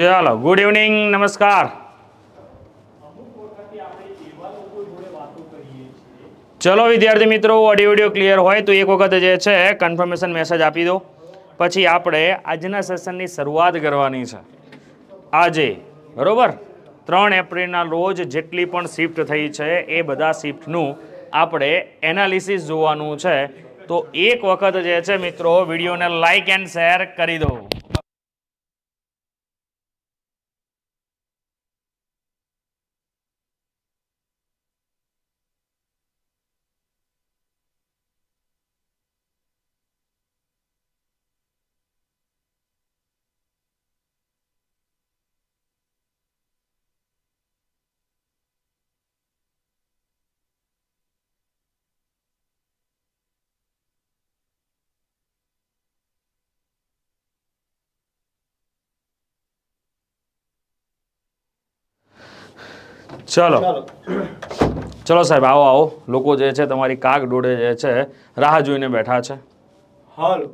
ચાલો good evening નમસ્કાર ચલો વિદ્યાર્થી મિત્રો ઓડિયો ઓડિયો ક્લિયર હોય તો એક વખત જે છે કન્ફર્મેશન મેસેજ આપી દો પછી આપણે આજના સેશનની શરૂઆત કરવાની છે આજે બરાબર ત્રણ એપ્રિલના રોજ જેટલી પણ શિફ્ટ થઈ છે એ બધા શિફ્ટનું આપણે એનાલિસિસ જોવાનું છે તો એક વખત જે છે મિત્રો વિડીયોને લાઇક એન્ડ શેર કરી દો ચલો ચલો સાહેબ આવો આવો લોકો જે છે તમારી કાગ ડોડે જે છે રાહ જોઈને બેઠા છે હાલો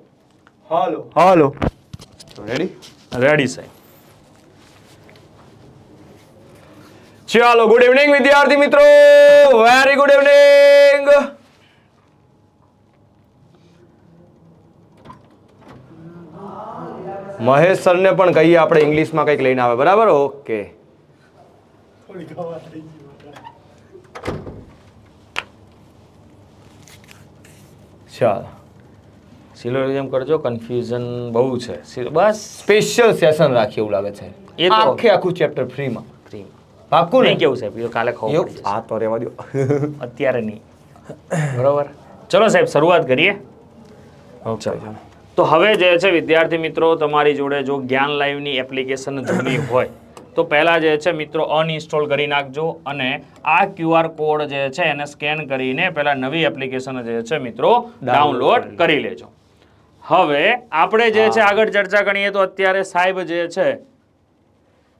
હાલો હાલો રેડી રેડી સાહેબ ચાલો ગુડ ઇવનિંગ વિદ્યાર્થી મિત્રો વેરી ગુડ ઇવનિંગ મહેશ સરને પણ કહીએ આપણે ઇંગ્લિશમાં કંઈક લઈને આવે બરાબર ઓકે થોડી ગવા થઈ ગઈ ચાલો સિલોરિઝમ કરજો કન્ફ્યુઝન બહુ છે બસ સ્પેશિયલ સેશન રાખી એવું લાગે છે એ તો આખે આખું ચેપ્ટર ફ્રીમાં ફ્રીમાં પાકું નહીં કેવું સાહેબ એ કાલે ખાવ આ તો રહેવા દો અત્યારે નહીં બરાબર ચલો સાહેબ શરૂઆત કરીએ ચલો તો હવે જે છે વિદ્યાર્થી મિત્રો તમારી જોડે જો જ્ઞાન લાઈવની એપ્લિકેશન જૂની હોય તો પહેલાં જે છે મિત્રો અનઇન્સ્ટોલ કરી નાખજો અને આ ક્યુઆર કોડ જે છે એને સ્કેન કરીને પહેલાં નવી એપ્લિકેશન જે છે મિત્રો ડાઉનલોડ કરી લેજો હવે આપણે જે છે આગળ ચર્ચા કરીએ તો અત્યારે સાહેબ જે છે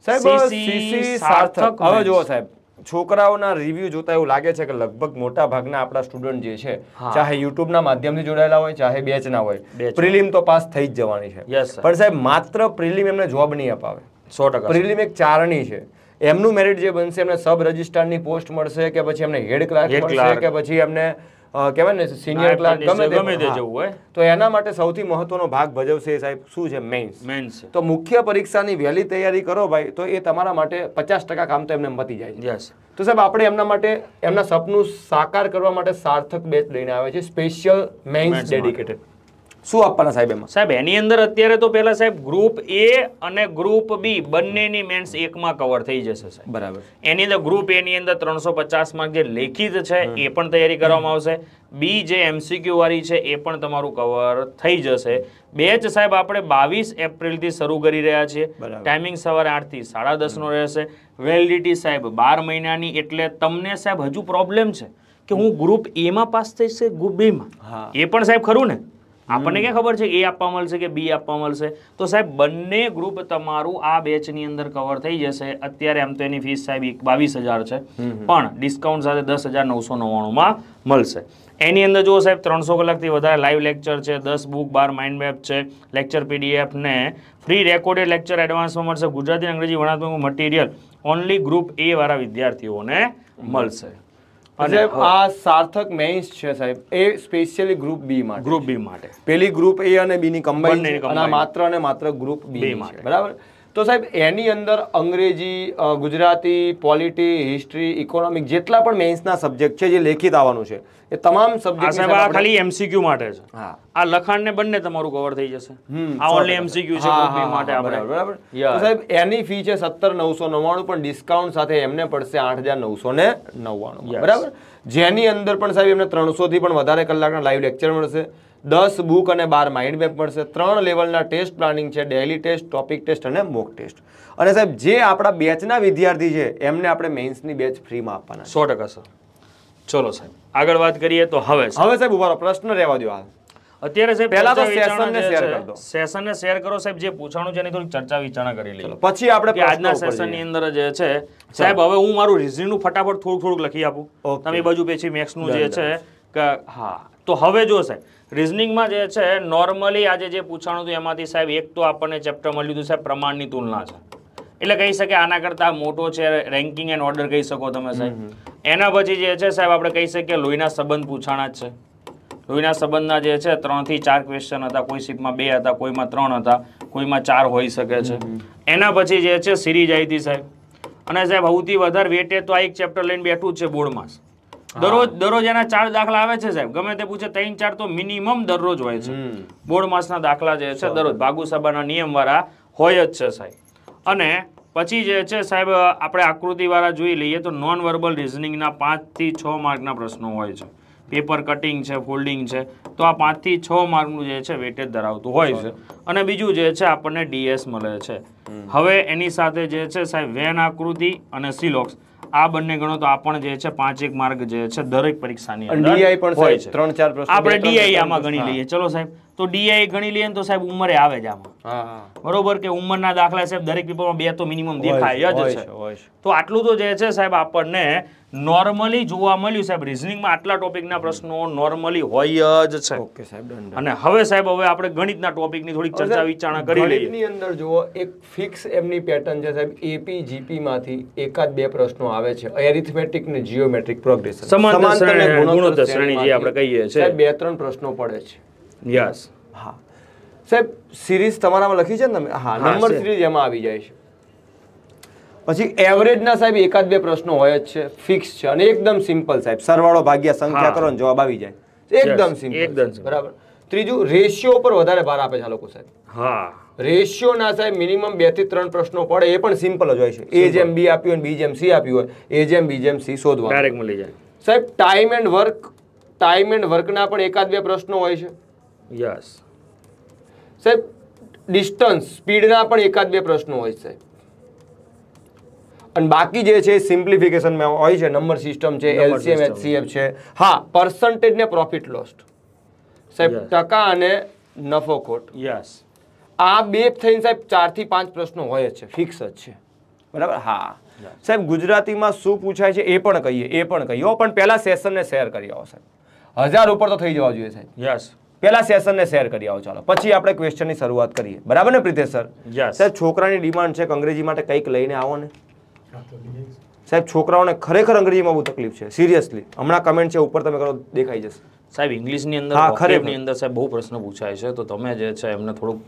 સાહેબ હવે સાહેબ છોકરાઓના રિવ્યુ જોતા એવું લાગે છે કે લગભગ મોટા ભાગના આપણા સ્ટુડન્ટ જે છે ચાહે યુટ્યુબના માધ્યમથી જોડાયેલા હોય ચાહે બેચના હોય પ્રિલિમ તો પાસ થઈ જ જવાની છે પણ સાહેબ માત્ર પ્રિલિમ એમને જોબ નહીં અપાવે સો ટકા પ્રિલિમ એક ચારણી છે એમનું મેરિટ જે બનશે એમને સબ રજિસ્ટ્રારની પોસ્ટ મળશે કે પછી એમને હેડ ક્લાર્ક મળશે કે પછી એમને કહેવાય ને સિનિયર ક્લાર્ક ગમે તે ગમે તે જવું હોય તો એના માટે સૌથી મહત્વનો ભાગ ભજવશે સાહેબ શું છે મેઇન્સ મેઇન્સ તો મુખ્ય પરીક્ષાની વહેલી તૈયારી કરો ભાઈ તો એ તમારા માટે પચાસ ટકા કામ તો એમને મતી જાય યસ તો સાહેબ આપણે એમના માટે એમના સપનું સાકાર કરવા માટે સાર્થક બેચ લઈને આવે છે સ્પેશિયલ મેઇન્સ ડેડિકેટેડ શું આપવાના સાહેબ એમાં સાહેબ એની અંદર અત્યારે તો પહેલા સાહેબ ગ્રુપ એ અને ગ્રુપ બી બંનેની મેન્સ એકમાં કવર થઈ જશે સાહેબ બરાબર એની અંદર ગ્રુપ એની અંદર ત્રણસો પચાસમાં જે લેખિત છે એ પણ તૈયારી કરવામાં આવશે બી જે એમસીક્યુ વાળી છે એ પણ તમારું કવર થઈ જશે બેચ સાહેબ આપણે બાવીસ એપ્રિલથી શરૂ કરી રહ્યા છીએ ટાઈમિંગ સવારે થી સાડા દસનો રહેશે વેલિડિટી સાહેબ બાર મહિનાની એટલે તમને સાહેબ હજુ પ્રોબ્લેમ છે કે હું ગ્રુપ એમાં પાસ થઈશ કે ગ્રુપ બીમાં એ પણ સાહેબ ખરું ને આપણને ક્યાં ખબર છે એ આપવા મળશે કે બી આપવા મળશે તો સાહેબ બંને ગ્રુપ તમારું આ બેચની અંદર કવર થઈ જશે અત્યારે આમ તો એની ફીસ સાહેબ એક બાવીસ હજાર છે પણ ડિસ્કાઉન્ટ સાથે દસ હજાર નવસો નવ્વાણુંમાં મળશે એની અંદર જુઓ સાહેબ ત્રણસો કલાકથી વધારે લાઈવ લેક્ચર છે દસ બુક બાર માઇન્ડ મેપ છે લેક્ચર પીડીએફ ને ફ્રી રેકોર્ડેડ લેક્ચર એડવાન્સમાં મળશે ગુજરાતી અંગ્રેજી વણાત્મક મટીરિયલ ઓનલી ગ્રુપ એ વાળા વિદ્યાર્થીઓને મળશે અને આ સાર્થક મેન્સ છે સાહેબ એ સ્પેશિયલી ગ્રુપ બી માટે ગ્રુપ બી માટે પેલી ગ્રુપ એ અને બી ની કમ્બાઈન માત્ર અને માત્ર ગ્રુપ બી માટે બરાબર તો સાહેબ એની અંદર અંગ્રેજી ગુજરાતી પોલિટી હિસ્ટ્રી ઇકોનોમિક જેટલા પણ મેન્સના સબ્જેક્ટ છે જે લેખિત આવવાનું છે એ તમામ સબ્જેક્ટ સાહેબ આ ખાલી એમસીક્યુ માટે છે હા આ લખાણને બંને તમારું કવર થઈ જશે આ ઓનલી એમસીક્યુ છે કોપી માટે આપણે બરાબર તો સાહેબ એની ફી છે 17999 પણ ડિસ્કાઉન્ટ સાથે એમને પડશે 8999 બરાબર જેની અંદર પણ સાહેબ એમને 300 થી પણ વધારે કલાકના લાઈવ લેક્ચર મળશે દસ બુક અને બાર માઇન્ડ મેપ મળશે ત્રણ લેવલના ટેસ્ટ પ્લાનિંગ છે ડેઇલી ટેસ્ટ ટોપિક ટેસ્ટ અને મોક ટેસ્ટ અને સાહેબ જે આપણા બેચના વિદ્યાર્થી છે એમને આપણે મેઇન્સની બેચ ફ્રીમાં આપવાના સો ટકા સર ચલો સાહેબ આગળ વાત કરીએ તો હવે હવે સાહેબ ઉભારો પ્રશ્ન રહેવા દો આ અત્યારે પહેલા તો શેર કરી દો સેશનને શેર કરો સાહેબ જે પૂછાણું છે એની થોડી ચર્ચા વિચારણા કરી લઈએ પછી આપણે આજના સેશનની અંદર જે છે સાહેબ હવે હું મારું રિઝનિંગનું ફટાફટ થોડું થોડુંક લખી આપું તમે બાજુ પછી મેક્સનું જે છે કે હા તો હવે જો સાહેબ રિઝનિંગમાં જે છે નોર્મલી આજે જે પૂછાણું હતું એમાંથી સાહેબ એક તો આપણને ચેપ્ટર મળ્યું હતું સાહેબ પ્રમાણની તુલના છે એટલે કહી શકે આના કરતાં મોટો છે રેન્કિંગ એન્ડ ઓર્ડર કહી શકો તમે સાહેબ એના પછી જે છે સાહેબ આપણે કહી શકીએ લોહીના સંબંધ પૂછાણા જ છે લોહીના સંબંધના જે છે ત્રણથી ચાર ક્વેશ્ચન હતા કોઈ શીપમાં બે હતા કોઈમાં ત્રણ હતા કોઈમાં ચાર હોઈ શકે છે એના પછી જે છે સિરીઝ આવી હતી સાહેબ અને સાહેબ સૌથી વધારે વેટે તો આ એક ચેપ્ટર લઈને બેઠું જ છે બોર્ડમાં દરરોજ દરરોજ એના ચાર દાખલા આવે છે સાહેબ ગમે તે પૂછે ત્રણ ચાર તો મિનિમમ દરરોજ હોય છે બોર્ડ માસના દાખલા જે છે દરરોજ ભાગુસભાના નિયમવાળા હોય જ છે સાહેબ અને પછી જે છે સાહેબ આપણે આકૃતિવાળા જોઈ લઈએ તો નોન વર્બલ રિઝનિંગના પાંચથી છ માર્કના પ્રશ્નો હોય છે પેપર કટિંગ છે ફોલ્ડિંગ છે તો આ પાંચથી છ માર્કનું જે છે વેટેજ ધરાવતું હોય છે અને બીજું જે છે આપણને ડીએસ મળે છે હવે એની સાથે જે છે સાહેબ વેન આકૃતિ અને સિલોક્સ આ બંને ગણો તો આ પણ જે છે પાંચ એક માર્ગ જે છે દરેક પરીક્ષાની ડીઆઈ પણ હોય છે ત્રણ ચાર આપણે ડીઆઈ આમાં ગણી લઈએ ચલો સાહેબ તો ડીઆઈ ગણી લઈએ તો સાહેબ ઉંમરે આવે જ આમાં બરોબર કે ઉંમરના દાખલા સાહેબ દરેક પેપરમાં બે તો મિનિમમ દેખાય જ છે તો આટલું તો જે છે સાહેબ આપણને નોર્મલી જોવા મળ્યું સાહેબ રિઝનિંગમાં આટલા ટોપિકના પ્રશ્નો નોર્મલી હોય જ છે અને હવે સાહેબ હવે આપણે ગણિતના ટોપિકની થોડીક ચર્ચા વિચારણા કરી લઈએ ગણિતની અંદર જુઓ એક ફિક્સ એમની પેટર્ન છે સાહેબ એપી જીપી માંથી એકાદ બે પ્રશ્નો આવે છે એરિથમેટિક ને જીઓમેટ્રિક પ્રોગ્રેશન સમાંતર શ્રેણી જે આપણે કહીએ છીએ બે ત્રણ પ્રશ્નો પડે છે યસ હા સાહેબ સિરીઝ તમારામાં લખી છે ને તમે હા નંબર સિરીઝ એમાં આવી જાય છે પછી એવરેજના સાહેબ એકાદ બે પ્રશ્નો હોય જ છે ફિક્સ છે અને એકદમ સિમ્પલ સાહેબ સરવાળો ભાગ્યા સંખ્યા કરો ને જવાબ આવી જાય એકદમ સિમ્પલ એકદમ બરાબર ત્રીજું રેશિયો પર વધારે ભાર આપે છે આ લોકો સાહેબ હા રેશિયો ના સાહેબ મિનિમમ બે થી ત્રણ પ્રશ્નો પડે એ પણ સિમ્પલ જ હોય છે એ જેમ બી આપ્યું હોય બી જેમ સી આપ્યું હોય એ જેમ બી જેમ સી શોધવા ડાયરેક્ટ મળી જાય સાહેબ time and work time and વર્કના પણ એકાદ બે પ્રશ્નો હોય છે યસ સાહેબ ડિસ્ટન્સ સ્પીડના પણ એકાદ બે પ્રશ્નો હોય સાહેબ અને બાકી જે છે સિમ્પ્લિફિકેશનમાં હોય છે નંબર સિસ્ટમ છે એલસીએમ એચસીએફ છે હા પર્સન્ટેજ ને પ્રોફિટ લોસ્ટ સાહેબ ટકા અને નફો ખોટ યસ આ બે થઈને સાહેબ ચારથી પાંચ પ્રશ્નો હોય છે ફિક્સ જ છે બરાબર હા સાહેબ ગુજરાતીમાં શું પૂછાય છે એ પણ કહીએ એ પણ કહીએ પણ પહેલાં સેશનને શેર કરી આવો સાહેબ હજાર ઉપર તો થઈ જવા જોઈએ સાહેબ યસ પહેલા સેશનને શેર કરી આવો ચાલો પછી આપણે ક્વેશ્ચનની શરૂઆત કરીએ બરાબર ને પ્રિતેશ સર સાહેબ છોકરાની ડિમાન્ડ છે કે અંગ્રેજી માટે કંઈક લઈને આવો ને સાહેબ છોકરાઓને ખરેખર અંગ્રેજીમાં બહુ તકલીફ છે સિરિયસલી હમણાં કમેન્ટ છે ઉપર તમે કરો દેખાઈ જશે સાહેબ ઇંગ્લિશની અંદર ખરેખરની અંદર સાહેબ બહુ પ્રશ્ન પૂછાય છે તો તમે જે છે એમને થોડુંક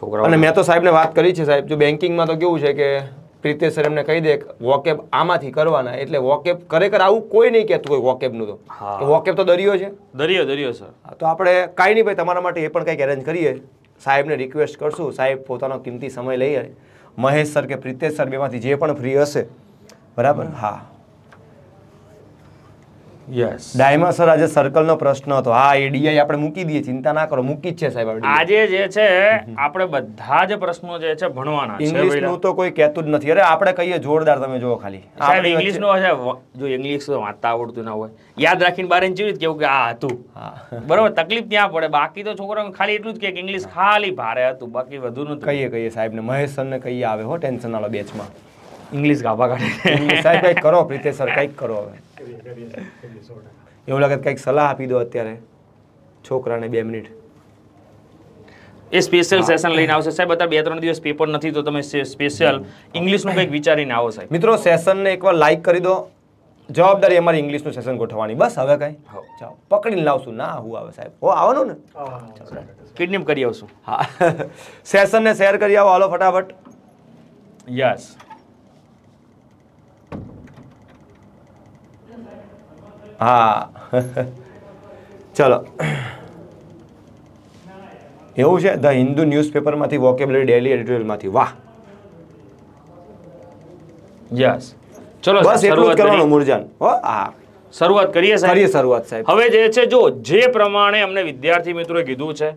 છોકરાઓ અને મેં તો સાહેબને વાત કરી છે સાહેબ જો બેન્કિંગમાં તો કેવું છે કે પ્રીતે સર એમને કહી દે વોકેબ આમાંથી કરવાના એટલે વોકેબ ખરેખર આવું કોઈ નહીં કહેતું હોય વોકેબનું તો વોકેબ તો દરિયો છે દરિયો દરિયો સર તો આપણે કાંઈ નહીં ભાઈ તમારા માટે એ પણ કંઈક એરેન્જ કરીએ સાહેબને રિક્વેસ્ટ કરશું સાહેબ પોતાનો કિંમતી સમય લઈ મહેશ સર કે પ્રિતેશ સર બેમાંથી જે પણ ફ્રી હશે બરાબર હા યસ ડાયમા સર આજે પ્રશ્ન મૂકી દઈએ ચિંતા ના કરો મૂકી છે આજે આપણે બધા જ પ્રશ્નો જે છે ભણવાના તો કોઈ કહેતું જ નથી અરે આપણે કહીએ જોરદાર તમે જોવો ખાલી સાહેબ ઇંગ્લિશનો જો ઇંગ્લિશ વાંચતા આવડતું ના હોય યાદ રાખીને બારે જીવી કેવું કે આ હતું બરોબર તકલીફ ત્યાં પડે બાકી તો છોકરાઓને ખાલી એટલું જ કે ઇંગ્લિશ ખાલી ભારે હતું બાકી વધુ નતું કહીએ કહીએ સાહેબ ને મહેશ ને કહીએ આવે હો ટેન્શન વાળો બેચમાં ઇંગ્લિશ ગાભા કાઢે સાહેબ કંઈક કરો પ્રિતેશ સર કંઈક કરો હવે એવું લાગે કંઈક સલાહ આપી દો અત્યારે છોકરાને બે મિનિટ એ સ્પેશિયલ સેશન લઈને આવશે સાહેબ અત્યારે બે ત્રણ દિવસ પેપર નથી તો તમે સ્પેશિયલ ઇંગ્લિશનું કંઈક વિચારીને આવો સાહેબ મિત્રો સેશનને એકવાર લાઈક કરી દો જવાબદારી અમારી ઇંગ્લિશનું સેશન ગોઠવવાની બસ હવે કંઈ ચાલો પકડીને લાવશું ના આવું આવે સાહેબ હો આવવાનું ને કિડનેપ કરી આવશું હા સેશનને શેર કરી આવો હાલો ફટાફટ યસ હા ચલો એવું છે ધ હિન્દુ ન્યૂઝપેપરમાંથી વોકેબ્યુલરી ડેલી એડિટોરિયલમાંથી વાહ યસ ચલો બસ એટલું જ કરવાનું મૂળજાન હો હા શરૂઆત કરીએ સાહેબ કરીએ શરૂઆત સાહેબ હવે જે છે જો જે પ્રમાણે અમને વિદ્યાર્થી મિત્રોએ કીધું છે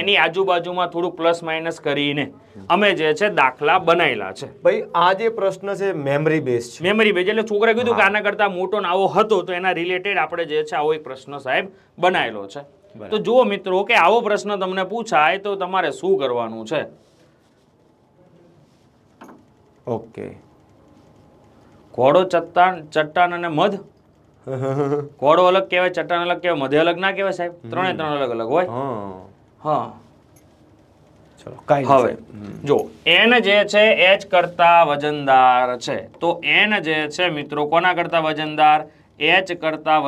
એની આજુબાજુમાં થોડું પ્લસ માઇનસ કરીને અમે જે છે દાખલા બનાવેલા છે ભાઈ આ જે પ્રશ્ન છે મેમરી બેઝ છે મેમરી બેઝ એટલે છોકરા કીધું કે આના કરતા મોટો ને હતો તો એના રિલેટેડ આપણે જે છે આવો એક પ્રશ્ન સાહેબ બનાવેલો છે તો જુઓ મિત્રો કે આવો પ્રશ્ન તમને પૂછાય તો તમારે શું કરવાનું છે ઓકે ઘોડો ચટ્ટાન ચટ્ટાન અને મધ ઘોડો અલગ કહેવાય ચટ્ટાન અલગ કહેવાય મધે અલગ ના કહેવાય સાહેબ ત્રણે ત્રણ અલગ અલગ હોય હા ચલો મિત્રો કોના કરતા વજનદાર એચ કરતા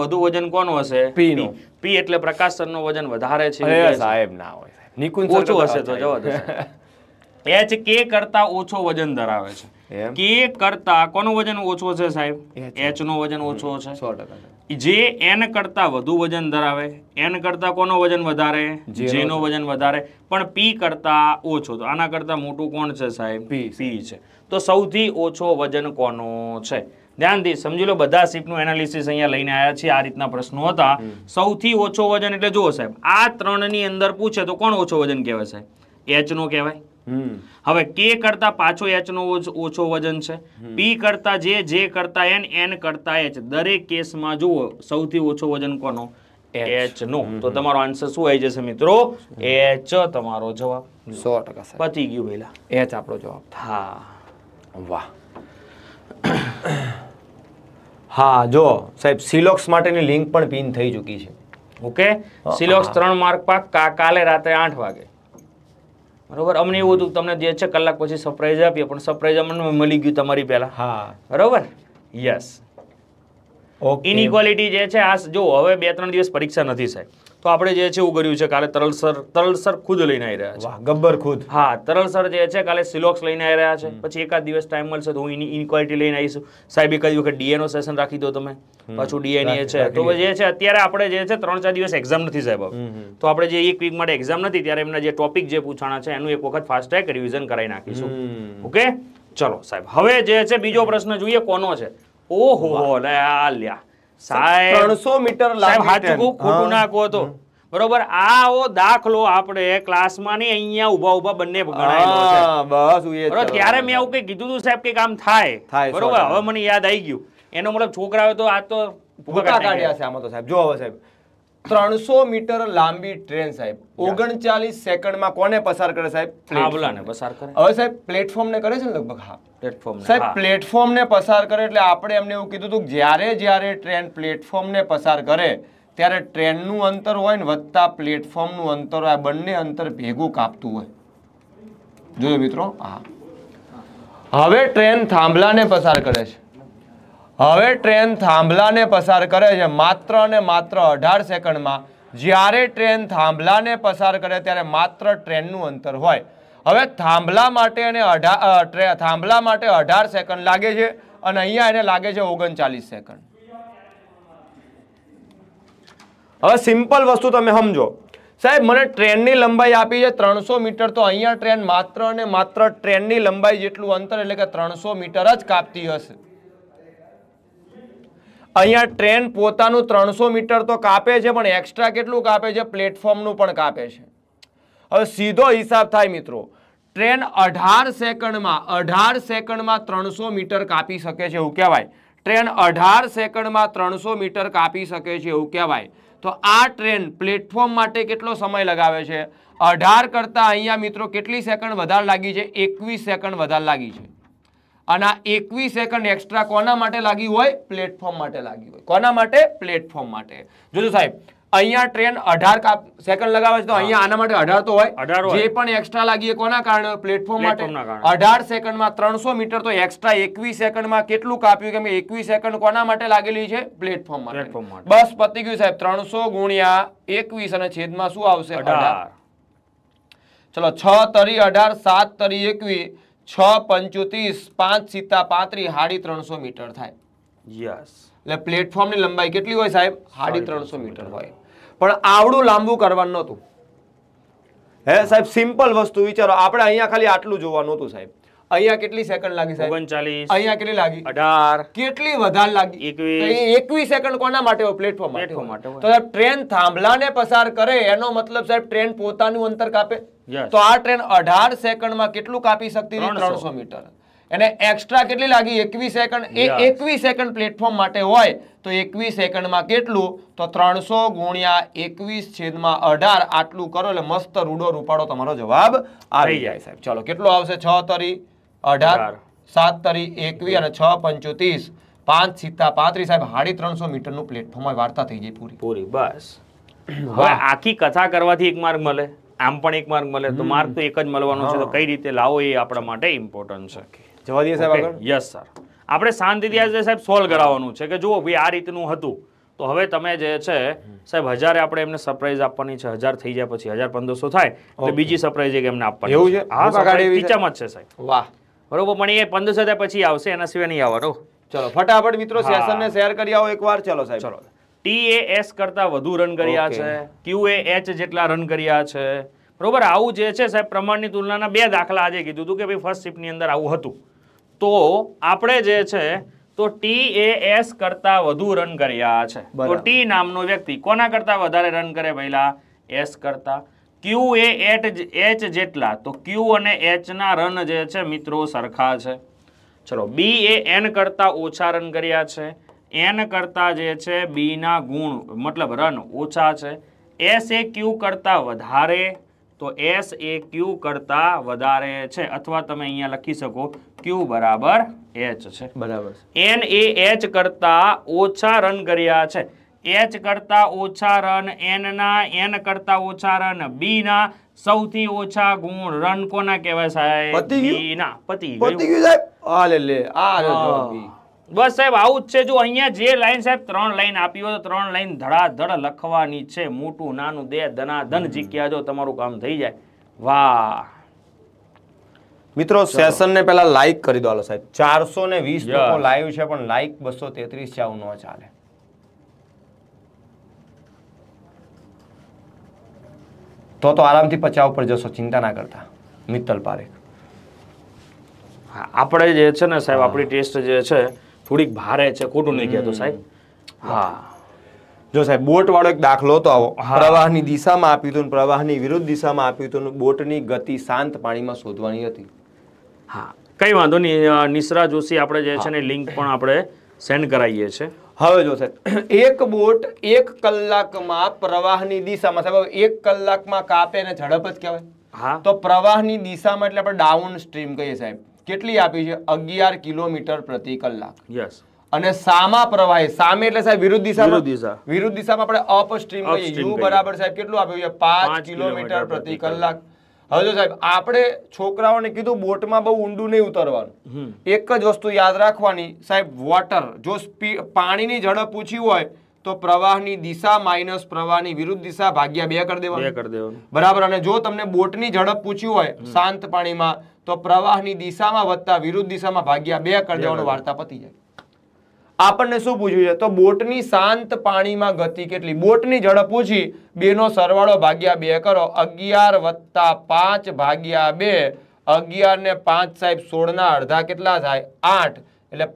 વધુ વજન કોનું હશે પી નું પી એટલે પ્રકાશ સરનું વજન વધારે છે સાહેબ ના હોય ઓછું હશે તો જવા દો એચ કે કરતા ઓછો વજન ધરાવે છે કે કરતા કોનું વજન ઓછું છે સાહેબ એચ નું વજન ઓછું છે સો જે એન કરતાં વધુ વજન ધરાવે એન કરતાં કોનો વજન વધારે જેનો વજન વધારે પણ પી કરતાં ઓછો તો આના કરતાં મોટું કોણ છે સાહેબ પી પી છે તો સૌથી ઓછો વજન કોનો છે ધ્યાનથી સમજી લો બધા સીપનું એનાલિસિસ અહીંયા લઈને આવ્યા છીએ આ રીતના પ્રશ્નો હતા સૌથી ઓછો વજન એટલે જુઓ સાહેબ આ ત્રણની અંદર પૂછે તો કોણ ઓછો વજન કહેવાય સાહેબ એચનો કહેવાય હવે કે કરતા પાછો એચ નો ઓછો વજન છે પી કરતા જે જે કરતા એન એન કરતા એચ દરેક કેસમાં જુઓ સૌથી ઓછો વજન કોનો એચ નો તો તમારો આન્સર શું આવી જશે મિત્રો એચ તમારો જવાબ સો ટકા પચી ગયું પેલા એચ આપણો જવાબ હા વાહ હા જો સાહેબ સિલોક્સ માટેની લિંક પણ પિન થઈ ચૂકી છે ઓકે સિલોક્સ ત્રણ માર્ક પાક કાલે રાત્રે આઠ વાગે બરોબર અમને એવું હતું તમને જે છે કલાક પછી સરપ્રાઈઝ આપીએ પણ સરપ્રાઈઝ અમને મળી ગયું તમારી પહેલાં હા બરોબર યસ ઇનઇક્વાલિટી જે છે આ જો હવે બે ત્રણ દિવસ પરીક્ષા નથી સાહેબ તો આપણે જે છે એવું કર્યું છે કાલે તરલસર તરલસર ખુદ લઈને આવી રહ્યા છે ગબ્બર ખુદ હા તરલસર જે છે કાલે સિલોક્સ લઈને આવી રહ્યા છે પછી એકાદ દિવસ ટાઈમ મળશે તો હું એની ઇન્ક્વાયરી લઈને આવીશું સાહેબ એકાદ વખત ડીએનો સેશન રાખી દો તમે પાછું ડીએનએ છે તો જે છે અત્યારે આપણે જે છે ત્રણ ચાર દિવસ એક્ઝામ નથી સાહેબ તો આપણે જે એક વીક માટે એક્ઝામ નથી ત્યારે એમના જે ટોપિક જે પૂછાણા છે એનું એક વખત ફાસ્ટ ટ્રેક રિવિઝન કરાવી નાખીશું ઓકે ચલો સાહેબ હવે જે છે બીજો પ્રશ્ન જોઈએ કોનો છે ઓહો લ્યા સાહેબ ત્રણસો મીટર સાહેબ હાચું ખોટું નાખો તો બરોબર ઉભા ઉભા બંને ગણાયેલો છે ત્યારે મેં આવું કઈ કીધું હતું સાહેબ કે કામ થાય બરોબર હવે મને યાદ આવી ગયું એનો મતલબ છોકરાઓ તો આ તો કાઢ્યા છે આમાં તો સાહેબ જો હવે સાહેબ ત્રણસો મીટર લાંબી ટ્રેન સાહેબ ઓગણચાલીસ સેકન્ડમાં કોને પસાર કરે સાહેબ કરે હવે સાહેબ પ્લેટફોર્મને કરે છે ને લગભગ હા પ્લેટફોર્મ સાહેબ પ્લેટફોર્મને પસાર કરે એટલે આપણે એમને એવું કીધું હતું જ્યારે જ્યારે ટ્રેન પ્લેટફોર્મ ને પસાર કરે ત્યારે ટ્રેન નું અંતર હોય ને વધતા પ્લેટફોર્મ નું અંતર હોય બંને અંતર ભેગું કાપતું હોય જોયું મિત્રો હા હવે ટ્રેન થાંભલાને પસાર કરે છે હવે ટ્રેન થાંભલાને પસાર કરે છે માત્ર અને માત્ર અઢાર સેકન્ડમાં જ્યારે ટ્રેન થાંભલાને પસાર કરે ત્યારે માત્ર ટ્રેનનું અંતર હોય હવે થાંભલા માટે અને અઢાર થાંભલા માટે અઢાર સેકન્ડ લાગે છે અને અહીંયા એને લાગે છે ઓગણચાલીસ સેકન્ડ હવે સિમ્પલ વસ્તુ તમે સમજો સાહેબ મને ટ્રેનની લંબાઈ આપી છે ત્રણસો મીટર તો અહીંયા ટ્રેન માત્ર અને માત્ર ટ્રેનની લંબાઈ જેટલું અંતર એટલે કે ત્રણસો મીટર જ કાપતી હશે અહીંયા ટ્રેન પોતાનું ત્રણસો મીટર તો કાપે છે પણ એક્સ્ટ્રા કેટલું કાપે છે પ્લેટફોર્મનું પણ કાપે છે હવે સીધો હિસાબ થાય મિત્રો ટ્રેન અઢાર સેકન્ડમાં અઢાર સેકન્ડમાં ત્રણસો મીટર કાપી શકે છે એવું કહેવાય ટ્રેન અઢાર સેકન્ડમાં ત્રણસો મીટર કાપી શકે છે એવું કહેવાય તો આ ટ્રેન પ્લેટફોર્મ માટે કેટલો સમય લગાવે છે અઢાર કરતાં અહીંયા મિત્રો કેટલી સેકન્ડ વધારે લાગી છે એકવીસ સેકન્ડ વધારે લાગી છે અને આ એકવીસ સેકન્ડ એક્સ્ટ્રા કોના માટે લાગી હોય પ્લેટફોર્મ માટે લાગી હોય કોના માટે પ્લેટફોર્મ માટે જોજો સાહેબ અહીંયા ટ્રેન અઢાર સેકન્ડ લગાવે છે તો અહીંયા આના માટે અઢાર તો હોય જે પણ એક્સ્ટ્રા લાગી કોના કારણે પ્લેટફોર્મ માટે અઢાર સેકન્ડમાં ત્રણસો મીટર તો એક્સ્ટ્રા એકવીસ સેકન્ડમાં કેટલું કાપ્યું કેમ કે એકવીસ સેકન્ડ કોના માટે લાગેલી છે પ્લેટફોર્મ માટે બસ પતી ગયું સાહેબ ત્રણસો ગુણ્યા એકવીસ અને છેદમાં શું આવશે અઢાર ચલો છ તરી અઢાર સાત તરી એકવીસ છ પંચોતીસ પાંચ સીતા પાંત્રી હાડી ત્રણસો મીટર થાય યસ એટલે પ્લેટફોર્મની લંબાઈ કેટલી હોય સાહેબ હાડી ત્રણસો મીટર હોય પણ આવડું લાંબુ કરવાનું નહોતું હે સાહેબ સિમ્પલ વસ્તુ વિચારો આપણે અહીંયા ખાલી આટલું જોવાનું હતું સાહેબ અહીંયા કેટલી સેકન્ડ લાગી સાહેબ 39 અહીંયા કેટલી લાગી 18 કેટલી વધારે લાગી 21 સેકન્ડ કોના માટે હોય પ્લેટફોર્મ માટે તો ટ્રેન થાંભલાને પસાર કરે એનો મતલબ સાહેબ ટ્રેન પોતાનું અંતર કાપે તો આ ટ્રેન 18 સેકન્ડમાં કેટલું કાપી શકતી હતી મીટર અને એક્સ્ટ્રા કેટલી લાગી 21 સેકન્ડ એ 21 સેકન્ડ પ્લેટફોર્મ માટે હોય તો 21 સેકન્ડમાં કેટલું તો ત્રણસો ગુણ્યા 21 છેદમાં અઢાર આટલું કરો એટલે મસ્ત રૂડો રૂપાડો તમારો જવાબ આવી જાય સાહેબ ચલો કેટલો આવશે છ તરી અઢાર સાત તરી એકવીસ અને છ પંચોતીસ પાંચ સિત્તા પાંત્રીસ સાહેબ સાડી ત્રણસો મીટર મીટરનું પ્લેટફોર્મમાં વાર્તા થઈ જાય પૂરી પૂરી બસ હવે આખી કથા કરવાથી એક માર્ગ મળે આમ પણ એક માર્ગ મળે તો માર્ગ તો એક જ મળવાનો છે તો કઈ રીતે લાવો એ આપણા માટે ઇમ્પોર્ટન્ટ છે જવા દઈએ સાહેબ યસ સર આપણે શાંતિથી આજે સાહેબ સોલ્વ કરાવવાનું છે કે જુઓ ભાઈ આ રીતનું હતું તો હવે તમે જે છે સાહેબ હજારે આપણે એમને સરપ્રાઈઝ આપવાની છે હજાર થઈ જાય પછી હજાર પંદરસો થાય એટલે બીજી સરપ્રાઈઝ એક એમને આપવાની એવું છે હા જ છે સાહેબ વાહ બરોબર પણ એ પંદરસો હજાર પછી આવશે એના સિવાય નહીં આવવાનો ચલો ફટાફટ મિત્રો ને શેર કરી આવો એક વાર ચલો સાહેબ ચલો એસ કરતા વધુ રન કર્યા છે એ એચ જેટલા રન કર્યા છે બરોબર આવું જે છે સાહેબ પ્રમાણની તુલનાના બે દાખલા આજે કીધું હતું કે ભાઈ ફર્સ્ટ શિફ્ટની અંદર આવું હતું તો આપણે જે છે તો ટી એ એસ કરતા વધુ રન કર્યા છે તો ટી નામનો વ્યક્તિ કોના કરતાં વધારે રન કરે પહેલા એસ કરતા ક્યુ એ એટ એચ જેટલા તો ક્યુ અને એચના રન જે છે મિત્રો સરખા છે ચલો બી એ એન કરતાં ઓછા રન કર્યા છે એન કરતાં જે છે બીના ગુણ મતલબ રન ઓછા છે એસ એ ક્યુ કરતાં વધારે તો એસ એ ક્યુ કરતાં વધારે છે અથવા તમે અહીંયા લખી શકો ક્યુ બરાબર એચ છે બરાબર એન એ એચ કરતાં ઓછા રન કર્યા છે એચ કરતા ઓછા રન એનના એન કરતા ઓછા રન બીના સૌથી ઓછા ગુણ રન કોના કહેવાય સાહેબ બીના પતિ પતિ ગયું સાહેબ આ લે લે આ બસ સાહેબ આવું જ છે જો અહીંયા જે લાઈન સાહેબ ત્રણ લાઈન આપી હોય તો ત્રણ લાઈન ધડાધડ લખવાની છે મોટું નાનું દે ધના ધન જીક્યા જો તમારું કામ થઈ જાય વાહ મિત્રો સેશન ને પેલા લાઈક કરી દો સાહેબ ચારસો ને વીસ લોકો લાઈવ છે પણ લાઈક બસો તેત્રીસ છે આવું ન ચાલે તો તો આરામથી પચાવ પર જશો ચિંતા ના કરતા મિત્તલ પારેખ આપણે જે છે ને સાહેબ આપણી ટેસ્ટ જે છે થોડીક ભારે છે ખોટું નહીં કહેતો સાહેબ હા જો સાહેબ બોટ વાળો એક દાખલો તો આવો પ્રવાહની દિશામાં આપ્યું હતું પ્રવાહની વિરુદ્ધ દિશામાં આપ્યું હતું બોટની ગતિ શાંત પાણીમાં શોધવાની હતી હા કઈ વાંધો નહીં નિશ્રા જોશી આપણે જે છે ને લિંક પણ આપણે સેન્ડ કરાવીએ છીએ હવે જો સાહેબ એક બોટ એક કલાકમાં પ્રવાહની દિશામાં સાહેબ એક કલાકમાં કાપે અને ઝડપ જ કહેવાય તો પ્રવાહની દિશામાં એટલે આપણે ડાઉન સ્ટ્રીમ કહીએ સાહેબ કેટલી આપી છે અગિયાર કિલોમીટર પ્રતિ કલાક યસ અને સામા પ્રવાહ સામે એટલે સાહેબ વિરુદ્ધ દિશા વિરુદ્ધ દિશા વિરુદ્ધ દિશામાં આપણે અપ સ્ટ્રીમ કહીએ યુ બરાબર સાહેબ કેટલું આપ્યું છે પાંચ કિલોમીટર પ્રતિ કલાક હવે જો સાહેબ આપણે છોકરાઓને કીધું બોટમાં બહુ ઊંડું નહીં ઉતરવાનું એક જ વસ્તુ યાદ રાખવાની સાહેબ વોટર જો પાણીની ઝડપ પૂછી હોય તો પ્રવાહની દિશા માઇનસ પ્રવાહની વિરુદ્ધ દિશા ભાગ્યા બે કરી દેવાની કરી દેવાનું બરાબર અને જો તમને બોટની ઝડપ પૂછી હોય શાંત પાણીમાં તો પ્રવાહની દિશામાં વધતા વિરુદ્ધ દિશામાં ભાગ્યા બે કરી દેવાનું વાર્તા પતી જાય આપણને શું પૂછ્યું છે તો બોટની શાંત પાણીમાં ગતિ કેટલી બોટની ઝડપ પૂછી બેનો સરવાળો ભાગ્યા બે કરો અગિયાર વત્તા પાંચ ભાગ્યા બે અગિયાર ને પાંચ સાહેબ સોળના અડધા કેટલા થાય આઠ એટલે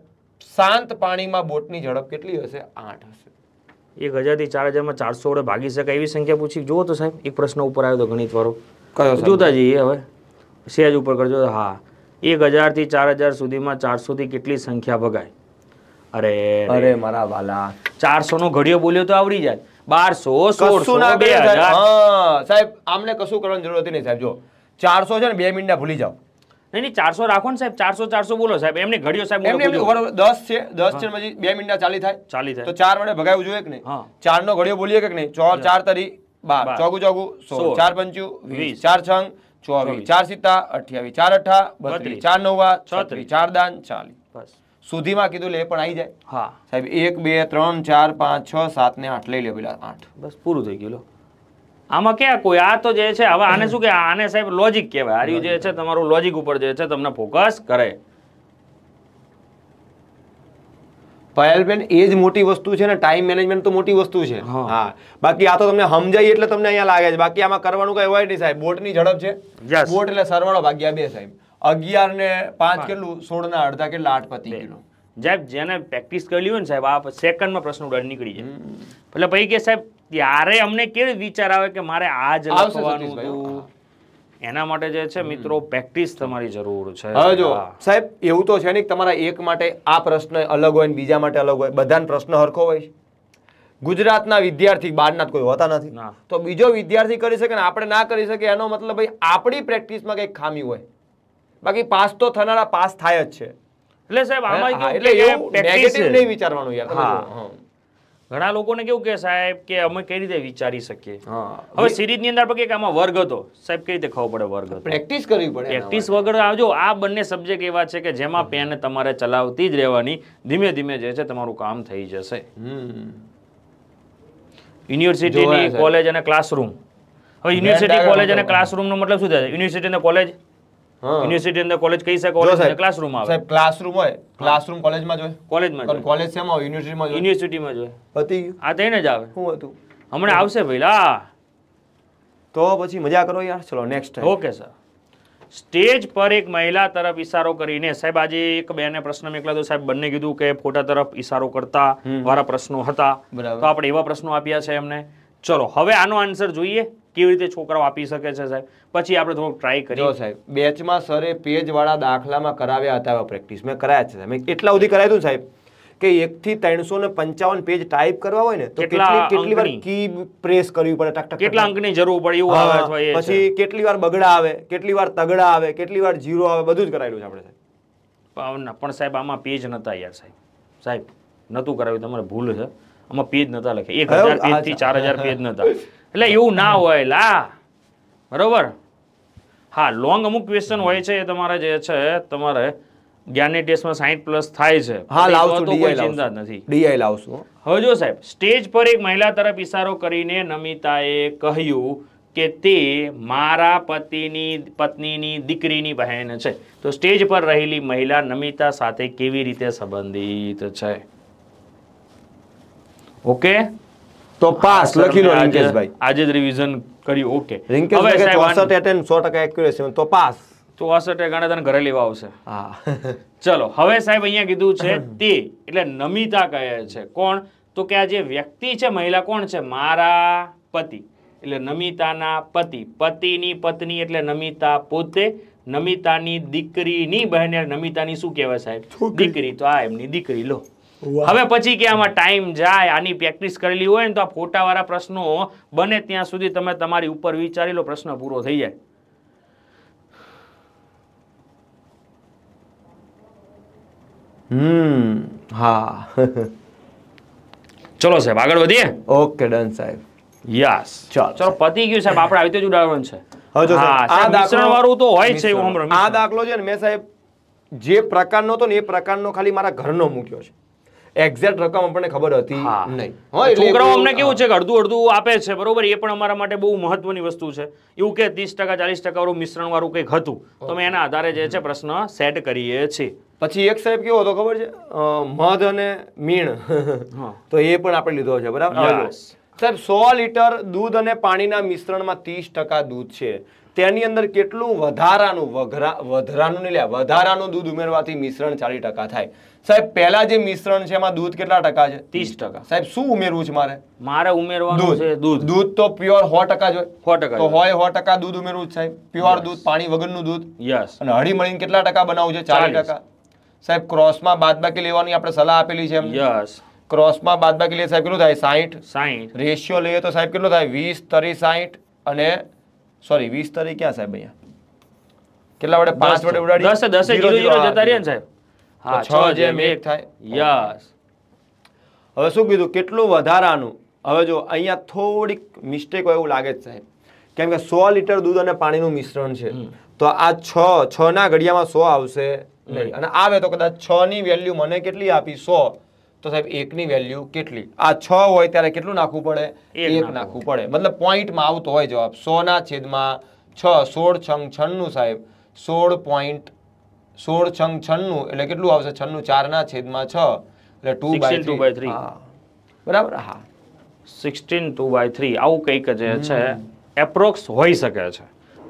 શાંત પાણીમાં બોટની ઝડપ કેટલી હશે આઠ હશે એક હજારથી ચાર હજારમાં ચારસો વડે ભાગી શકાય એવી સંખ્યા પૂછી જુઓ તો સાહેબ એક પ્રશ્ન ઉપર આવ્યો તો ગણિત વાળો કયો જોતા જઈએ હવે સહેજ ઉપર કરજો હા એક હજારથી ચાર હજાર સુધીમાં ચારસોથી કેટલી સંખ્યા ભગાય અરે અરે મારા વાલા ચારસો નો ઘડિયો બોલ્યો તો આવડી જાય બારસો સોળસો બે સાહેબ આમને કશું કરવાની જરૂર હતી નહીં સાહેબ જો ચારસો છે ને બે મિનિટના ભૂલી જાઓ નહીં નહીં ચારસો રાખો ને સાહેબ ચારસો ચારસો બોલો સાહેબ એમને ઘડિયો સાહેબ એમને દસ છે દસ છે પછી બે મિનિટના ચાલી થાય ચાલી થાય તો ચાર વડે ભગાવું જોઈએ કે નહીં ચાર નો ઘડિયો બોલીએ કે નહીં ચાર તરી બાર ચોગુ ચોગુ સોળ ચાર પંચું વીસ ચાર છંગ ચોવીસ ચાર સીતા અઠ્યાવીસ ચાર અઠા બત્રીસ ચાર નવા છત્રીસ ચાર દાન ચાલીસ બસ સુધીમાં કીધું લે પણ આવી જાય હા સાહેબ એક બે ત્રણ ચાર પાંચ છ સાત ને આઠ લઈ લે પેલા આઠ બસ પૂરું થઈ ગયું આમાં ક્યાં કોઈ આ તો જે છે હવે આને શું કે આને સાહેબ લોજિક કહેવાય આર્યું જે છે તમારું લોજિક ઉપર જે છે તમને ફોકસ કરે પાયલબેન એ જ મોટી વસ્તુ છે ને ટાઈમ મેનેજમેન્ટ તો મોટી વસ્તુ છે હા બાકી આ તો તમને સમજાય એટલે તમને અહીંયા લાગે છે બાકી આમાં કરવાનું કઈ હોય નહીં સાહેબ બોટની ઝડપ છે બોટ એટલે સરવાળો ભાગ્યા બે સાહેબ અગિયાર ને પાંચ કેટલું સોળ ના અડધા કેટલા આઠ પતિ કિલો સાહેબ જેને પ્રેક્ટિસ કરેલી હોય ને સાહેબ આ સેકન્ડમાં પ્રશ્ન ઉડાડ નીકળી જાય એટલે પછી કે સાહેબ ત્યારે અમને કેવી વિચાર આવે કે મારે આ જ લખવાનું એના માટે જે છે મિત્રો પ્રેક્ટિસ તમારી જરૂર છે હવે જો સાહેબ એવું તો છે ને તમારા એક માટે આ પ્રશ્ન અલગ હોય ને બીજા માટે અલગ હોય બધાને પ્રશ્ન હરખો હોય ગુજરાતના વિદ્યાર્થી બહારના કોઈ હોતા નથી તો બીજો વિદ્યાર્થી કરી શકે ને આપણે ના કરી શકીએ એનો મતલબ ભાઈ આપણી પ્રેક્ટિસમાં કંઈક ખામી હોય બાકી પાસ તો થનારા પાસ થાય જ છે એટલે સાહેબ આમાં એટલે એવું નહીં વિચારવાનું યાર હા ઘણા લોકોને કેવું કે સાહેબ કે અમે કઈ રીતે વિચારી શકીએ હવે સિરીઝની અંદર પણ કે આમાં વર્ગ હતો સાહેબ કઈ રીતે ખબર પડે વર્ગ પ્રેક્ટિસ કરવી પડે પ્રેક્ટિસ વગર આવજો આ બંને સબ્જેક્ટ એવા છે કે જેમાં પેન તમારે ચલાવતી જ રહેવાની ધીમે ધીમે જે છે તમારું કામ થઈ જશે યુનિવર્સિટીની કોલેજ અને ક્લાસરૂમ હવે યુનિવર્સિટી કોલેજ અને ક્લાસરૂમનો મતલબ શું થાય યુનિવર્સિટી અને કોલેજ યુનિવર્સિટી અંદર કોલેજ કહી શકો ક્લાસરૂમ આવે સાહેબ ક્લાસરૂમ હોય ક્લાસરૂમ કોલેજમાં જોઈએ કોલેજમાં કોલેજ શેમાં હોય યુનિવર્સિટીમાં જોઈએ યુનિવર્સિટીમાં જોઈએ પતી ગયું આ થઈને જ આવે શું હતું હમણાં આવશે ભઈલા તો પછી મજા કરો યાર ચલો નેક્સ્ટ ઓકે સર સ્ટેજ પર એક મહિલા તરફ ઈશારો કરીને સાહેબ આજે એક બેને પ્રશ્ન મોકલા તો સાહેબ બંને કીધું કે ફોટા તરફ ઈશારો કરતા વાળા પ્રશ્નો હતા તો આપણે એવા પ્રશ્નો આપ્યા છે એમને ચલો હવે આનો આન્સર જોઈએ કેવી રીતે છોકરાઓ આપી શકે છે સાહેબ પછી આપણે થોડુંક ટ્રાય કરીએ સાહેબ બેચમાં સરે પેજવાળા દાખલામાં કરાવ્યા હતા એવા પ્રેક્ટિસ મેં કરાયા છે સાહેબ એટલા સુધી કરાવ્યું હતું સાહેબ કે એક થી ત્રણસો ને પંચાવન પેજ ટાઈપ કરવા હોય ને તો કેટલી વાર કી પ્રેસ કરવી પડે ટક ટક કેટલા અંકની જરૂર પડે એવું આવે પછી કેટલી વાર બગડા આવે કેટલી વાર તગડા આવે કેટલી વાર જીરો આવે બધું જ કરાયેલું છે આપણે સાહેબ પણ સાહેબ આમાં પેજ નતા યાર સાહેબ સાહેબ નતું કરાવ્યું તમારે ભૂલ છે આમાં પેજ નતા લખે એક હજાર પેજ થી ચાર હજાર પેજ નતા એટલે એવું ના હોય લા બરોબર હા લોંગ અમુક ક્વેશ્ચન હોય છે એ તમારે જે છે તમારે જ્ઞાનની ટેસ્ટમાં સાઈઠ પ્લસ થાય છે હા લાવશું કોઈ ચિંતા નથી ડીઆઈ લાવશું હવે જો સાહેબ સ્ટેજ પર એક મહિલા તરફ ઈશારો કરીને નમિતાએ કહ્યું કે તે મારા પતિની પત્નીની દીકરીની બહેન છે તો સ્ટેજ પર રહેલી મહિલા નમિતા સાથે કેવી રીતે સંબંધિત છે ઓકે તો પાસ લખી લો રિંકેશભાઈ આજે જ રિવિઝન કરી ઓકે રિંકેશભાઈ 64 એટેન 100% એક્યુરેસી તો પાસ 64 ગણા તને ઘરે લેવા આવશે હા ચલો હવે સાહેબ અહીંયા કીધું છે તે એટલે નમિતા કહે છે કોણ તો કે આ જે વ્યક્તિ છે મહિલા કોણ છે મારા પતિ એટલે નમિતાના પતિ પતિની પત્ની એટલે નમિતા પોતે નમિતાની દીકરીની બહેન નમિતાની શું કહેવાય સાહેબ દીકરી તો આ એમની દીકરી લો હવે પછી કે આમાં ટાઈમ જાય આની પ્રેક્ટિસ કરેલી હોય ને તો આ ફોટાવાળા પ્રશ્નો બને ત્યાં સુધી તમે તમારી ઉપર વિચારી લો પ્રશ્ન પૂરો થઈ જાય હમ હા ચલો સાહેબ આગળ વધીએ ઓકે ડન સાહેબ યસ ચલો પતી ગયું સાહેબ આપણે આવી તો જ ઉદાહરણ છે આ દાખલો વાળું તો હોય છે આ દાખલો છે ને મેં સાહેબ જે પ્રકારનો હતો ને એ પ્રકારનો ખાલી મારા ઘરનો મૂક્યો છે એક્ઝેક્ટ રકમ આપણને ખબર હતી નહીં છોકરાઓ અમને કેવું છે કે અડધું અડધું આપે છે બરોબર એ પણ અમારા માટે બહુ મહત્વની વસ્તુ છે એવું કે ત્રીસ ટકા ચાલીસ ટકા વાળું મિશ્રણ વાળું કંઈક હતું તો અમે એના આધારે જે છે પ્રશ્ન સેટ કરીએ છીએ પછી એક સાહેબ કેવો હતો ખબર છે મધ અને મીણ તો એ પણ આપણે લીધો છે બરાબર સાહેબ સો લીટર દૂધ અને પાણીના મિશ્રણમાં ત્રીસ ટકા દૂધ છે તેની અંદર કેટલું વધારાનું વધારાનું નહીં લે વધારાનું દૂધ ઉમેરવાથી મિશ્રણ ચાલીસ ટકા થાય સાહેબ પહેલા જે મિશ્રણ છે એમાં દૂધ કેટલા ટકા છે ત્રીસ ટકા સાહેબ શું ઉમેરવું છે મારે મારે ઉમેરવાનું છે દૂધ દૂધ તો પ્યોર સો ટકા જ હોય ટકા સો ટકા દૂધ ઉમેરવું છે સાહેબ પ્યોર દૂધ પાણી વગરનું દૂધ યસ અને હળી મળીને કેટલા ટકા બનાવવું છે ચાલીસ ટકા સાહેબ ક્રોસમાં બાદબાકી લેવાની આપણે સલાહ આપેલી છે યસ ક્રોસમાં બાદબાકી લે સાહેબ કેટલું થાય સાહીઠ સાહીઠ રેશિયો લઈએ તો સાહેબ કેટલું થાય વીસ તરી સાહીઠ અને સોરી વીસ તારીખ ક્યાં સાહેબ અહીંયા કેટલા વડે પાંચ વડે ઉડાડી દસે દસે જીરો જીરો જતા રહ્યા સાહેબ હા છ જેમ એક થાય યસ હવે શું કીધું કેટલું વધારાનું હવે જો અહીંયા થોડીક મિસ્ટેક હોય એવું લાગે જ સાહેબ કેમ કે સો લીટર દૂધ અને પાણીનું મિશ્રણ છે તો આ છ છ ના ઘડિયામાં સો આવશે નહીં અને આવે તો કદાચ છ ની વેલ્યુ મને કેટલી આપી સો તો સાહેબ એકની વેલ્યુ કેટલી આ છ હોય ત્યારે કેટલું નાખવું પડે એક નાખવું પડે મતલબ પોઈન્ટમાં આવતો હોય જવાબ સોના છેદમાં છ સોળ છંગ છન્નું સાહેબ સોળ પોઈન્ટ સોળ છંગ છન્નું એટલે કેટલું આવશે છન્નું ચારના છેદમાં છ એટલે two by two by three બરાબર હા સિક્સટીન ટુ બાય થ્રી આવું કંઈક જે છે એપ્રોક્સ હોઈ શકે છે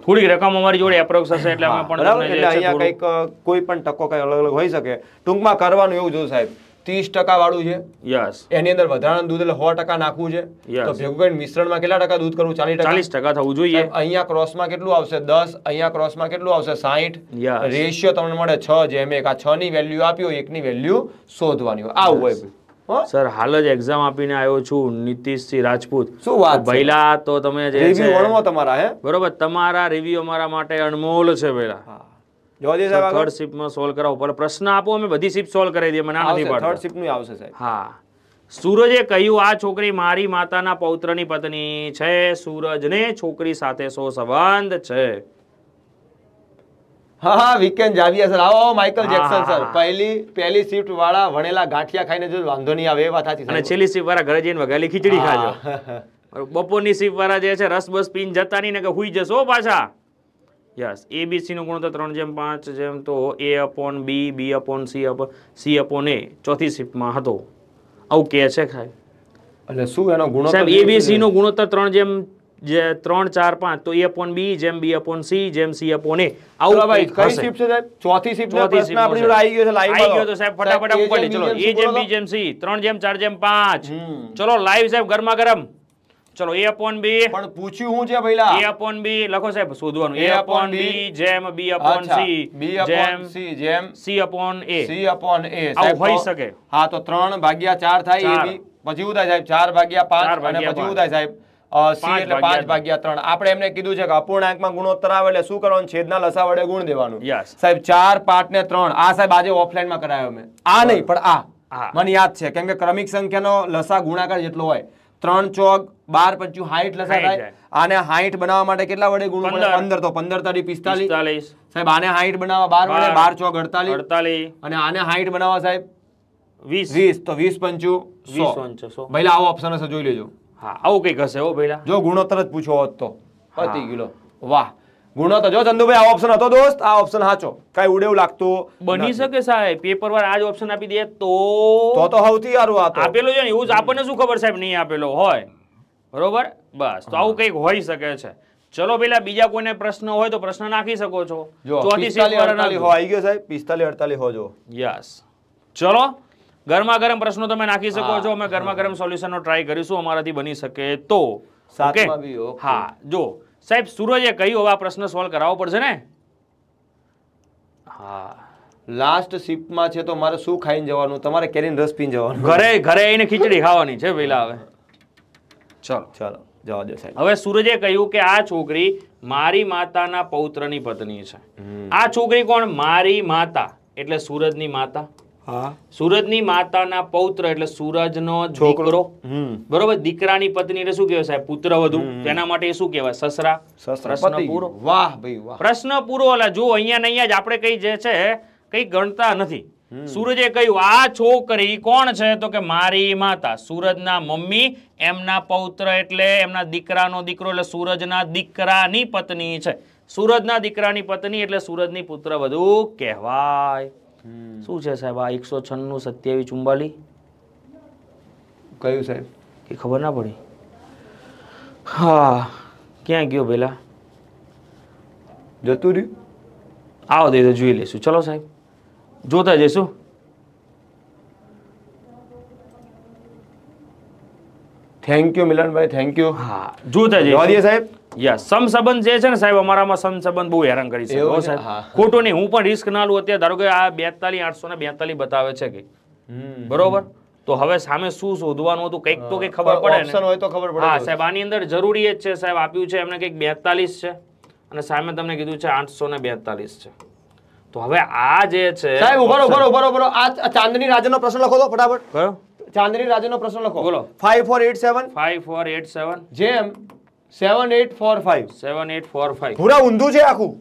થોડીક રકમ અમારી જોડે એપ્રોક્સ હશે એટલે અમે પણ અહીંયા કંઈક કોઈ પણ ટકો કંઈ અલગ અલગ હોઈ શકે ટૂંકમાં કરવાનું એવું જોયું સાહેબ ત્રીસ ટકા વાળું છે યસ એની અંદર વધારાનું દૂધ એટલે સો ટકા નાખવું છે તો ભેગું કરીને મિશ્રણમાં કેટલા ટકા દૂધ કરવું ચાલીસ ચાલીસ ટકા થવું જોઈએ અહીંયા ક્રોસમાં કેટલું આવશે દસ અહીંયા ક્રોસમાં કેટલું આવશે સાહીઠ રેશિયો તમને મળે છ જેમ એક આ છ ની વેલ્યુ આપ્યો એકની વેલ્યુ શોધવાની હોય આવું હોય સર હાલ જ એક્ઝામ આપીને આવ્યો છું નીતિશસિંહ રાજપૂત શું વાત પહેલા તો તમે જે રિવ્યુ તમારા હે બરોબર તમારા રિવ્યુ અમારા માટે અનમોલ છે પહેલા જોવાદી સાહેબ થર્ડ શિફ્ટમાં સૂરજે કહ્યું આ છોકરી મારી માતાના પૌત્રની પત્ની છે ને છોકરી સાથે સો સંબંધ છે હા હા વીકેન્ડ જાવિયા સર આવો માઇકલ જેક્સન સર પહેલી પહેલી શિફ્ટ વાળા વણેલા ગાંઠિયા ખાઈને જો વાંધો નહીં આવે એ વાત સાચી અને છેલ્લી શિફ્ટ વાળા ઘરે જઈને વગાલી ખીચડી ખાજો બપોરની શિફ્ટ વાળા જે છે રસ બસ પીન જતા નહીં ને કે હુઈ જશો પાછા યસ એ બી સીનો ગુણોત્તર ત્રણ જેમ પાંચ જેમ તો A upon B B upon C upon C upon A ચોથી શિફ્ટમાં હતો આવું કહે છે ખાલી એટલે શું એનો ગુણોત્તર એ બી સી ગુણોત્તર ત્રણ જેમ જે ત્રણ ચાર પાંચ તો એ અપોન બી જેમ બી અપોન સી જેમ સી અપોન એ આવું ભાઈ કઈ શિફ્ટ છે સાહેબ ચોથી શિફ્ટ નો પ્રશ્ન આપણી જોડે આવી ગયો છે લાઈવ આવી ગયો તો સાહેબ ફટાફટ ઉપર ચલો એ જેમ બી જેમ સી ત્રણ જેમ ચાર જેમ પાંચ ચલો લાઈવ સાહેબ ગરમા ગરમ ચલો a upon b પણ પૂછ્યું હું છે પહેલા a upon b લખો સાહેબ શોધવાનું a upon b જેમ b upon c જેમ c જેમ c upon a c upon a સાહેબ હોઈ શકે હા તો 3 ભાગ્યા 4 થાય ab પછી ઉદાય સાહેબ 4 ભાગ્યા 5 અને પછી ઉદાય સાહેબ સી એટલે 5 ભાગ્યા 3 આપણે એમને કીધું છે કે અપૂર્ણાંકમાં ગુણોત્તર આવે એટલે શું કરવાનું છેદના લસા વડે ગુણ દેવાનું સાહેબ 4 પાટ ને 3 આ સાહેબ આજે માં કરાયો મેં આ નહીં પણ આ મને યાદ છે કેમ કે ક્રમિક સંખ્યાનો લસા ગુણાકાર જેટલો હોય 3 ચોક બાર પંચું હાઈટ લસા થાય આને હાઈટ બનાવવા માટે કેટલા વડે ગુણ પંદર તો પંદર તારી પિસ્તાલીસ સાહેબ આને હાઈટ બનાવવા બાર વડે બાર ચોક અડતાલીસ અડતાલીસ અને આને હાઈટ બનાવવા સાહેબ વીસ વીસ તો વીસ પંચું ભાઈલા આવો ઓપ્શન હશે જોઈ લેજો હા આવું કઈક હશે જો ગુણોત્તર જ પૂછો હોત તો પતી ગયો વાહ ગુણોત્તર જો ચંદુભાઈ આ ઓપ્શન હતો દોસ્ત આ ઓપ્શન સાચો કઈ ઉડે એવું લાગતું બની શકે સાહેબ પેપર વાર આ ઓપ્શન આપી દે તો તો સૌથી સારું આપેલું છે ને એવું જ આપણને શું ખબર સાહેબ નહીં આપેલો હોય બરોબર બસ તો આવું કંઈક હોઈ શકે છે ચલો પેલા બીજા કોઈને પ્રશ્ન હોય તો પ્રશ્ન નાખી શકો છો ચોથી સીટ પર આવી ગયો યસ ચલો ગરમા ગરમ પ્રશ્નો તમે નાખી શકો છો અમે ગરમા ગરમ સોલ્યુશનનો ટ્રાય કરીશું અમારાથી બની શકે તો હા જો સાહેબ સૂરજે કહ્યું હવે આ પ્રશ્ન સોલ્વ કરાવવો પડશે ને હા લાસ્ટ શિફ્ટમાં છે તો મારે શું ખાઈને જવાનું તમારે કેરીને રસ પીને જવાનું ઘરે ઘરે આવીને ખીચડી ખાવાની છે પેલા હવે હવે સૂરજે કહ્યું કે આ છોકરી મારી માતાના પૌત્રની પત્ની છે આ છોકરી કોણ મારી માતા એટલે સૂરજની માતા સુરજની માતાના પૌત્ર એટલે સુરજ નો છોકરો બરોબર દીકરાની પત્ની એટલે શું કેવાય સાહેબ પુત્ર વધુ તેના માટે શું કેવાય સસરા પ્રશ્ન પૂરો વાહ ભાઈ પ્રશ્ન પૂરો એટલે જો અહીંયા ને અહીંયા જ આપણે કઈ જે છે કઈ ગણતા નથી સૂરજે કહ્યું આ છોકરી કોણ છે તો કે મારી માતા સૂરજના મમ્મી એમના પૌત્ર એટલે એમના દીકરાનો દીકરો એટલે સૂરજના દીકરાની પત્ની છે સૂરજના દીકરાની પત્ની એટલે સૂરજની પુત્ર બધું કહેવાય શું છે સાહેબ આ એકસો છન્નું સત્યાવીસ ચુંબાલી કયું સાહેબ કે ખબર ના પડી હા ક્યાં ગયો પેલા જતું રહ્યું આવો દે તો જોઈ લઈશું ચલો સાહેબ જોતા જઈશું થેન્ક યુ મિલનભાઈ થેન્ક યુ હા જોતા જઈશું સાહેબ સમસંબંધ જે છે ને સાહેબ અમારામાં સમસંબંધ બહુ હેરાન કરી છે ખોટું નહીં હું પણ રિસ્ક ના લઉં અત્યારે ધારો કે આ બેતાલીસ આઠસો ને બેતાલીસ બતાવે છે કે બરોબર તો હવે સામે શું શોધવાનું હતું કંઈક તો કંઈક ખબર પડે હોય તો ખબર પડે હા સાહેબ આની અંદર જરૂરી જ છે સાહેબ આપ્યું છે એમને કઈક બેતાલીસ છે અને સામે તમને કીધું છે આઠસો ને બેતાલીસ છે તો હવે આ જે છે સાહેબ ઉભરો ઉભરો ઉભરો ઉભરો આ ચાંદની રાજાનો પ્રશ્ન લખો તો ફટાફટ કયો ચાંદની રાજાનો પ્રશ્ન લખો બોલો 5487 5487 જેમ 7845 7845 પૂરા ઊંધું છે આખું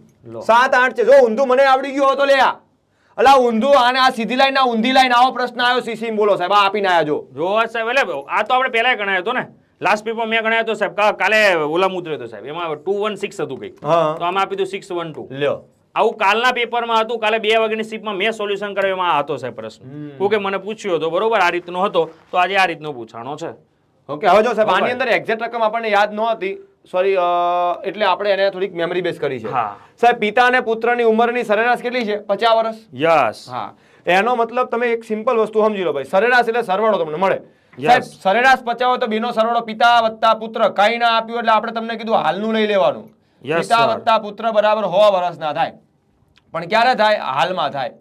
7 8 છે જો ઊંધું મને આવડી ગયું તો લે આ અલા ઊંધું આને આ સીધી લાઈન આ ઊંધી લાઈન આવો પ્રશ્ન આવ્યો સીસી બોલો સાહેબ આ આપીને આયા જો જો સાહેબ એટલે આ તો આપણે પહેલા ગણાયો હતો ને લાસ્ટ પેપર મેં ગણાયો તો સાહેબ કાલે ઓલા મુદ્રે તો સાહેબ એમાં 216 હતું કઈ તો આમાં આપી દો 612 લ્યો આવું કાલના પેપરમાં હતું કાલે બે વાગ્યાની શિપમાં મેં સોલ્યુશન કરવામાં હતો સાહેબ પ્રશ્ન ઓકે મને પૂછ્યો હતો બરોબર આ રીતનો હતો તો આજે આ રીતનો પૂછાણો છે ઓકે હવે જો સાહેબ આની અંદર એક્ઝેક્ટ રકમ આપણને યાદ ન હતી સોરી એટલે આપણે એને થોડીક મેમરી બેઝ કરી છે સાહેબ પિતા અને પુત્રની ઉંમરની સરેરાશ કેટલી છે પચાસ વર્ષ યસ હા એનો મતલબ તમે એક સિમ્પલ વસ્તુ સમજી લો ભાઈ સરેરાશ એટલે સરવાળો તમને મળે સાહેબ સરેરાશ પચાવો તો બેનો સરવાળો પિતા વત્તા પુત્ર કઈ ના આપ્યું એટલે આપણે તમને કીધું હાલનું લઈ લેવાનું પિતા વત્તા પુત્ર બરાબર સો ના થાય પણ ક્યારે થાય હાલમાં થાય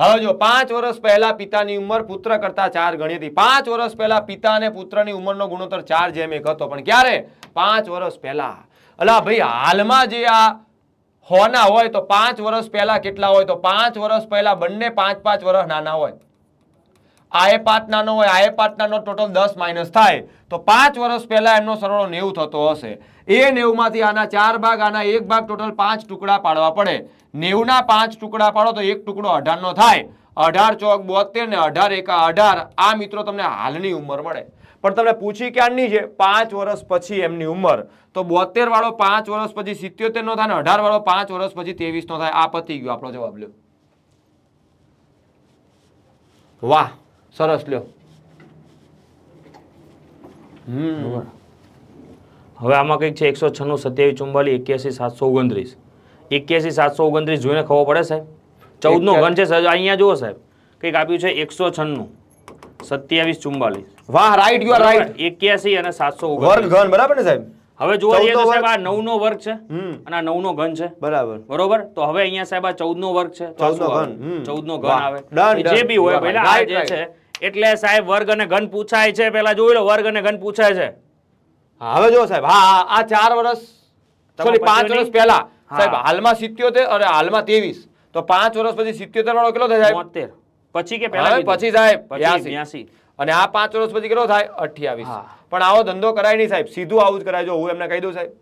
હવે જો પાંચ વર્ષ પહેલા પિતાની ઉંમર પુત્ર કરતા ચાર ગણી હતી પાંચ વર્ષ પહેલા પિતા અને પુત્રની ઉંમરનો ગુણોત્તર ચાર જેમ એક હતો પણ ક્યારે પાંચ વર્ષ પહેલા અલા ભાઈ હાલમાં જે આ હોના હોય તો પાંચ વર્ષ પહેલા કેટલા હોય તો પાંચ વર્ષ પહેલા બંને પાંચ પાંચ વર્ષ નાના હોય આ પાંચ નાનો હોય આ પાંચ નાનો ટોટલ દસ માઇનસ થાય તો પાંચ વર્ષ પહેલાં એમનો સરવાળો નેવું થતો હશે એ નેવમાંથી આના ચાર ભાગ આના એક ભાગ ટોટલ પાંચ ટુકડા પાડવા પડે નેવના પાંચ ટુકડા પાડો તો એક ટુકડો અઢારનો થાય અઢાર ચોક બોતેર ને અઢાર એકા અઢાર આ મિત્રો તમને હાલની ઉંમર મળે પણ તમને પૂછી ક્યારની છે પાંચ વર્ષ પછી એમની ઉંમર તો બોતેર વાળો પાંચ વર્ષ પછી સિત્યોતેર નો થાય ને અઢાર વાળો પાંચ વર્ષ પછી ત્રેવીસ નો થાય આ પતી ગયો આપણો જવાબ લ્યો વાહ સરસ લ્યો હવે આમાં કંઈક છે એકસો છન્નું સત્યાવીસ ચુમ્બાલીસ એક્યાસી સાતસો ઓગણત્રીસ એક્યાસી સાતસો ઓગણત્રીસ જોઈને ખબર પડે સાહેબ ચૌદનો ઘન છે અહીંયા જુઓ સાહેબ કંઈક આપ્યું છે એકસો છન્નું સત્યાવીસ ચુમ્બાલીસ વાહ રાઈટ યુ આર રાઈટ એક્યાસી અને સાતસો વર્ગ ઘન બરાબર ને સાહેબ હવે જોવા સાહેબ આ નવ નો વર્ગ છે અને આ નવ નો ઘન છે બરાબર બરોબર તો હવે અહીંયા સાહેબ આ ચૌદ નો વર્ગ છે ચૌદ ઘન ચૌદ નો ઘન આવે જે બી હોય પેલા આ જે છે એટલે સાહેબ વર્ગ અને ઘન પૂછાય છે પેલા જોઈ લો વર્ગ અને ઘન પૂછાય છે હવે જો સાહેબ હા આ ચાર વર્ષ સોરી પાંચ વર્ષ પહેલા સાહેબ હાલમાં સિત્યોતેર અને હાલમાં ત્રેવીસ તો પાંચ વર્ષ પછી સિત્યોતેર વાળો કેટલો થાય સાહેબ પછી કે પહેલા પછી સાહેબ બ્યાસી અને આ પાંચ વર્ષ પછી કેટલો થાય અઠ્યાવીસ પણ આવો ધંધો કરાય નહીં સાહેબ સીધું આવું જ કરાય જો હું એમને કહી દઉં સાહેબ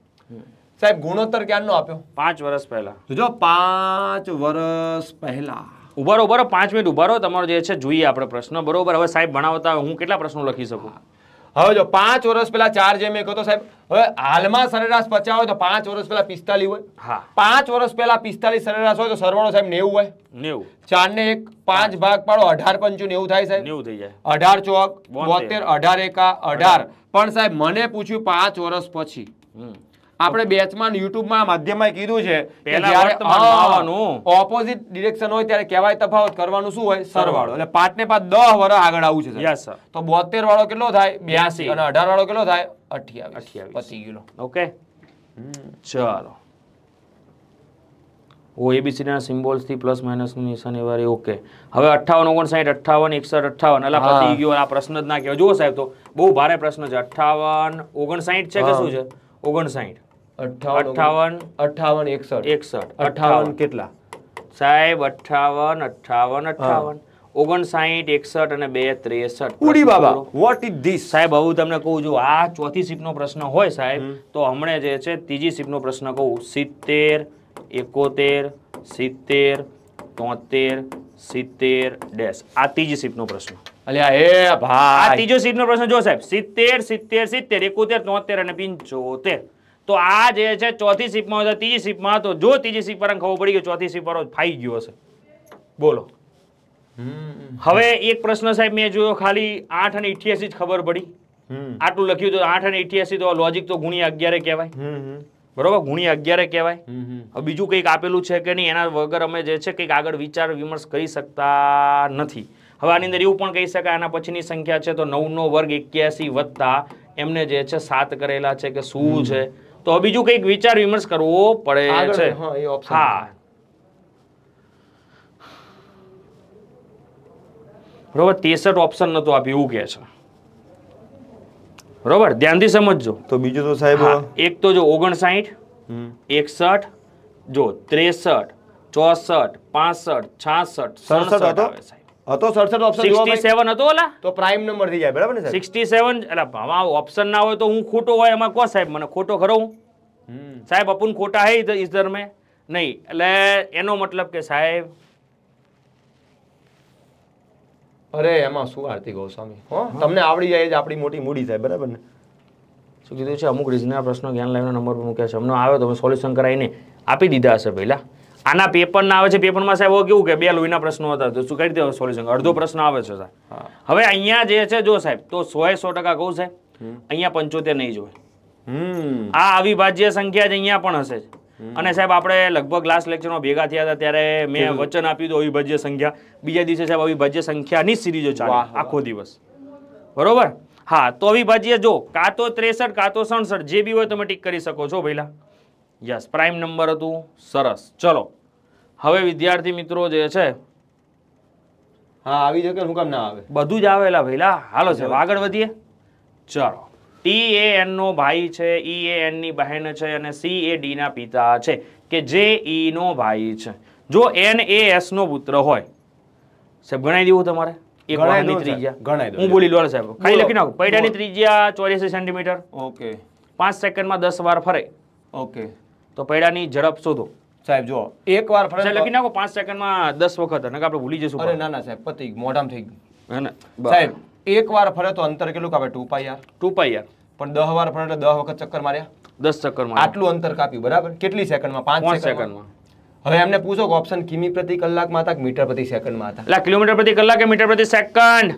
સાહેબ ગુણોત્તર ક્યારનો આપ્યો પાંચ વર્ષ પહેલા જો પાંચ વર્ષ પહેલા ઉભારો ઉભારો પાંચ મિનિટ ઉભારો તમારો જે છે જોઈએ આપણે પ્રશ્ન બરોબર હવે સાહેબ ભણાવતા હું કેટલા પ્રશ્નો લખી શકું હવે જો પાંચ વર્ષ પેલા ચાર જેમ એક હતો સાહેબ હવે હાલમાં સરેરાશ પચાવ હોય તો પાંચ વર્ષ પેલા પિસ્તાલીસ હોય હા પાંચ વર્ષ પેલા પિસ્તાલીસ સરેરાશ હોય તો સરવાળો સાહેબ નેવું હોય નેવું ચાર ને એક પાંચ ભાગ પાડો અઢાર પંચું નેવું થાય સાહેબ નેવું થઈ જાય અઢાર ચોક બોતેર અઢાર એકા અઢાર પણ સાહેબ મને પૂછ્યું પાંચ વર્ષ પછી હમ આપણે બેચમાં યુટ્યુબમાં માધ્યમમાં કીધું છે ઓપોઝિટ ડિરેક્શન હોય ત્યારે કહેવાય તફાવત કરવાનું શું હોય સરવાળો એટલે પાંચ ને પાંચ દસ વર્ષ આગળ આવું છે તો બોતેર વાળો કેટલો થાય બ્યાસી અને અઢાર વાળો કેટલો થાય અઠ્યાવીસ અઠ્યાવીસ પચી કિલો ઓકે ચાલો ઓ એબીસીના સિમ્બોલ્સથી પ્લસ માઇનસનું નિશાન એવારી ઓકે હવે અઠ્ઠાવન ઓગણસાઠ અઠ્ઠાવન એકસઠ અઠ્ઠાવન એટલે પતી ગયો આ પ્રશ્ન જ ના કહેવાય જુઓ સાહેબ તો બહુ ભારે પ્રશ્ન છે અઠ્ઠાવન ઓગણસાઠ છે કે શું છે ઓગણસાઠ અઠાવન અઠાવન એકસઠ એકસઠ અઠાવન કેટલા સાહેબ અઠાવન અઠાવન અઠાવન ઓગણસાઠ એકસઠ અને બે ત્રેસઠ ઉડી બાબા સાહેબ હું તમને કહું છું આ ચોથી સીપનો પ્રશ્ન હોય સાહેબ તો હમણે જે છે ત્રીજી નો પ્રશ્ન કહું સિત્તેર એકોતેર સિત્તેર તોતેર સિત્તેર ડેશ આ ત્રીજી નો પ્રશ્ન અલ્યા એ ભાઈ આ ત્રીજો પ્રશ્ન જો સાહેબ સિત્તેર સિત્તેર સિત્તેર એકોતેર તોતેર અને પિંચોતેર તો આ જે છે ચોથી શિપમાં હતો ત્રીજી શિપમાં હતો જો ત્રીજી શિપ પર ખબર પડી ગયો ચોથી શિપ પર ફાઈ ગયો હશે બોલો હવે એક પ્રશ્ન સાહેબ મેં જોયો ખાલી આઠ અને ઇઠ્યાસી જ ખબર પડી આટલું લખ્યું તો આઠ અને ઇઠ્યાસી તો લોજિક તો ગુણ્યા અગિયારે કહેવાય બરોબર ગુણી અગિયારે કહેવાય બીજું કંઈક આપેલું છે કે નહીં એના વગર અમે જે છે કંઈક આગળ વિચાર વિમર્શ કરી શકતા નથી હવે આની અંદર એવું પણ કહી શકાય આના પછીની સંખ્યા છે તો નવનો વર્ગ એક્યાસી વત્તા એમને જે છે સાત કરેલા છે કે શું છે તો બીજું કંઈક વિચાર વિમર્શ કરવો પડે છે હા બરોબર તેસઠ ઓપ્શન નતો આપ્યું એવું કહે છે બરોબર ધ્યાનથી સમજજો તો બીજું તો સાહેબ એક તો જો ઓગણસાઠ એકસઠ જો ત્રેસઠ ચોસઠ પાસઠ છાસઠ સડસઠ આવે સાહેબ હતો 67 ઓપ્શન 67 હતો ઓલા તો પ્રાઇમ નંબર થઈ જાય બરાબર ને સાહેબ 67 એટલે આમાં ઓપ્શન ના હોય તો હું ખોટો હોય એમાં કો સાહેબ મને ખોટો ખરો હું સાહેબ અપુન ખોટા હે ઇસ ધર્મે નહીં એટલે એનો મતલબ કે સાહેબ અરે એમાં શું આરતી ગોસ્વામી હો તમને આવડી જાય જ આપણી મોટી મૂડી થાય બરાબર ને શું કીધું છે અમુક રીઝનના પ્રશ્નો જ્ઞાન લાઈવના નંબર પર મૂક્યા છે અમને આવ્યો તમે સોલ્યુશન કરાવીને આપી દીધા હશે પહેલાં આના પેપર ના આવે છે પેપર માં સાહેબ કેવું કે બે ના પ્રશ્નો હતા તો શું કરી દેવા સોલ્યુશન અડધો પ્રશ્ન આવે છે સાહેબ હવે અહીંયા જે છે જો સાહેબ તો સો એ સો ટકા કહું સાહેબ અહીંયા પંચોતેર નહીં જોવે આ અવિભાજ્ય સંખ્યા જ અહીંયા પણ હશે અને સાહેબ આપણે લગભગ લાસ્ટ લેક્ચરમાં ભેગા થયા હતા ત્યારે મેં વચન આપ્યું હતું અવિભાજ્ય સંખ્યા બીજા દિવસે સાહેબ અવિભાજ્ય સંખ્યાની સિરીજો ચાલે આખો દિવસ બરોબર હા તો અવિભાજ્ય જો કાં તો ત્રેસઠ કાં તો સડસઠ જે બી હોય તમે ટીક કરી શકો છો ભઈલા યસ પ્રાઇમ નંબર હતું સરસ ચલો હવે વિદ્યાર્થી મિત્રો જે છે હા આવી જગ્યા શું કામ ના આવે બધું જ આવેલા ભઈલા હાલો છે આગળ વધીએ ચલો ટી એ એન નો ભાઈ છે ઈ એ એનની બહેન છે અને સી એ ડીના પિતા છે કે જે ઈ નો ભાઈ છે જો એન એ એસનો પુત્ર હોય સાહેબ ગણાઈ દેવું તમારે એક વાહનની ત્રિજ્યા સાહેબ ખાલી લખી નાખો પૈડાની ત્રિજ્યા સેન્ટીમીટર ઓકે પાંચ સેકન્ડમાં દસ વાર ફરે ઓકે તો પૈડાની ઝડપ શોધો સાહેબ જો એક વાર લખી નાખો પાંચ સેકન્ડમાં દસ વખત આપણે ભૂલી જશું અરે ના ના સાહેબ પતિ મોઢામ થઈ ગયું સાહેબ એકવાર ફરે તો અંતર કેટલું કાપે ટુ પાઈ ટુ પાઈ પણ દહ વાર ફરે એટલે દહ વખત ચક્કર માર્યા દસ ચક્કર આટલું અંતર કાપ્યું બરાબર કેટલી સેકન્ડમાં પાંચ સેકન્ડમાં હવે એમને પૂછો ઓપ્શન કિમી પ્રતિ કલાકમાં હતા મીટર પ્રતિ સેકન્ડમાં હતા એટલે કિલોમીટર પ્રતિ કલાક કે મીટર પ્રતિ સેકન્ડ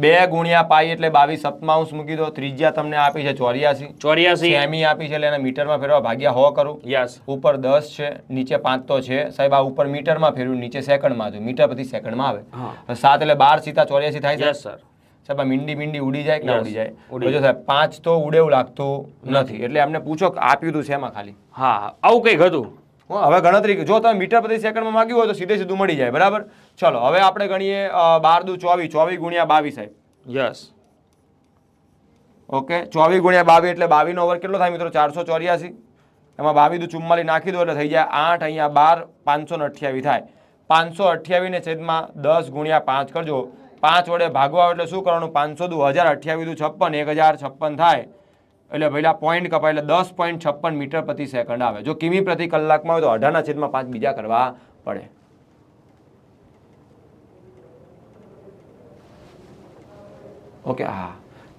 બે ગુણ્યા પાઈ એટલે બાવીસ સપ્તમાંશ મૂકી દો ત્રિજ્યા તમને આપી છે ચોર્યાસી ચોર્યાસી સેમી આપી છે એટલે એને મીટરમાં ફેરવા ભાગ્યા હો કરું યસ ઉપર દસ છે નીચે પાંચ તો છે સાહેબ આ ઉપર મીટરમાં ફેરવું નીચે સેકન્ડમાં જો મીટર પછી સેકન્ડમાં આવે સાત એટલે બાર સીતા ચોર્યાસી થાય છે સર સાહેબ મીંડી મીંડી ઉડી જાય કે ના ઉડી જાય જો સાહેબ પાંચ તો ઉડે એવું લાગતું નથી એટલે અમને પૂછો આપ્યું હતું એમાં ખાલી હા આવું કંઈક હતું હવે ગણતરી જો તમે મીટર પ્રતિ સેકન્ડમાં માગ્યું હોય તો સીધે સીધું મળી જાય બરાબર ચલો હવે આપણે ગણીએ બાર દુ ચોવીસ ચોવીસ ગુણ્યા બાવીસ સાહેબ યસ ઓકે ચોવીસ ગુણ્યા બાવીસ એટલે બાવીસનો ઓવર કેટલો થાય મિત્રો ચારસો ચોર્યાસી એમાં બાવી દુ ચુમ્માલી નાખી દો એટલે થઈ જાય આઠ અહીંયા બાર પાંચસો ને અઠ્યાવીસ થાય પાંચસો અઠ્યાવીસને છેદમાં દસ ગુણ્યા પાંચ કરજો પાંચ વડે ભાગવા એટલે શું કરવાનું પાંચસો દુ હજાર અઠ્યાવીસ દુ છપ્પન એક હજાર છપ્પન થાય એટલે પહેલાં પોઈન્ટ કપાય એટલે દસ પોઈન્ટ છપ્પન મીટર પ્રતિ સેકન્ડ આવે જો કિમી પ્રતિ કલાકમાં હોય તો અઢારના છેદમાં પાંચ બીજા કરવા પડે ઓકે હા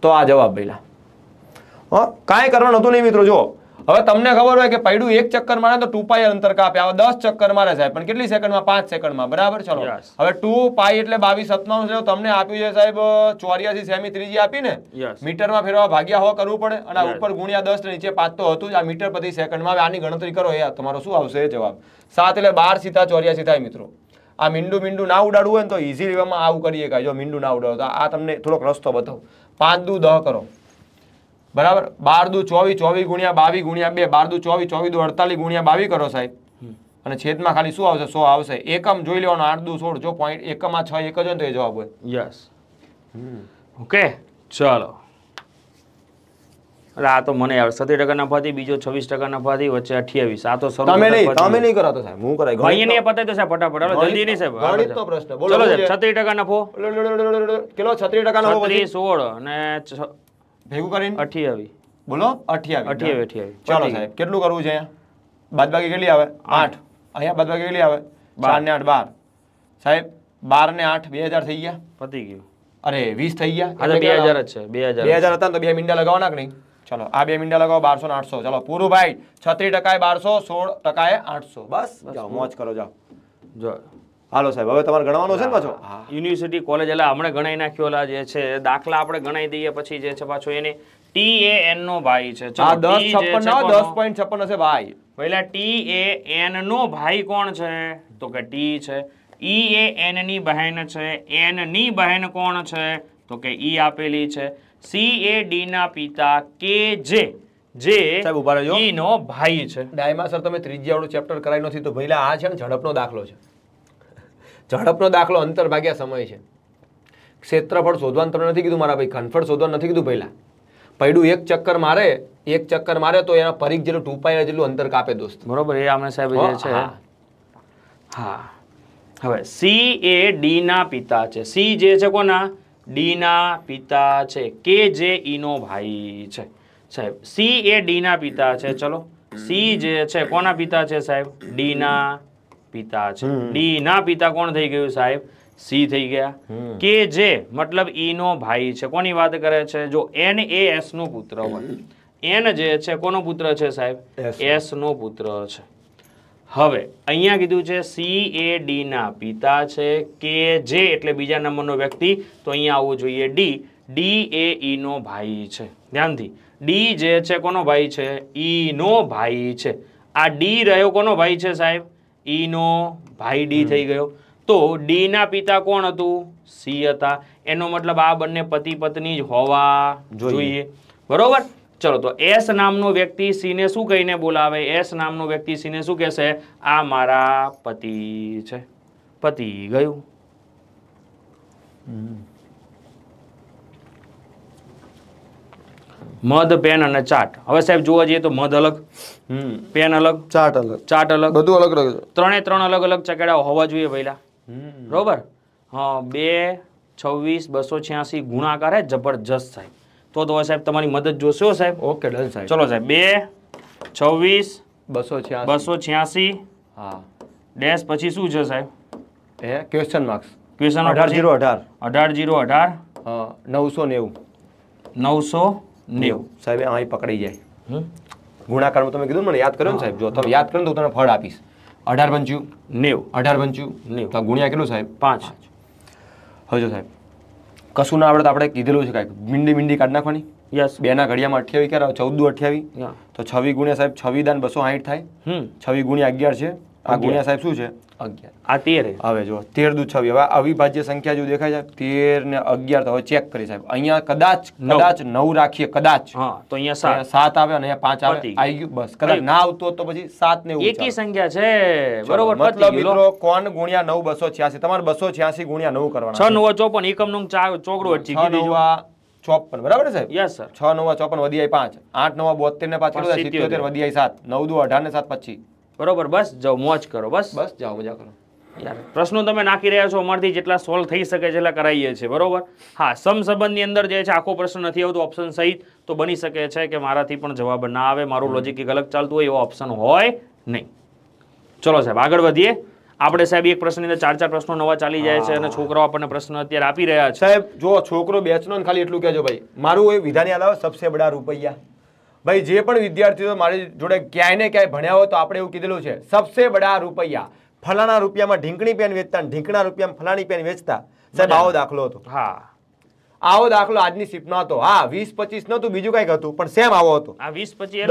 તો આ જવાબ પહેલાં કાંઈ કરવાનું હતું નહીં મિત્રો જો હવે તમને ખબર હોય કે પૈડું એક ચક્કર મારે તો ટુ પાય અંતર કાપે આવા દસ ચક્કર મારે સાહેબ પણ કેટલી સેકન્ડમાં પાંચ સેકન્ડમાં બરાબર ચલો હવે ટુ પાય એટલે બાવીસ સત્તાણું છે તમને આપ્યું છે સાહેબ ચોર્યાસી સેમી ત્રીજી આપીને મીટરમાં ફેરવા ભાગ્યા હો કરવું પડે અને ઉપર ગુણ્યા દસ નીચે પાંચ તો હતું જ આ મીટર પ્રતિ સેકન્ડમાં આની ગણતરી કરો એ તમારો શું આવશે એ જવાબ સાત એટલે બાર સીધા ચોર્યાસી થાય મિત્રો આ મીંડું મીંડું ના ઉડાડવું હોય ને તો ઇઝી વેમાં આવું કરીએ કાંઈ જો મીંડું ના ઉડાડો તો આ તમને થોડોક રસ્તો બતાવો પાંચ દુ દહ કરો બરાબર બાર દુ ચોવીસ ચોવીસ ગુણ્યા બાવીસ ગુણ્યા બે બાર દુ ચોવીસ ચોવીસ દુ અડતાલીસ ગુણ્યા બાવી કરો સાહેબ અને છેદમાં ખાલી શું આવશે સો આવશે એકમ જોઈ લેવાનો આઠ દુ સોળ જો પોઈન્ટ એકમમાં છ એક જ હોય તો એ જવાબ હોય યસ ઓકે ચલો આ તો મને આવે સત્તર ટકા નફાથી બીજો છવ્વીસ ટકા નફાથી વચ્ચે અઠ્યાવીસ આ તો તમે ફટાફટ જલ્દી નહીં સાહેબ છત્રીસ ટકા નફો કેટલો છત્રીસ ટકા નફો 16 અને ભેગું કરીને અઠ્યાવી બોલો અઠ્યાવી અઠ્યાવી અઠ્યાવી ચાલો સાહેબ કેટલું કરવું છે અહીંયા બાદબાકી કેટલી આવે આઠ અહીંયા બાદબાકી કેટલી આવે બાર ને આઠ બાર સાહેબ બાર ને આઠ બે હજાર થઈ ગયા પતી ગયું અરે વીસ થઈ ગયા બે હજાર જ છે બે હજાર બે હજાર હતા તો બે મીંડા લગાવવાના કે નહીં ચલો આ બે મીંડા લગાવો બારસો ને આઠસો ચલો પૂરું ભાઈ છત્રીસ ટકાએ બારસો સોળ ટકાએ આઠસો બસ મોજ કરો જાઓ જો હાલો સાહેબ હવે તમારે ગણવાનો છે ને પાછો યુનિવર્સિટી કોલેજ એટલે હમણાં ગણાઈ નાખ્યો જે છે દાખલા આપણે ગણાઈ દઈએ પછી જે છે પાછો એને ટી એ એન નો ભાઈ છે દસ છપ્પન દસ પોઈન્ટ છપ્પન હશે ભાઈ પહેલા ટી એ એન નો ભાઈ કોણ છે તો કે ટી છે ઈ એ એન ની બહેન છે એન ની બહેન કોણ છે તો કે ઈ e આપેલી છે સી એ ડી ના પિતા કે જે જે સાહેબ ઉભા રહેજો ઈ e નો ભાઈ છે ડાયમા સર તમે ત્રીજી આવડું ચેપ્ટર કરાઈ નથી તો ભઈલા આ છે ને ઝડપનો દાખલો છે ઝડપનો દાખલો અંતર ભાગ્યા સમય છે ક્ષેત્રફળ શોધવાનું તમને નથી કીધું મારા ભાઈ ઘનફળ શોધવાનું નથી કીધું પહેલાં પૈડું એક ચક્કર મારે એક ચક્કર મારે તો એના પરીખ જેટલું ટૂંપાઈ જેટલું અંતર કાપે દોસ્ત બરોબર એ આપણે સાહેબ જે છે હા હવે સી એ ડી ના પિતા છે સી જે છે કોના ડી ના પિતા છે કે જે ઈનો ભાઈ છે સાહેબ સી એ ડી ના પિતા છે ચલો સી જે છે કોના પિતા છે સાહેબ ડી ના પિતા છે ડી ના પિતા કોણ થઈ ગયું સાહેબ સી થઈ ગયા કે જે મતલબ ઈ નો ભાઈ છે કોની વાત કરે છે જો એન એ એસ નો પુત્ર હોય એન જે છે કોનો પુત્ર છે સાહેબ એસ નો પુત્ર છે હવે અહીંયા કીધું છે સી એ ડી ના પિતા છે કે જે એટલે બીજા નંબરનો વ્યક્તિ તો અહીંયા આવવું જોઈએ ડી ડી એ ઈ નો ભાઈ છે ધ્યાનથી ડી જે છે કોનો ભાઈ છે ઈ નો ભાઈ છે આ ડી રહ્યો કોનો ભાઈ છે સાહેબ ઈનો ભાઈ ડી થઈ ગયો તો ડી ના પિતા કોણ હતું સી હતા એનો મતલબ આ બંને પતિ પત્ની જ હોવા જોઈએ બરોબર ચલો તો એસ નામનો વ્યક્તિ ને શું કહીને બોલાવે એસ નામનો વ્યક્તિ સીને શું કહેશે આ મારા પતિ છે પતિ ગયું મધ પેન અને ચાટ હવે સાહેબ જોવા જઈએ તો મધ અલગ પેન અલગ ચાટ અલગ ચાટ અલગ બધું અલગ અલગ ત્રણે ત્રણ અલગ અલગ ચકેડા હોવા જોઈએ પહેલા બરોબર હા બે છવ્વીસ બસો છ્યાસી ગુણાકાર હે જબરજસ્ત સાહેબ તો તો સાહેબ તમારી મદદ જોશો સાહેબ ઓકે ડન સાહેબ ચલો સાહેબ બે છવ્વીસ બસો છ્યાસી બસો છ્યાસી હા ડેશ પછી શું છે સાહેબ એ ક્વેશ્ચન માર્ક્સ ક્વેશ્ચન અઢાર જીરો અઢાર અઢાર જીરો અઢાર નવસો નેવું નવસો નેવું સાહેબ અહીં પકડી જાય ગુણાકારમાં તમે કીધું મને યાદ કર્યો ને સાહેબ જો તમે યાદ કરો તો તમને ફળ આપીશ અઢાર પંચ્યું નેવું અઢાર પંચ્યું નેવું તો ગુણ્યા કેટલું સાહેબ પાંચ હવે જો સાહેબ કશું ના આવડે તો આપણે કીધેલું છે કાંઈક મીંડી મીંડી કાઢી નાખવાની યસ બેના ઘડિયામાં અઠ્યાવી ક્યારે ચૌદ અઠ્યાવી તો છવી ગુણ્યા સાહેબ છવ્વી દાન બસો સાહીઠ થાય છવ્વી ગુણ્યા અગિયાર છે આ ગુણ્યા સાહેબ શું છે અગિયાર આ તેર હવે જો તેર દુ હવે અવિભાજ્ય સંખ્યા જો દેખાય છે તેર ને અગિયાર હવે ચેક કરી સાહેબ અહીંયા કદાચ કદાચ નવ રાખીએ કદાચ તો અહીંયા સાત આવે અને પાંચ આવે આવી ગયું બસ કદાચ ના આવતો તો પછી સાત ને એકી સંખ્યા છે બરોબર મતલબ મિત્રો કોણ ગુણ્યા નવ બસો છ્યાસી તમારે બસો છ્યાસી ગુણ્યા નવ કરવાના છ નવ ચોપન એકમ નું ચોગડો છ ચોપન બરાબર છે યસ સર છ નવ ચોપન વધી પાંચ આઠ નવ બોતેર ને પાંચ સિત્યોતેર વધી સાત નવ દુ અઢાર ને સાત પચીસ બરોબર બસ જાઓ મોજ કરો બસ બસ જાઓ મજા કરો યાર પ્રશ્નો તમે નાખી રહ્યા છો અમારથી જેટલા સોલ્વ થઈ શકે છે એટલા કરાવીએ છીએ બરોબર હા સમસંબંધની અંદર જે છે આખો પ્રશ્ન નથી આવતો ઓપ્શન સહિત તો બની શકે છે કે મારાથી પણ જવાબ ના આવે મારું લોજિક એક અલગ ચાલતું હોય એવો ઓપ્શન હોય નહીં ચલો સાહેબ આગળ વધીએ આપણે સાહેબ એક પ્રશ્નની અંદર ચાર ચાર પ્રશ્નો નવા ચાલી જાય છે અને છોકરાઓ આપણને પ્રશ્ન અત્યારે આપી રહ્યા છે સાહેબ જો છોકરો બેચનો ખાલી એટલું કહેજો ભાઈ મારું એ વિધાની આલાવા સબસે બડા રૂપિયા ભાઈ જે પણ વિદ્યાર્થીઓ મારી જોડે ક્યાંય ને ક્યાંય ભણ્યા હોય તો આપણે એવું કીધેલું છે સબસે બડા રૂપિયા ફલાણા રૂપિયામાં ઢીંકણી પેન વેચતા ઢીંકણા રૂપિયામાં ફલાણી પેન વેચતા સાહેબ આવો દાખલો હતો હા આવો દાખલો આજની શિફ્ટનો હતો હા વીસ પચીસ નતું બીજું કઈક હતું પણ સેમ આવો હતો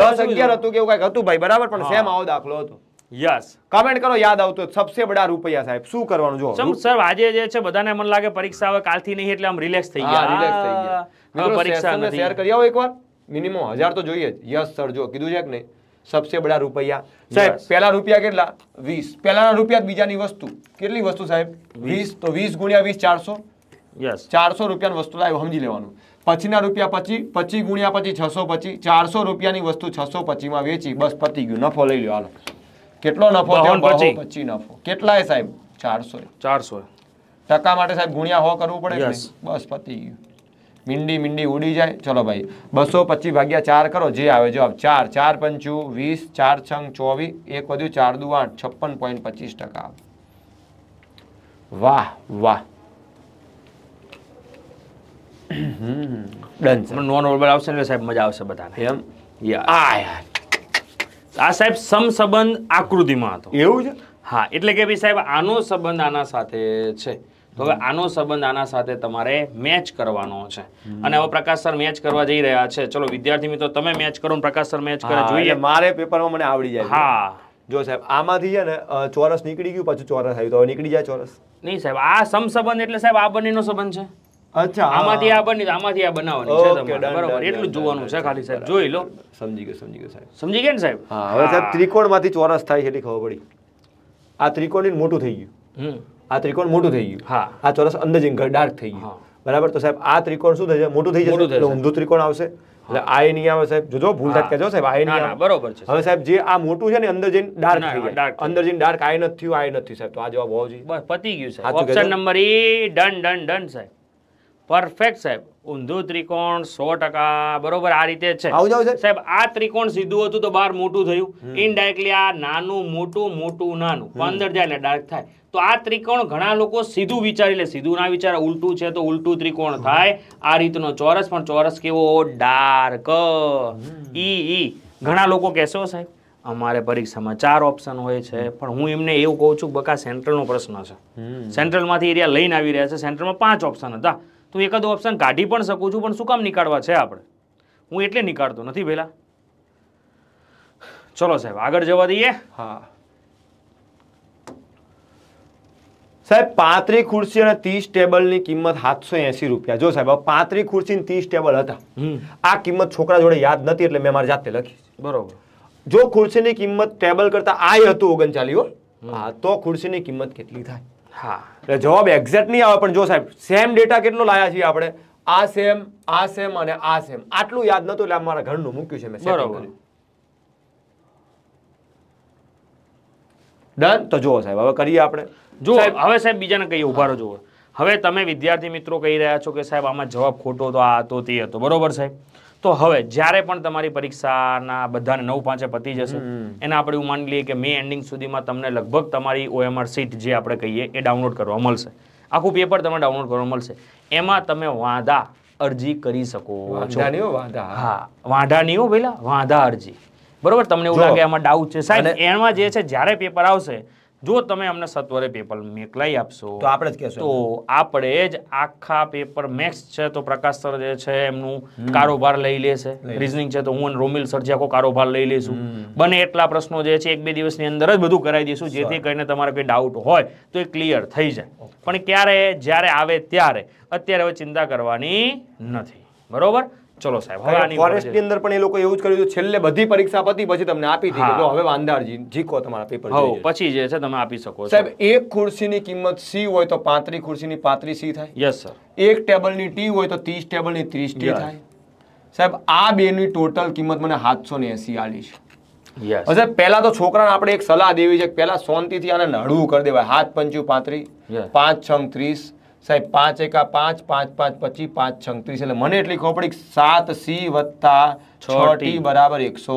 દસ અગિયાર હતું કે એવું કઈક હતું ભાઈ બરાબર પણ સેમ આવો દાખલો હતો યસ કમેન્ટ કરો યાદ આવતો સબસે બડા રૂપિયા સાહેબ શું કરવાનું જો સર આજે જે છે બધાને મન લાગે પરીક્ષા હવે કાલથી નહીં એટલે આમ રિલેક્સ થઈ ગયા રિલેક્સ થઈ ગયા પરીક્ષા શેર કરી આવો એકવાર મિનિમમ હજાર તો જોઈએ જ યસ સર જો કીધું છે કે નહીં સબસે બડા રૂપિયા સાહેબ પહેલા રૂપિયા કેટલા વીસ પહેલાના રૂપિયા બીજાની વસ્તુ કેટલી વસ્તુ સાહેબ વીસ તો વીસ ગુણ્યા વીસ ચારસો યસ ચારસો રૂપિયાની વસ્તુ લાવ્યો સમજી લેવાનું પછીના રૂપિયા પચી પચી ગુણ્યા પછી છસો પચી ચારસો રૂપિયાની વસ્તુ છસો પચીમાં વેચી બસ પતી ગયું નફો લઈ લો હાલો કેટલો નફો પચી નફો કેટલા સાહેબ ચારસો ચારસો ટકા માટે સાહેબ ગુણ્યા હો કરવું પડે બસ પતી ગયું મીંડી મીંડી ઉડી જાય ચલો ભાઈ બસો પચીસ ભાગ્યા ચાર કરો જે આવે જવાબ ચાર ચાર પંચું વીસ ચાર છંગ ચોવીસ એક વધ્યું ચાર દુ આઠ છપ્પન પોઈન્ટ પચીસ ટકા વાહ વાહ ડન નોન ઓર્બલ આવશે ને સાહેબ મજા આવશે બધાને એમ આ આ સાહેબ સમ સંબંધ આકૃતિમાં હતો એવું છે હા એટલે કે ભાઈ સાહેબ આનો સંબંધ આના સાથે છે તો હવે આનો સંબંધ આના સાથે તમારે મેચ કરવાનો છે અને હવે પ્રકાશ સર મેચ કરવા જઈ રહ્યા છે ચલો વિદ્યાર્થી મિત્રો તમે મેચ કરો પ્રકાશ સર મેચ કરે જોઈએ મારે પેપરમાં મને આવડી જાય હા જો સાહેબ આમાંથી છે ને ચોરસ નીકળી ગયું પાછું ચોરસ આવ્યું તો નીકળી જાય ચોરસ નહીં સાહેબ આ સમસંબંધ એટલે સાહેબ આ બંનેનો સંબંધ છે અચ્છા આમાંથી આ બની આમાંથી આ બનાવવાની જોવાનું છે ખાલી સાહેબ જોઈ લો સમજી ગયો સાહેબ સમજી ગયા ને સાહેબ હા હવે ચોરસ થાય છે એટલી ખબર આ ત્રિકોણ મોટું થઈ ગયું આ ત્રિકોણ મોટું થઈ ગયું હા આ ચોરસ અંદર જઈને ડાર્ક થઈ ગયું બરાબર તો સાહેબ આ ત્રિકોણ શું થશે મોટું થઈ જશે એટલે ઊંધું ત્રિકોણ આવશે એટલે આ એ નહીં આવે સાહેબ જોજો ભૂલ થાય કહેજો સાહેબ આ એ નહીં બરોબર છે હવે સાહેબ જે આ મોટું છે ને અંદર જઈને ડાર્ક થઈ જાય અંદર જઈને ડાર્ક આ નથી થયું આ નથી સાહેબ તો આ જવાબ હોવો જોઈએ બસ પતી ગયું સાહેબ option number E done done done sir perfect sir ઊંધું ત્રિકોણ સો ટકા બરોબર આ રીતે છે સાહેબ આ ત્રિકોણ સીધું હતું તો બહાર મોટું થયું ઇનડાયરેક્ટલી આ નાનું મોટું મોટું નાનું પંદર જાય એટલે ડાર્ક થાય તો આ ત્રિકોણ ઘણા લોકો સીધું વિચારી લે સીધું ના વિચારે ઉલટું છે તો ઉલટું ત્રિકોણ થાય આ રીતનો ચોરસ પણ ચોરસ કેવો ડાર્ક ઈ ઈ ઘણા લોકો કહેશો સાહેબ અમારે પરીક્ષામાં ચાર ઓપ્શન હોય છે પણ હું એમને એવું કહું છું બકા સેન્ટ્રલનો પ્રશ્ન છે સેન્ટ્રલમાંથી એરિયા લઈને આવી રહ્યા છે સેન્ટ્રલમાં પાંચ ઓપ્શન હતા તો એકાદો ઓપ્શન કાઢી પણ શકું છું પણ શું કામ નીકાળવા છે આપણે હું એટલે નીકાળતો નથી પહેલાં ચલો સાહેબ આગળ જવા દઈએ હા સાહેબ પાંત્રી ખુરશી અને ત્રીસ ટેબલની કિંમત સાતસો એસી રૂપિયા જો સાહેબ પાંત્રી ખુરશી ને ત્રીસ ટેબલ હતા આ કિંમત છોકરા જોડે યાદ નથી એટલે મેં મારી જાતે લખી બરોબર જો ખુરશીની કિંમત ટેબલ કરતા આય હતું ઓગણચાલીઓ હા તો ખુરશીની કિંમત કેટલી થાય હા એટલે જવાબ એક્ઝેક્ટ નહીં આવે પણ જો સાહેબ સેમ ડેટા કેટલો લાયા છીએ આપણે આ સેમ આ સેમ અને આ સેમ આટલું યાદ નતું એટલે મારા ઘરનું મૂક્યું છે મેં બરોબર ડન તો જુઓ સાહેબ હવે કરીએ આપણે જો હવે સાહેબ બીજાને કહીએ ઉભા રહો જુઓ હવે તમે વિદ્યાર્થી મિત્રો કહી રહ્યા છો કે સાહેબ આમાં જવાબ ખોટો હતો આ હતો તે હતો બરોબર સાહેબ તો હવે જ્યારે પણ તમારી પરીક્ષાના બધાને નવ પાંચે પતી જશે એને આપણે એવું માની લઈએ કે મે એન્ડિંગ સુધીમાં તમને લગભગ તમારી ઓએમઆર સીટ જે આપણે કહીએ એ ડાઉનલોડ કરવા મળશે આખું પેપર તમે ડાઉનલોડ કરવા મળશે એમાં તમે વાંધા અરજી કરી શકો છો હા વાંધા નહીં હો પેલા વાંધા અરજી બરોબર તમને એવું લાગે એમાં ડાઉટ છે સાહેબ એમાં જે છે જ્યારે પેપર આવશે જો તમે અમને સત્વરે પેપર મેકલાઈ આપશો તો આપણે જ કહેશું તો આપણે જ આખા પેપર મેક્સ છે તો પ્રકાશ સર જે છે એમનું કારોબાર લઈ લેશે રીઝનિંગ છે તો હું અને રોમિલ સર જે આખો કારોબાર લઈ લઈશું બને એટલા પ્રશ્નો જે છે એક બે દિવસની અંદર જ બધું કરાવી દઈશું જેથી કરીને તમારે કોઈ ડાઉટ હોય તો એ ક્લિયર થઈ જાય પણ ક્યારે જ્યારે આવે ત્યારે અત્યારે હવે ચિંતા કરવાની નથી બરોબર ચલો સાહેબ હવે આની ફોરેસ્ટની અંદર પણ એ લોકો એવું જ કર્યું છેલ્લે બધી પરીક્ષા પતી પછી તમને આપી દીધી તો હવે વાંદારજી જીકો તમારા પેપર હો પછી જે છે તમે આપી શકો સાહેબ એક ખુરશીની કિંમત સી હોય તો 35 ખુરશીની 35 સી થાય યસ સર એક ટેબલની ટી હોય તો 30 ટેબલની 30 ટી થાય સાહેબ આ બેની ટોટલ કિંમત મને 780 આલી છે યસ સાહેબ પહેલા તો છોકરાને આપણે એક સલાહ દેવી છે પહેલા થી આને નડવું કરી દેવાય હાથ પંચું પાંત્રી પાંચ છંગ ત્રીસ સાહેબ પાંચ એકા પાંચ પાંચ પાંચ પછી પાંચ છત્રીસ એટલે મને એટલી ખોપડી સાત સી વત્તા છ ટી બરાબર એકસો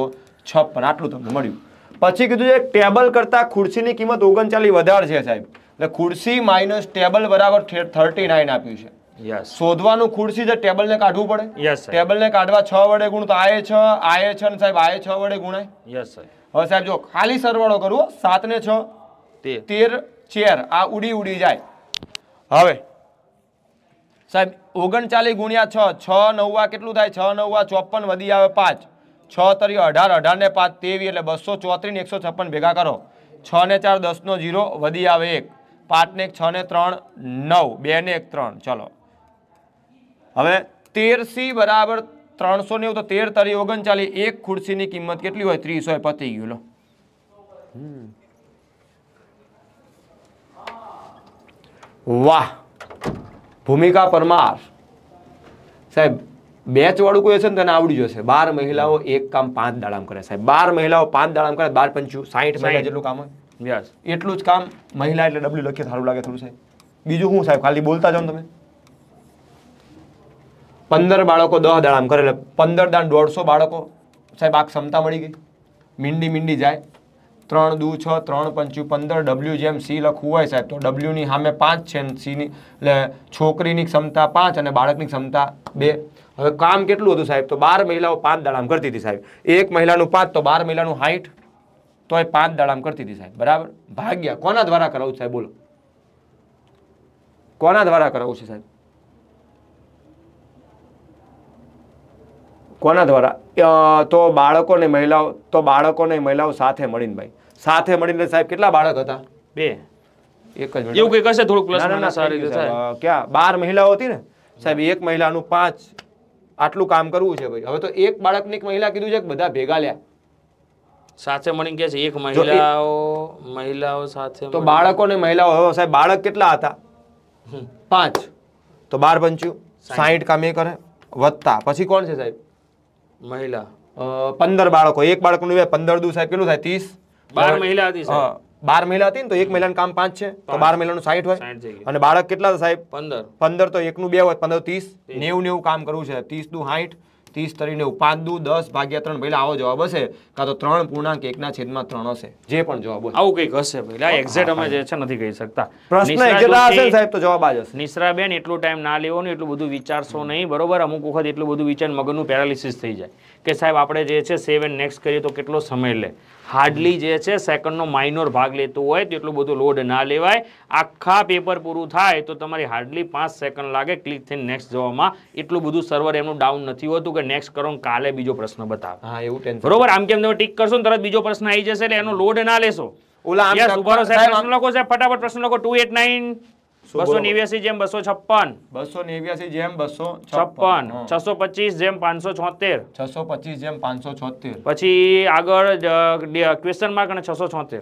છપ્પન આટલું તમને મળ્યું પછી કીધું છે ટેબલ કરતા ખુરશીની કિંમત ઓગણચાલીસ વધારે છે સાહેબ એટલે ખુરશી માઇનસ ટેબલ બરાબર થર્ટી નાઇન આપ્યું છે શોધવાનું ખુરશી છે ટેબલને કાઢવું પડે ટેબલને કાઢવા છ વડે ગુણ તો આયે છ આયે છ ને સાહેબ આયે છ વડે ગુણાય યસ હવે સાહેબ જો ખાલી સરવાળો કરવો સાત ને છ તેર ચેર આ ઉડી ઉડી જાય હવે સાહેબ ઓગણચાલીસ ગુણ્યા છ છ નવવા કેટલું થાય છ નવવા ચોપન વધી આવે પાંચ છ તરી અઢાર અઢારને પાંચ તેવી એટલે બસો ચોત્રીસ એકસો છપ્પન ભેગા કરો છ ને ચાર દસનો જીરો વધી આવે એક પાંચને એક છ ને ત્રણ નવ બે ને એક ત્રણ ચલો હવે તેરસી બરાબર ત્રણસો નેવું તો તેર તરી ઓગણચાલીસ એક ખુરશીની કિંમત કેટલી હોય ત્રીસ હોય પતી ગયું લો વાહ ભૂમિકા પરમાર સાહેબ વાળું કોઈ હશે ને તેને આવડી જશે બાર મહિલાઓ એક કામ પાંચ દાડામ કરે સાહેબ બાર મહિલાઓ પાંચ દાડામ કરે બાર પંચું સાઠ મહિલા જેટલું કામ હોય એટલું જ કામ મહિલા એટલે ડબલ્યુ લખીએ સારું લાગે થોડું સાહેબ બીજું શું સાહેબ ખાલી બોલતા જાઓ તમે પંદર બાળકો દહ દાડામ કરે એટલે પંદર દાન દોઢસો બાળકો સાહેબ આ ક્ષમતા મળી ગઈ મીંડી મીંડી જાય ત્રણ દુ છ ત્રણ પંચું પંદર ડબલ્યુ જેમ સી લખવું હોય સાહેબ તો ડબલ્યુની સામે પાંચ છે સીની એટલે છોકરીની ક્ષમતા પાંચ અને બાળકની ક્ષમતા બે હવે કામ કેટલું હતું સાહેબ તો બાર મહિલાઓ પાંચ દાડામ કરતી હતી સાહેબ એક મહિલાનું પાંચ તો બાર મહિલાનું હાઈટ તો એ પાંચ દાડામ કરતી હતી સાહેબ બરાબર ભાગ્યા કોના દ્વારા કરાવું સાહેબ બોલો કોના દ્વારા કરાવું છે સાહેબ કોના દ્વારા તો બાળકો ને મહિલાઓ તો બાળકોને મહિલાઓ સાથે મળીને ભાઈ સાથે મળીને સાહેબ કેટલા બાળક હતા બે એક જ એવું કઈ હશે થોડુંક ના સારી ક્યાં બાર મહિલાઓ હતી ને સાહેબ એક મહિલાનું પાંચ આટલું કામ કરવું છે ભાઈ હવે તો એક બાળક ને એક મહિલા કીધું છે કે બધા ભેગા લ્યા સાથે મળીને કે છે એક મહિલાઓ મહિલાઓ સાથે તો બાળકો ને મહિલાઓ હવે સાહેબ બાળક કેટલા હતા પાંચ તો બાર પંચ્યું કામ એ કરે વધતા પછી કોણ છે સાહેબ મહિલા પંદર બાળકો એક બાળક નું પંદર દુ સાહેબ કેટલું થાય ત્રીસ બાર મહિલા હતી બાર મહિલા હતી ને તો એક મહિલા નું કામ પાંચ છે તો બાર મહિલા નું સાઠ હોય અને બાળક કેટલા સાહેબ પંદર પંદર તો નું બે હોય પંદર ત્રીસ નેવું નેવું કામ કરવું છે ત્રીસ દુ સાઠ ત્રીસ તરીને પાંચ દુ દસ ભાગ્યા ત્રણ ભાઈ આવો જવાબ હશે કાં તો ત્રણ પૂર્ણાંક એકના છેદમાં ત્રણ હશે જે પણ જવાબ આવું કંઈક હશે ભાઈ એક્ઝેક્ટ અમે જે છે નથી કહી શકતા પ્રશ્ન સાહેબ તો જવાબ આ જશે નિસરાબેન એટલો ટાઈમ ના લેવો ને એટલું બધું વિચારશો નહીં બરોબર અમુક વખત એટલું બધું વિચાર મગજનું પેરાલિસિસ થઈ જાય કે સાહેબ આપણે જે છે સેવન નેક્સ્ટ કરીએ તો કેટલો સમય લે હાર્ડલી જે છે સેકન્ડનો માઇનોર ભાગ લેતું હોય તેટલું બધું લોડ ના લેવાય આખા પેપર પૂરું થાય તો તમારી હાર્ડલી પાંચ સેકન્ડ લાગે ક્લિક થઈને નેક્સ્ટ જવામાં એટલું બધું સર્વર એમનું ડાઉન નથી હોતું કે નેક્સ્ટ કરો કાલે બીજો પ્રશ્ન બતાવે હા એવું ટેન્શન બરોબર આમ કેમ તમે ટીક કરશો તરત બીજો પ્રશ્ન આવી જશે એટલે એનો લોડ ના લેશો ઓલા આમ સાહેબ પ્રશ્ન લખો ફટાફટ પ્રશ્ન લખો ટુ એટ નાઇન બસો નેવ્યાસી જેમ બસો છપ્પન બસો નેવ્યાસી જેમ બસો છપ્પન છસો પચીસ જેમ પાંચસો છોતેર છસો પચીસ જેમ પાંચસો છોતેર પછી આગળ ક્વેશ્ચન માર્ક અને છસો છોતેર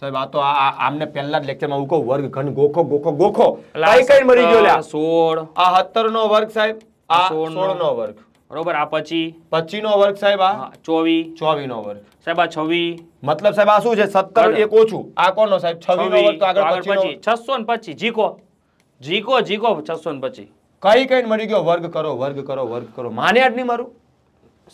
સાહેબ આ તો આમને પહેલા જ લેક્ચરમાં ઉકો વર્ગ ગોખો ગોખો ગોખો કઈ કઈ ગયો લ્યા 16 આ 70 નો વર્ગ સાહેબ આ 16 નો વર્ગ બરોબર આ 25 25 નો વર્ગ સાહેબ આ 24 24 નો વર્ગ સાહેબ આ 26 મતલબ સાહેબ આ શું છે સત્તર એક ઓછું આ કોનો સાહેબ છવ્વીસ આગળ પછી છસો ને પછી જીકો જીકો જીકો છસો ને પછી કઈ કઈ મરી ગયો વર્ગ કરો વર્ગ કરો વર્ગ કરો માને આજ નહીં મારું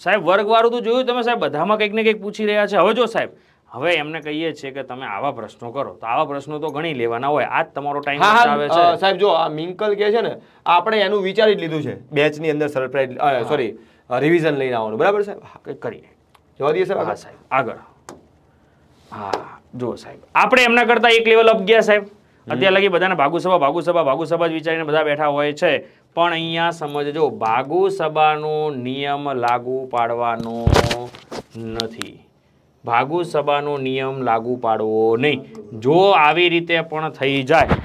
સાહેબ વર્ગ વાળું તો જોયું તમે સાહેબ બધામાં કંઈક ને કંઈક પૂછી રહ્યા છે હવે જો સાહેબ હવે એમને કહીએ છીએ કે તમે આવા પ્રશ્નો કરો તો આવા પ્રશ્નો તો ઘણી લેવાના હોય આજ તમારો ટાઈમ આવે છે સાહેબ જો આ મિંકલ કે છે ને આપણે એનું વિચારી જ લીધું છે બેચની અંદર સરપ્રાઈઝ સોરી રિવિઝન લઈને આવવાનું બરાબર સાહેબ કંઈક કરીએ જવા દઈએ સાહેબ સાહેબ આગળ હા જો સાહેબ આપણે એમના કરતાં એક લેવલ અપ ગયા સાહેબ અત્યારે લગી બધાને ભાગુસભા ભાગુસભા ભાગુસભા જ વિચારીને બધા બેઠા હોય છે પણ અહીંયા સમજજો ભાગુસભાનો નિયમ લાગુ પાડવાનો નથી ભાગુસભાનો નિયમ લાગુ પાડવો નહીં જો આવી રીતે પણ થઈ જાય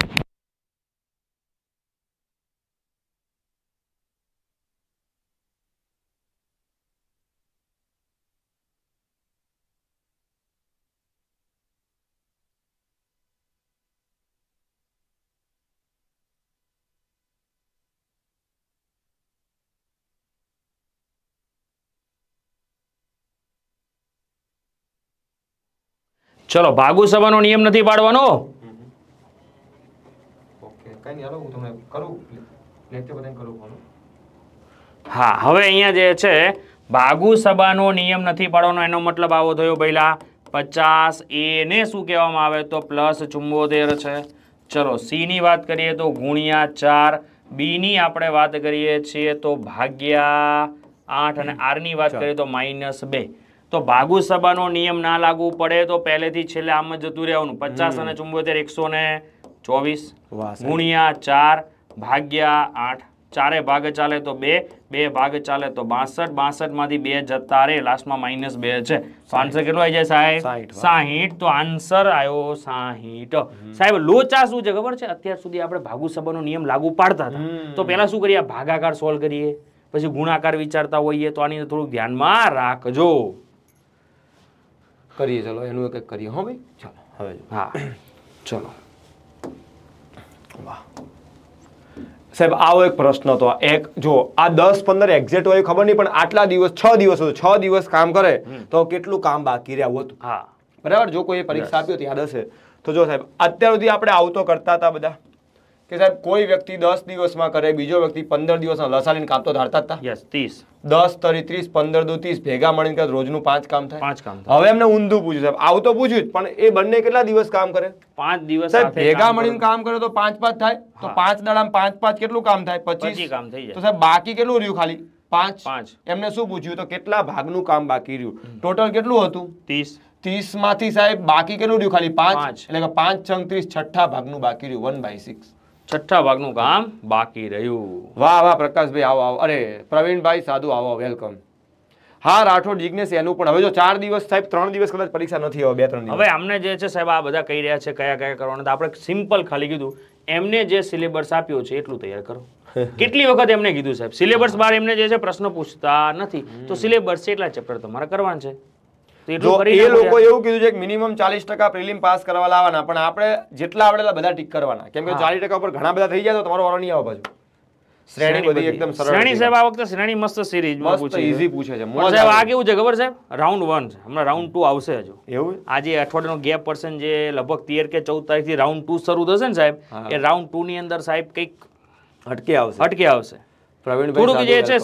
ચલો ભાગુ સભાનો નિયમ નથી પાડવાનો હા હવે અહીંયા જે છે ભાગુ સભાનો નિયમ નથી પાડવાનો એનો મતલબ આવો થયો પહેલા પચાસ એ ને શું કહેવામાં આવે તો પ્લસ ચુંબોતેર છે ચલો સી ની વાત કરીએ તો ગુણ્યા ચાર બી ની આપણે વાત કરીએ છીએ તો ભાગ્યા આઠ અને આર ની વાત કરીએ તો માઇનસ બે તો ભાગુસભાનો નિયમ ના લાગુ પડે તો પહેલેથી છેલ્લે આમ જ જતું રહેવાનું પચાસ અને ચુંબોતેર એકસો ને ચોવીસ ગુણ્યા ચાર ભાગ્યા આઠ ચારે ભાગ ચાલે તો બે બે ભાગ ચાલે તો બાસઠ બાસઠ માંથી બે જતા રે લાસ્ટમાં માઇનસ બે છે તો આન્સર કેટલો આવી જાય સાહેબ સાહીઠ તો આન્સર આવ્યો સાહીઠ સાહેબ લોચા શું છે ખબર છે અત્યાર સુધી આપણે ભાગુસભાનો નિયમ લાગુ પાડતા હતા તો પેલા શું કરીએ ભાગાકાર સોલ્વ કરીએ પછી ગુણાકાર વિચારતા હોઈએ તો આની થોડુંક ધ્યાનમાં રાખજો કરીએ ચલો એનું એક કરીએ હો ભાઈ ચાલો હવે હા ચલો વાહ સાહેબ આવો એક પ્રશ્ન હતો એક જો આ દસ પંદર એક્ઝેક્ટ હોય ખબર નહીં પણ આટલા દિવસ છ દિવસ હતું છ દિવસ કામ કરે તો કેટલું કામ બાકી રહ્યું હતું હા બરાબર જો કોઈ પરીક્ષા આપ્યો યાદ હશે તો જો સાહેબ અત્યાર સુધી આપણે આવતો કરતા હતા બધા કે સાહેબ કોઈ વ્યક્તિ દસ દિવસમાં કરે બીજો વ્યક્તિ પંદર દિવસમાં લસાલીને કાપતો ધારતા હતા યસ તીસ દસ તરી ત્રીસ પંદર દો ત્રીસ ભેગા મળીને કદાચ રોજનું પાંચ કામ થાય પાંચ કામ હવે એમને ઊંધું પૂછ્યું સાહેબ આવું તો પૂછ્યું પણ એ બંને કેટલા દિવસ કામ કરે પાંચ દિવસ સાહેબ ભેગા મળીને કામ કરે તો પાંચ પાંચ થાય તો પાંચ દાડામાં પાંચ પાંચ કેટલું કામ થાય પચીસ કામ થઈ જાય તો સાહેબ બાકી કેટલું રહ્યું ખાલી પાંચ પાંચ એમને શું પૂછ્યું તો કેટલા ભાગનું કામ બાકી રહ્યું ટોટલ કેટલું હતું ત્રીસ ત્રીસ માંથી સાહેબ બાકી કેટલું રહ્યું ખાલી પાંચ એટલે પાંચ છંગ છઠ્ઠા ભાગનું બાકી રહ્યું વન બાય સિક્સ છઠ્ઠા ભાગનું કામ બાકી રહ્યું વાહ વાહ પ્રકાશભાઈ આવો આવો અરે પ્રવીણભાઈ સાધુ આવો વેલકમ હા રાઠોડ જિજ્ઞેસ એનું પણ હવે જો ચાર દિવસ સાહેબ ત્રણ દિવસ કદાચ પરીક્ષા નથી હવે બે ત્રણ હવે અમને જે છે સાહેબ આ બધા કહી રહ્યા છે કયા કયા કરવાના આપણે સિમ્પલ ખાલી કીધું એમને જે સિલેબસ આપ્યો છે એટલું તૈયાર કરો કેટલી વખત એમને કીધું સાહેબ સિલેબસ બહાર એમને જે છે પ્રશ્ન પૂછતા નથી તો સિલેબસ છે એટલા ચેપ્ટર તમારે કરવાના છે જો એ કે મિનિમમ ચાલીસ ટકા શ્રેણી મસ્ત સિરીઝમાં પૂછે પૂછે આ કેવું છે ખબર છે રાઉન્ડ 1 હમણાં રાઉન્ડ 2 આવશે હજુ એવું આજે ગેપ પડશે જે લગભગ 13 કે 14 તારીખથી રાઉન્ડ 2 શરૂ થશે ને સાહેબ એ રાઉન્ડ ટુ ની અંદર સાહેબ કંઈક હટકે આવશે હટકે આવશે થોડુંક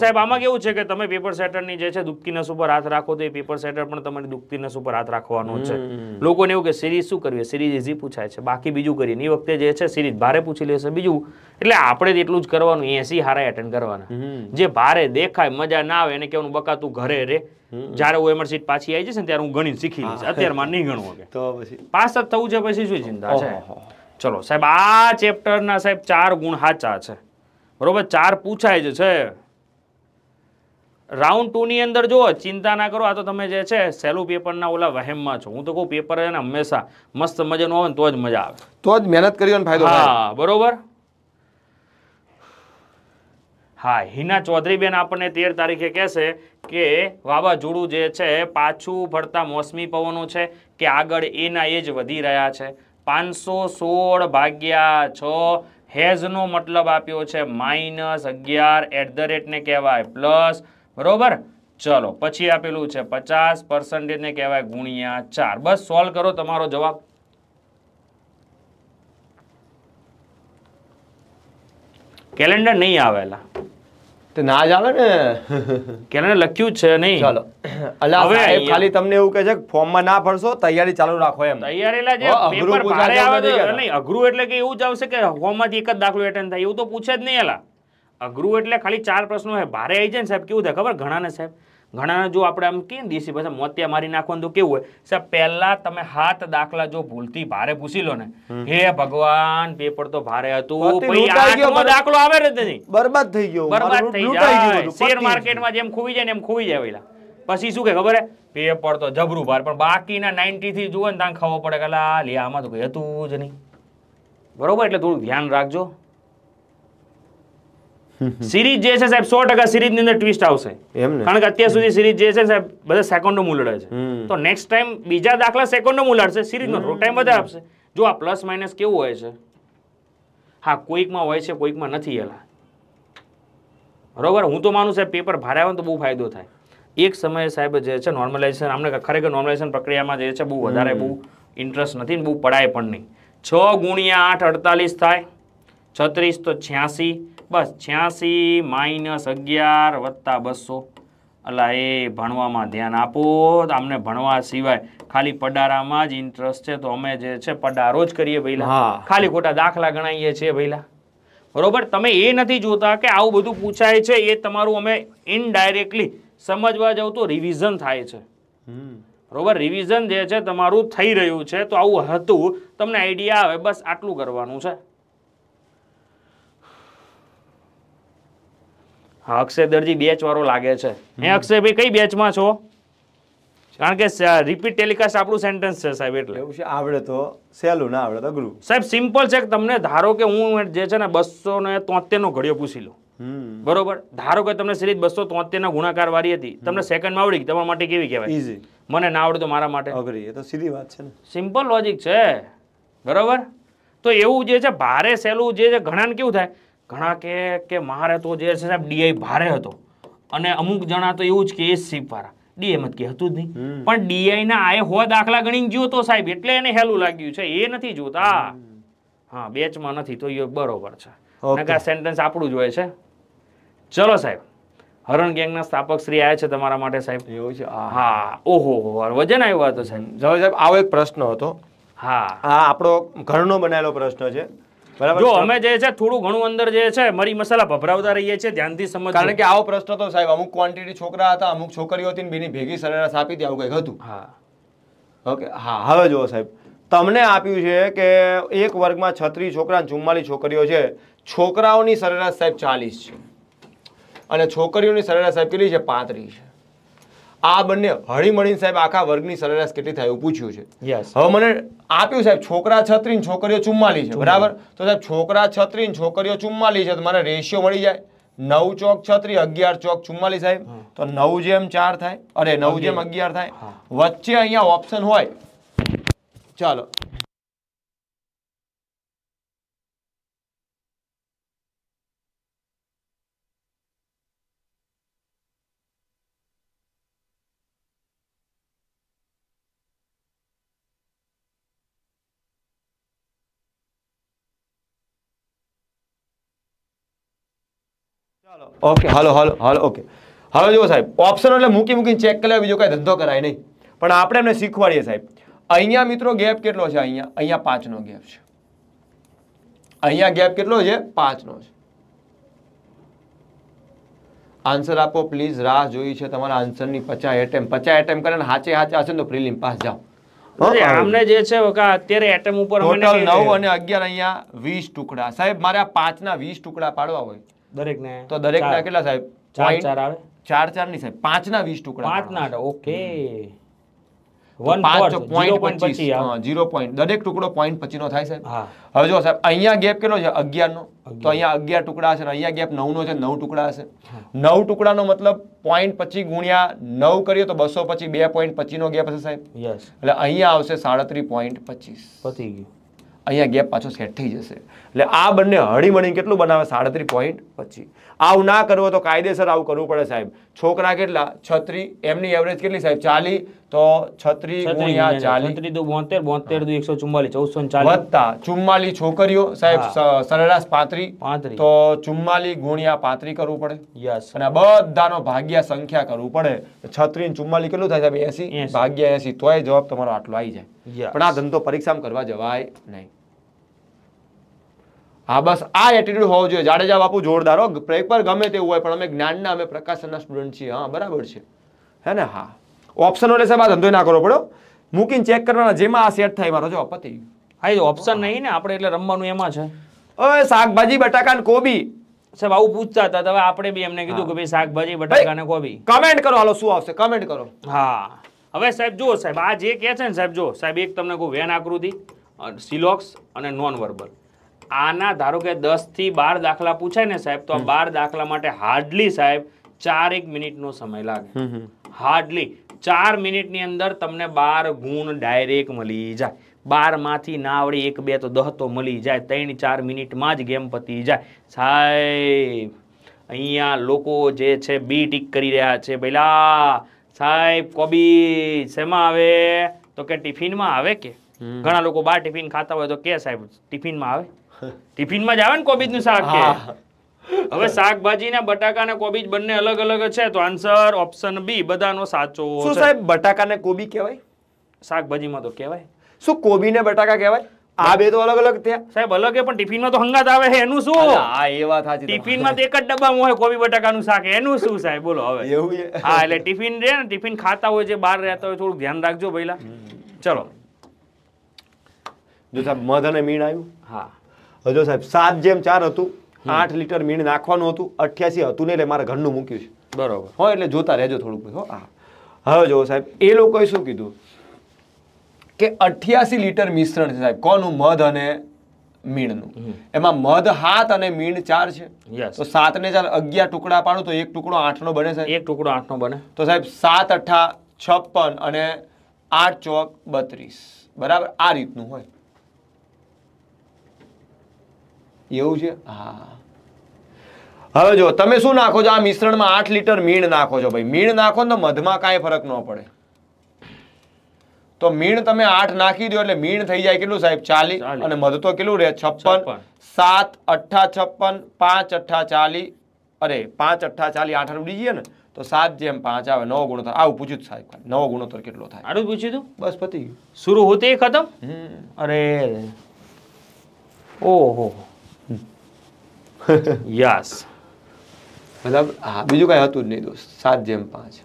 બાકી બીજું કરીને એ વખતે જે છે સિરીઝ ભારે પૂછી લેશે બીજું એટલે આપણે જેટલું જ કરવાનું એસી હારા એટેન્ડ કરવાના જે ભારે દેખાય મજા ના આવે એને કેવાનું બકા તું ઘરે રે જ્યારે હું એમર સીટ પાછી આવી જશે ને ત્યારે હું ગણી શીખી લઈશ અત્યારમાં નહીં ગણવું પાસ જ થવું છે પછી શું ચિંતા છે ચલો સાહેબ આ ચેપ્ટર ના સાહેબ ચાર ગુણ સાચા છે બરોબર ચાર પૂછાય જ છે રાઉન્ડ ટુની અંદર જુઓ ચિંતા ના કરો આ તો તમે જે છે સહેલું પેપરના ઓલા વહેમમાં છો હું તો કહું પેપર એને હંમેશા મસ્ત મજાનું આવે ને તો જ મજા આવે તો જ મહેનત કરી હા બરોબર હા હિના ચૌધરીબેન આપણને તેર તારીખે કહેશે કે વાવાઝોડું જે છે પાછું ફરતા મોસમી પવનો છે કે આગળ એના એ જ વધી રહ્યા છે પાંચસો સોળ ભાગ્યા છ હેઝનો મતલબ આપ્યો છે માઇનસ અગિયાર એટ ધ રેટને કહેવાય પ્લસ બરોબર ચલો પછી આપેલું છે પચાસ પર્સન્ટેજને કહેવાય ગુણ્યા ચાર બસ સોલ્વ કરો તમારો જવાબ કેલેન્ડર નહીં આવેલા તે ના જ આવે ને કેલેન્ડર લખ્યું છે નહીં ચાલો અલા હવે ખાલી તમને એવું કહે છે કે ફોર્મમાં ના ભરશો તૈયારી ચાલુ રાખો એમ તૈયારીલા જે પેપર ભારે આવે છે નહીં અઘરું એટલે કે એવું જ આવશે કે ફોર્મ ફોર્મમાંથી એક જ દાખલો એટેન્ડ થાય એવું તો પૂછે જ નહીં અલા અઘરું એટલે ખાલી ચાર પ્રશ્નો હે ભારે આવી જાય ને સાહેબ કેવું થાય ખબર ઘણા ને સાહેબ ઘણા જો આપણે આમ કહીએ દેશી ભાષા મોતિયા મારી નાખવાનું તો કેવું હોય સાહેબ પહેલા તમે હાથ દાખલા જો ભૂલથી ભારે પૂછી લો ને હે ભગવાન પેપર તો ભારે હતું દાખલો આવે ને બરબાદ થઈ ગયો બરબાદ થઈ જાય શેર માર્કેટમાં જેમ ખોવી જાય ને એમ ખોવી જાય પેલા પછી શું કે ખબર હે પેપર તો જબરું ભાર પણ બાકીના નાઇન્ટી થી જુઓ ને ત્યાં ખાવો પડે કે લે આમાં તો કઈ હતું જ નહીં બરોબર એટલે થોડું ધ્યાન રાખજો સિરીઝ જે છે સાહેબ સો ટકા સિરીઝની અંદર ટ્વિસ્ટ આવશે કારણ કે અત્યાર સુધી સિરીઝ જે છે સાહેબ બધા સેકન્ડો મૂલડે છે તો નેક્સ્ટ ટાઈમ બીજા દાખલા સેકન્ડો મૂલાડશે સિરીઝનો ટાઈમ વધારે આપશે જો આ પ્લસ માઇનસ કેવું હોય છે હા કોઈકમાં હોય છે કોઈકમાં નથી એલા બરોબર હું તો માનું સાહેબ પેપર ભારે આવે તો બહુ ફાયદો થાય એક સમયે સાહેબ જે છે નોર્મલાઇઝેશન અમને ખરેખર નોર્મલાઇઝેશન પ્રક્રિયામાં જે છે બહુ વધારે બહુ ઇન્ટરેસ્ટ નથી ને બહુ પડાય પણ નહીં છ ગુણ્યા આઠ અડતાલીસ થાય છત્રીસ તો છ્યાસી બસ છ્યાસી માઇનસ અગિયાર વત્તા બસો અલા એ ભણવામાં ધ્યાન આપો અમને ભણવા સિવાય ખાલી પડારામાં જ ઇન્ટરેસ્ટ છે તો અમે જે છે પડારો જ કરીએ ભઈલા ખાલી ખોટા દાખલા ગણાવીએ છીએ ભઈલા બરોબર તમે એ નથી જોતા કે આવું બધું પૂછાય છે એ તમારું અમે ઇનડાયરેક્ટલી સમજવા જાવ તો રિવિઝન થાય છે બરોબર રિવિઝન જે છે તમારું થઈ રહ્યું છે તો આવું હતું તમને આઈડિયા આવે બસ આટલું કરવાનું છે હા અક્ષય દરજી બેચવાળો લાગે છે અક્ષય ભાઈ કઈ બેચમાં છો કારણ કે રિપીટ ટેલિકાસ્ટ આપણું સેન્ટેન્સ છે સાહેબ એટલે એવું છે આવડે તો સહેલું ના આવડે તો અઘરું સાહેબ સિમ્પલ છે કે તમને ધારો કે હું જે છે ને બસો ને તોતેરનો ઘડિયો પૂછી લઉં બરોબર ધારો કે તમને સિરીઝ બસો તોતેરના ગુણાકાર વાળી હતી તમને સેકન્ડમાં આવડી તમારા માટે કેવી કહેવાય ઈઝી મને ના આવડતો મારા માટે અઘરી એ તો સીધી વાત છે ને સિમ્પલ લોજિક છે બરોબર તો એવું જે છે ભારે સહેલું જે છે ઘણાને કેવું થાય ઘણા કે કે મારે તો જે છે સાહેબ ડીઆઈ ભારે હતો અને અમુક જણા તો એવું જ કે એ સીપ વાળા ડીએમ જ કે હતું જ નહીં પણ ડીઆઈ ના આય હો દાખલા ગણીને ગયો તો સાહેબ એટલે એને હેલું લાગ્યું છે એ નથી જોતા હા બેચમાં નથી તો એ બરોબર છે નકા સેન્ટેન્સ આપણું જ હોય છે ચલો સાહેબ હરણ ગેંગના સ્થાપક શ્રી આવ્યા છે તમારા માટે સાહેબ એવું છે હા ઓહો વજન આવ્યું હતો સાહેબ સાહેબ આવો એક પ્રશ્ન હતો હા આ આપણો ઘરનો બનાવેલો પ્રશ્ન છે બરાબર જો અમે જે છે થોડું ઘણું અંદર જે છે મરી મસાલા ભભરાવતા રહીએ છીએ ધ્યાનથી સમજ કારણ કે આવો પ્રશ્ન તો સાહેબ અમુક ક્વોન્ટિટી છોકરા હતા અમુક છોકરીઓ હતી બેની ભેગી સરેરાશ આપી હતી આવું કંઈક હતું હા ઓકે હા હવે જુઓ સાહેબ તમને આપ્યું છે કે એક વર્ગમાં છત્રીસ છોકરા ચુમ્માલીસ છોકરીઓ છે છોકરાઓની સરેરાશ સાહેબ ચાલીસ છે અને છોકરીઓની સરેરાશ સાહેબ કેટલી છે પાંત્રીસ છે આ બંને હળીમળીને સાહેબ આખા વર્ગની સરેરાશ કેટલી થાય એવું પૂછ્યું છે હવે મને આપ્યું સાહેબ છોકરા છત્રી છોકરીઓ ચુમ્માલી છે બરાબર તો સાહેબ છોકરા છત્રી છોકરીઓ ચુમ્માલી છે તો મને રેશિયો મળી જાય નવ ચોક છત્રી અગિયાર ચોક ચુમ્માલી સાહેબ તો નવ જેમ ચાર થાય અરે નવ જેમ અગિયાર થાય વચ્ચે અહીંયા ઓપ્શન હોય ચાલો ઓકે હાલો હાલો હાલો ઓકે હાલો જુઓ સાહેબ ઓપ્શન એટલે મૂકી મૂકીને ચેક કરે બીજો કાંઈ ધંધો કરાય નહીં પણ આપણે એમને શીખવાડીએ સાહેબ અહીંયા મિત્રો ગેપ કેટલો છે અહીંયા અહીંયા પાંચનો ગેપ છે અહીંયા ગેપ કેટલો છે પાંચનો છે આન્સર આપો પ્લીઝ રાહ જોઈ છે તમારા આન્સરની પચાસ એટેમ પચાસ એટેમ કરે ને હાચે હાચે હશે ને તો પ્રિલિમ પાસ જાઓ આમને જે છે અત્યારે એટેમ ઉપર નવ અને અગિયાર અહીંયા વીસ ટુકડા સાહેબ મારે આ પાંચના વીસ ટુકડા પાડવા હોય દરેકને તો દરેકના કેટલા સાહેબ ચાર ચાર આવે ચાર ચાર ની સાહેબ પાંચ ના વીસ ટુકડા પાંચ ના ઓકે દરેક ટુકડો પોઈન્ટ પચી થાય સાહેબ હવે સાહેબ અહીંયા ગેપ કેટલો છે અગિયાર નો તો અહીંયા અગિયાર ટુકડા હશે અહીંયા ગેપ નવ નો છે નવ ટુકડા હશે નવ ટુકડાનો મતલબ પોઈન્ટ પચી ગુણ્યા નવ કરીએ તો બસો પછી બે પોઈન્ટ પચી નો ગેપ હશે સાહેબ એટલે અહીંયા આવશે સાડત્રીસ પોઈન્ટ પચીસ પતી ગયું અહીંયા ગેપ પાછો સેટ થઈ જશે એટલે આ બંને હળીમળીને કેટલું બનાવે સાડત્રીસ પોઈન્ટ પછી આવું ના કરવું તો કાયદેસર આવું કરવું પડે સાહેબ છોકરા કેટલા છત્રી એમની એવરેજ કેટલી સાહેબ ચાલી તો છત્રી ગુણ્યા ચાલી બોતેર બોતેર એકસો ચુમ્માલીસ ચૌદસો ચાલીસ વત્તા છોકરીઓ સાહેબ સરેરાશ પાંત્રી પાંત્રી તો ચુમ્માલી ગુણ્યા પાંત્રી કરવું પડે યસ અને બધાનો ભાગ્યા સંખ્યા કરવું પડે છત્રી ચુમ્માલીસ કેટલું થાય સાહેબ એસી ભાગ્યા એસી તોય જવાબ તમારો આટલો આવી જાય પણ આ ધંધો પરીક્ષામાં કરવા જવાય નહીં હા બસ આ એટીટ્યુડ હોવો જોઈએ જાડેજા બાપુ જોરદાર હો પેપર ગમે તેવું હોય પણ અમે જ્ઞાનના અમે પ્રકાશનના સ્ટુડન્ટ છીએ હા બરાબર છે હે ને હા ઓપ્શન એટલે સાહેબ આ ધંધો ના કરવો પડ્યો મૂકીને ચેક કરવાના જેમાં આ સેટ થાય મારો જો પતિ હા ઓપ્શન નહીં ને આપણે એટલે રમવાનું એમાં છે હવે શાકભાજી બટાકા ને કોબી સાહેબ આવું પૂછતા હતા હવે આપણે બી એમને કીધું કે ભાઈ શાકભાજી બટાકા ને કોબી કમેન્ટ કરો હાલો શું આવશે કમેન્ટ કરો હા હવે સાહેબ જુઓ સાહેબ આ જે કે છે ને સાહેબ જો સાહેબ એક તમને કહું વેન આકૃતિ સિલોક્સ અને નોન વર્બલ આના ધારો કે દસ થી બાર દાખલા પૂછાય ને સાહેબ તો આ બાર દાખલા માટે હાર્ડલી સાહેબ ચાર ચારેક મિનિટનો સમય લાગે હાર્ડલી ચાર મિનિટની અંદર તમને બાર ગુણ ડાયરેક્ટ મળી જાય બાર માંથી ના આવડી એક બે તો દહ તો મળી જાય ત્રણ ચાર મિનિટમાં જ ગેમ પતી જાય સાહેબ અહીંયા લોકો જે છે બી ટીક કરી રહ્યા છે પેલા સાહેબ કોબી શેમાં આવે તો કે ટિફિનમાં આવે કે ઘણા લોકો બાર ટિફિન ખાતા હોય તો કે સાહેબ ટિફિનમાં આવે ટિફિનમાં જ આવે ને કોબીજનું શાક હવે શાકભાજી ને બટાકા ને કોબીજ બંને અલગ અલગ છે તો આન્સર ઓપ્શન બી બધાનો સાચો શું સાહેબ બટાકા ને કોબી કહેવાય માં તો કહેવાય શું કોબી ને બટાકા કહેવાય આ બે તો અલગ અલગ થયા સાહેબ અલગ પણ ટિફિન માં તો હંગાત આવે છે એનું શું હા એ વાત સાચી ટિફિન માં તો એક જ ડબ્બામાં હોય કોબી બટાકા નું શાક એનું શું સાહેબ બોલો હવે એવું હા એટલે ટિફિન રે ને ટિફિન ખાતા હોય જે બહાર રહેતા હોય થોડું ધ્યાન રાખજો પહેલા ચલો જો સાહેબ મધ અને મીણ આવ્યું હા હજો સાહેબ સાત જેમ ચાર હતું આઠ લીટર મીણ નાખવાનું હતું અઠ્યાસી હતું ને એટલે મારા ઘરનું મૂક્યું છે બરોબર હો એટલે જોતા રહેજો થોડુંક હો હા હવે જો સાહેબ એ લોકોએ શું કીધું કે અઠ્યાસી લીટર મિશ્રણ છે સાહેબ કોનું મધ અને મીણનું એમાં મધ હાથ અને મીણ ચાર છે તો સાત ને ચાર અગિયાર ટુકડા પાડો તો એક ટુકડો આઠ નો બને સાહેબ એક ટુકડો આઠ નો બને તો સાહેબ સાત અઠા છપ્પન અને આઠ ચોક બત્રીસ બરાબર આ રીતનું હોય એવું છે હા હવે જો તમે શું નાખો છો આ મિશ્રણમાં આઠ લીટર મીણ નાખો છો ભાઈ મીણ નાખો ને તો મધમાં કાંઈ ફરક ન પડે તો મીણ તમે આઠ નાખી દો એટલે મીણ થઈ જાય કેટલું સાહેબ ચાલી અને મધ તો કેટલું રહે છપ્પન સાત અઠ્ઠા છપ્પન પાંચ અઠ્ઠા ચાલી અરે પાંચ અઠ્ઠા ચાલી આઠ ઉડી જઈએ ને તો સાત જેમ પાંચ આવે નવો ગુણોત્તર આવું પૂછ્યું સાહેબ નવો ગુણોત્તર કેટલો થાય આડું પૂછ્યું તું બસ પતી ગયું શરૂ હોતે ખતમ અરે ઓહો યસ મતલબ હા બીજું કાંઈ હતું જ નહીં દોસ્ત સાત જેમ પાંચ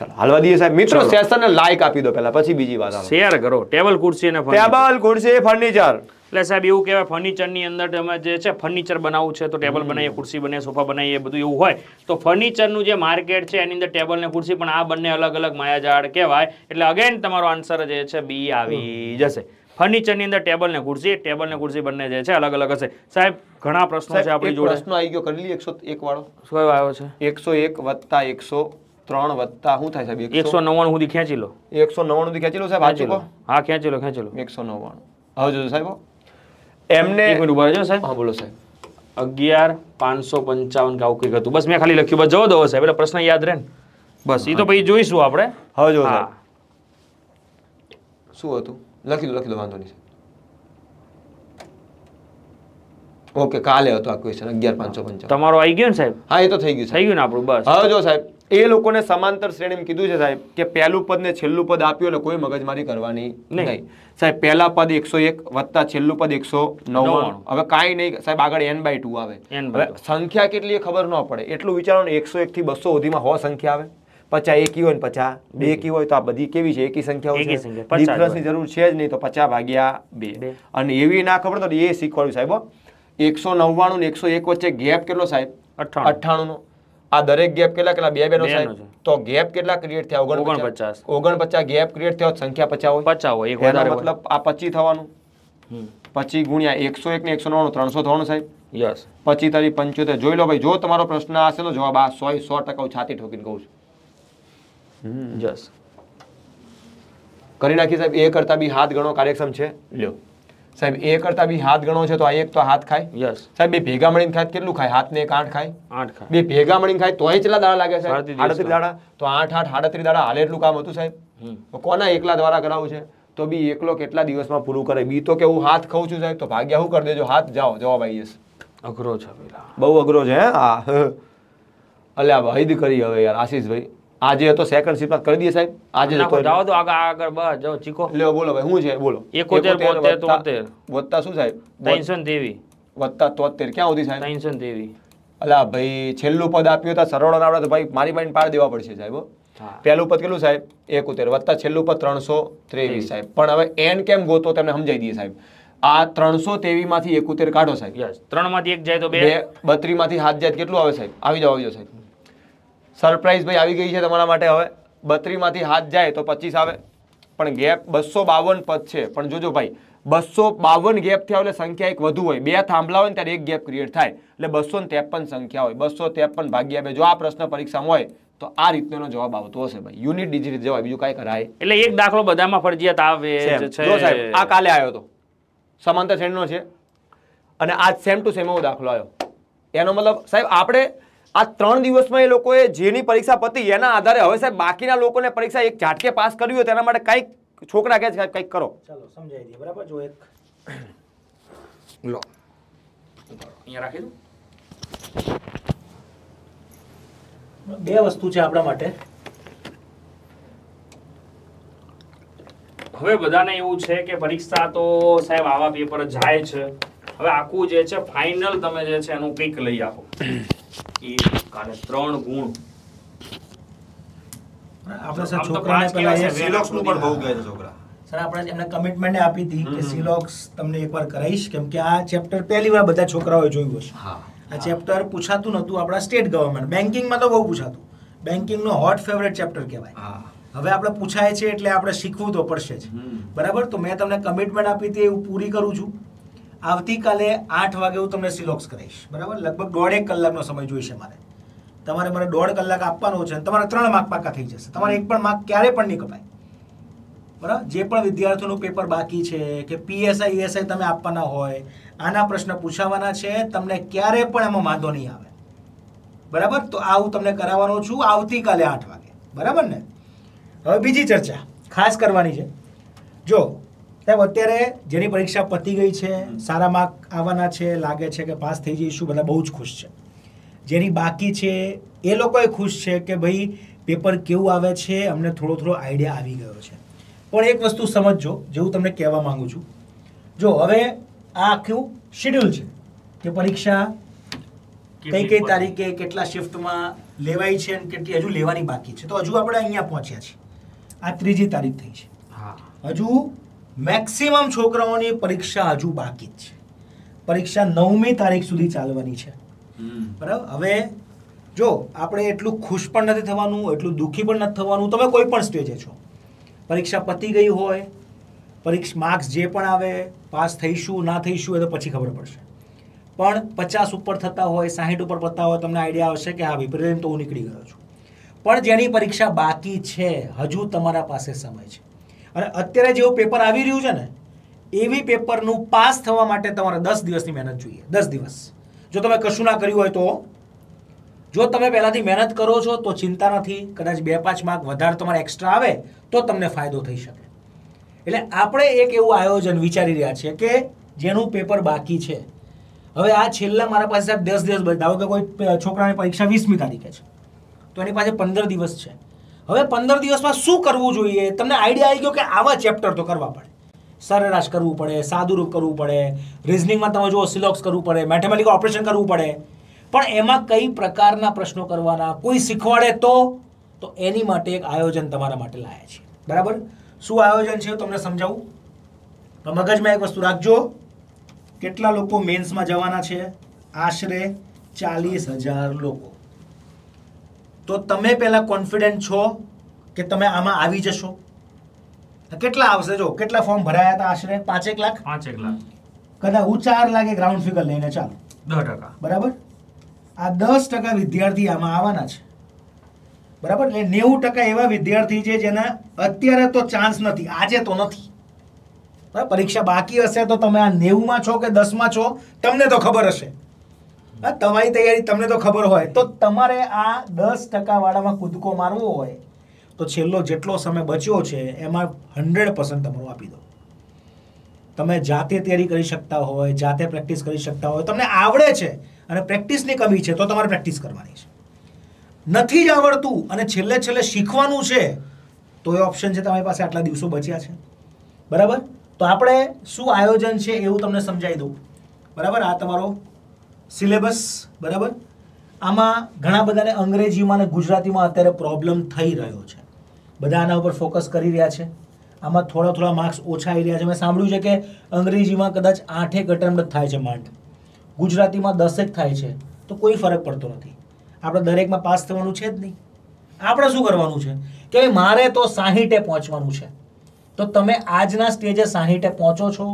ચાલો હાલવા દઈએ સાહેબ મિત્રો સેશનને લાઈક આપી દો પહેલા પછી બીજી વાત શેર કરો ટેબલ ખુરશી અને ટેબલ ખુરશી ફર્નિચર એટલે સાહેબ એવું કહેવાય ફર્નિચરની અંદર તમે જે છે ફર્નિચર બનાવવું છે તો ટેબલ બનાવીએ ખુરશી બને સોફા બનાવીએ બધું એવું હોય તો ફર્નિચરનું જે માર્કેટ છે એની અંદર ટેબલ ને ખુરશી પણ આ બંને અલગ અલગ માયાજાળ કહેવાય એટલે અગેન તમારો આન્સર જે છે બી આવી જશે ફર્નિચરની અંદર ટેબલ ને ખુરશી ટેબલ ને ખુરશી બંને જે છે અલગ અલગ હશે સાહેબ ઘણા પ્રશ્નો છે આપણી જોડે પ્રશ્ન આવી ગયો કરી લઈએ એકસો એક વાળો કયો આવ્યો છે એકસો એક વત્તા એકસો ત્રણ વત્તા શું થાય એકસો નવ્વાણું સુધી ખેંચી લો એકસો નવ્વાણું સુધી ખેંચી લો સાહેબ આ હા ખેંચી લો ખેંચી એકસો નવ્વાણું હવે સાહેબ એમને સાહેબ હા બોલો સાહેબ અગિયાર પાંચસો પંચાવન કે આવું કંઈક હતું બસ મેં ખાલી લખ્યું બસ જવો દો સાહેબ એટલે પ્રશ્ન યાદ રહે ને બસ એ તો પછી જોઈશું આપણે હવે જો શું હતું લખી દો લખી દો વાંધો નહીં ઓકે કાલે હતો આ ક્વેશ્ચન અગિયાર પાંચસો પંચાવન તમારો આવી ગયો ને સાહેબ હા એ તો થઈ ગયું થઈ ગયું ને આપણું બસ હવે જો સાહેબ એ લોકોને સમાંતર શ્રેણીમાં કીધું છે સાહેબ કે પહેલું પદ ને છેલ્લું પદ આપ્યું એટલે કોઈ મગજમારી કરવાની નહીં સાહેબ પહેલા પદ એકસો એક વત્તા છેલ્લું પદ એકસો નવ્વાણું હવે કાંઈ નહીં સાહેબ આગળ એન બાય ટુ આવે હવે સંખ્યા કેટલી ખબર ન પડે એટલું વિચારો ને એકસો એક થી બસો સુધીમાં હો સંખ્યા આવે પચા એકી હોય ને પચા બે એકી હોય તો આ બધી કેવી છે એકી સંખ્યા છે ડિફરન્સની જરૂર છે જ નહીં તો પચા ભાગ્યા બે અને એવી ના ખબર તો એ શીખવાડ્યું સાહેબ એકસો નવ્વાણું એકસો એક વચ્ચે ગેપ કેટલો સાહેબ અઠ્ઠાણું નો આ દરેક ગેપ કેટલા કેટલા બે બેનો સાહેબ તો ગેપ કેટલા ક્રિએટ થયા ઓગણપચાસ ઓગણપચાસ ગેપ ક્રિએટ થયો સંખ્યા પચાસ હોય પચાસ હોય એનો મતલબ આ પચી થવાનું પચી ગુણ્યા એકસો એક ને એકસો નવ્વાણું ત્રણસો થવાનું સાહેબ યસ પચી તારી પંચોતેર જોઈ લો ભાઈ જો તમારો પ્રશ્ન હશે તો જવાબ આ સો સો ટકા હું છાતી ઠોકીને કહું છું જસ કરી નાખી સાહેબ એ કરતાં બી હાથ ગણો કાર્યક્ષમ છે લ્યો સાહેબ એ કરતાં બી હાથ ગણો છે તો આ એક તો હાથ ખાય યસ સાહેબ બે ભેગા મળીને ખાય કેટલું ખાય હાથને એક આઠ ખાય આઠ ખાય બે ભેગા મળીને ખાય તોય કેટલા દાડા લાગે છે આડત્રીસ દાડા તો આઠ આઠ આડત્રીસ દાડા હાલે એટલું કામ હતું સાહેબ કોના એકલા દ્વારા કરાવું છે તો બી એકલો કેટલા દિવસમાં પૂરું કરે બી તો કે હું હાથ ખાઉં છું સાહેબ તો ભાગ્યા હું કરી દેજો હાથ જાઓ જવાબ આવી જશે અઘરો છે બહુ અઘરો છે હા અલ્યા ભાઈ કરી હવે યાર આશીષભાઈ આજે તો સેકન્ડ શિફ્ટ કરી દે સાહેબ આજે જતો જાઓ તો આગળ આગળ બસ જાઓ ચીકો લ્યો બોલો ભાઈ શું છે બોલો 71 72 વત્તા શું સાહેબ 323 વત્તા 73 ક્યાં સુધી સાહેબ દેવી અલા ભાઈ છેલ્લું પદ આપ્યું હતા સરવાળો આવડે તો ભાઈ મારી માઇન્ડ પાર દેવા પડશે સાહેબ પહેલું પદ કેટલું સાહેબ 71 વત્તા છેલ્લું પદ ત્રેવીસ સાહેબ પણ હવે એન કેમ ગોતો તમને સમજાવી દઈએ સાહેબ આ ત્રણસો તેવી માંથી એકોતેર કાઢો સાહેબ ત્રણ માંથી એક જાય તો બે બત્રી માંથી હાથ જાય કેટલું આવે સાહેબ આવી જાવ આવી જાવ સાહેબ સરપ્રાઈઝ ભાઈ આવી ગઈ છે તમારા માટે હવે બત્રીમાંથી હાથ જાય તો પચીસ આવે પણ ગેપ બસો બાવન પદ છે પણ જોજો ભાઈ બસો બાવન ગેપ થયા એટલે સંખ્યા એક વધુ હોય બે થાંભલા હોય ત્યારે એક ગેપ ક્રિએટ થાય એટલે બસો ત્રેપન સંખ્યા હોય બસો ત્રેપન ભાગ્યા બે જો આ પ્રશ્ન પરીક્ષામાં હોય તો આ રીતનો જવાબ આવતો હશે ભાઈ યુનિટ ડિજિટ જવાબ બીજું કાંઈ કરાય એટલે એક દાખલો બધામાં ફરજિયાત આવે આ કાલે આવ્યો હતો સમાંતર શ્રેણીનો છે અને આ સેમ ટુ સેમ એવો દાખલો આવ્યો એનો મતલબ સાહેબ આપણે આ ત્રણ દિવસમાં એ લોકોએ જેની પરીક્ષા પતી એના આધારે હવે સાહેબ બાકીના લોકોને પરીક્ષા એક ઝાટકે પાસ કરવી હોય તેના માટે કંઈક છોકરા કે કંઈક કરો ચાલો સમજાવી દઈએ બરાબર જો એક લો અહીંયા રાખી દઉં બે વસ્તુ છે આપણા માટે હવે બધાને એવું છે કે પરીક્ષા તો સાહેબ આવા પેપર જાય છે હવે આખું જે છે ફાઇનલ તમે જે છે એનું કંઈક લઈ આપો એ વાર બધા છોકરાઓએ જોયું આ ચેપ્ટર પૂછાતું નહોતું આપણા સ્ટેટ ગવર્મેન્ટ બેન્કિંગમાં તો બહુ પૂછાતું બેન્કિંગનો હોટ ફેવરેટ ચેપ્ટર કહેવાય હવે આપણે પૂછાય છે એટલે આપણે શીખવું તો પડશે બરાબર તો મેં તમને કમિટમેન્ટ આપી હતી એ પૂરી કરું છું આવતીકાલે આઠ વાગે હું તમને સિલોક્સ કરાવીશ બરાબર લગભગ દોઢેક કલાકનો સમય જોઈશે મારે તમારે મને દોઢ કલાક આપવાનો છે અને તમારા ત્રણ માર્ક પાકા થઈ જશે તમારે એક પણ માર્ક ક્યારે પણ નહીં કપાય બરાબર જે પણ વિદ્યાર્થીઓનું પેપર બાકી છે કે પીએસઆઈ ઈએસઆઈ તમે આપવાના હોય આના પ્રશ્ન પૂછાવાના છે તમને ક્યારે પણ એમાં વાંધો નહીં આવે બરાબર તો આ હું તમને કરાવવાનો છું આવતીકાલે આઠ વાગે બરાબર ને હવે બીજી ચર્ચા ખાસ કરવાની છે જો સાહેબ અત્યારે જેની પરીક્ષા પતી ગઈ છે સારા માર્ક આવવાના છે લાગે છે કે પાસ થઈ જઈશું બધા બહુ જ ખુશ છે જેની બાકી છે એ લોકોએ ખુશ છે કે ભાઈ પેપર કેવું આવે છે અમને થોડો થોડો આઈડિયા આવી ગયો છે પણ એક વસ્તુ સમજજો જે હું તમને કહેવા માગું છું જો હવે આ આખું શેડ્યુલ છે કે પરીક્ષા કઈ કઈ તારીખે કેટલા શિફ્ટમાં લેવાય છે અને કેટલી હજુ લેવાની બાકી છે તો હજુ આપણે અહીંયા પહોંચ્યા છીએ આ ત્રીજી તારીખ થઈ છે હજુ મેક્સિમમ છોકરાઓની પરીક્ષા હજુ બાકી જ છે પરીક્ષા નવમી તારીખ સુધી ચાલવાની છે બરાબર હવે જો આપણે એટલું ખુશ પણ નથી થવાનું એટલું દુઃખી પણ નથી થવાનું તમે કોઈ પણ સ્ટેજે છો પરીક્ષા પતી ગઈ હોય પરીક્ષા માર્ક્સ જે પણ આવે પાસ થઈશું ના થઈશું એ તો પછી ખબર પડશે પણ પચાસ ઉપર થતા હોય સાહીઠ ઉપર પતા હોય તમને આઈડિયા આવશે કે હા વિપરીત તો હું નીકળી ગયો છું પણ જેની પરીક્ષા બાકી છે હજુ તમારા પાસે સમય છે અને અત્યારે જેવું પેપર આવી રહ્યું છે ને એવી પેપરનું પાસ થવા માટે તમારે દસ દિવસની મહેનત જોઈએ દસ દિવસ જો તમે કશું ના કર્યું હોય તો જો તમે પહેલાંથી મહેનત કરો છો તો ચિંતા નથી કદાચ બે પાંચ માર્ક વધારે તમારે એક્સ્ટ્રા આવે તો તમને ફાયદો થઈ શકે એટલે આપણે એક એવું આયોજન વિચારી રહ્યા છીએ કે જેનું પેપર બાકી છે હવે આ છેલ્લા મારા પાસે સાહેબ દસ દિવસ ધારો કે કોઈ છોકરાની પરીક્ષા વીસમી તારીખે છે તો એની પાસે પંદર દિવસ છે હવે પંદર દિવસમાં શું કરવું જોઈએ તમને આઈડિયા આવી ગયો કે આવા ચેપ્ટર તો કરવા પડે સરેરાશ કરવું પડે સાદુરૂપ કરવું પડે રિઝનિંગમાં તમે જુઓ સિલોક્સ કરવું પડે મેથેમેટિકલ ઓપરેશન કરવું પડે પણ એમાં કઈ પ્રકારના પ્રશ્નો કરવાના કોઈ શીખવાડે તો તો એની માટે એક આયોજન તમારા માટે લાયા છે બરાબર શું આયોજન છે તમને સમજાવું મગજમાં એક વસ્તુ રાખજો કેટલા લોકો મેન્સમાં જવાના છે આશરે ચાલીસ હજાર લોકો તો તમે પહેલાં કોન્ફિડન્ટ છો કે તમે આમાં આવી જશો કેટલા આવશે જો કેટલા ફોર્મ ભરાયા હતા આશરે પાંચેક લાખ પાંચેક લાખ કદાચ હું ચાર લાખે ગ્રાઉન્ડ ફિગર લઈને ચાલો દસ ટકા બરાબર આ દસ ટકા વિદ્યાર્થી આમાં આવવાના છે બરાબર એટલે નેવું ટકા એવા વિદ્યાર્થી છે જેના અત્યારે તો ચાન્સ નથી આજે તો નથી પરીક્ષા બાકી હશે તો તમે આ નેવુંમાં છો કે દસમાં છો તમને તો ખબર હશે તમારી તૈયારી તમને તો ખબર હોય તો તમારે આ દસ ટકાવાળામાં કૂદકો મારવો હોય તો છેલ્લો જેટલો સમય બચ્યો છે એમાં હંડ્રેડ પર્સન્ટ તમારું આપી દો તમે જાતે તૈયારી કરી શકતા હોય જાતે પ્રેક્ટિસ કરી શકતા હોય તમને આવડે છે અને પ્રેક્ટિસની કમી છે તો તમારે પ્રેક્ટિસ કરવાની છે નથી જ આવડતું અને છેલ્લે છેલ્લે શીખવાનું છે તો એ ઓપ્શન છે તમારી પાસે આટલા દિવસો બચ્યા છે બરાબર તો આપણે શું આયોજન છે એવું તમને સમજાવી દઉં બરાબર આ તમારો સિલેબસ બરાબર આમાં ઘણા બધાને અંગ્રેજીમાં અને ગુજરાતીમાં અત્યારે પ્રોબ્લેમ થઈ રહ્યો છે બધા આના ઉપર ફોકસ કરી રહ્યા છે આમાં થોડા થોડા માર્ક્સ ઓછા આવી રહ્યા છે મેં સાંભળ્યું છે કે અંગ્રેજીમાં કદાચ આઠેક અટેમ્પ્ટ થાય છે માંડ ગુજરાતીમાં દસેક થાય છે તો કોઈ ફરક પડતો નથી આપણે દરેકમાં પાસ થવાનું છે જ નહીં આપણે શું કરવાનું છે કે મારે તો સાહીઠે પહોંચવાનું છે તો તમે આજના સ્ટેજે સાહીઠે પહોંચો છો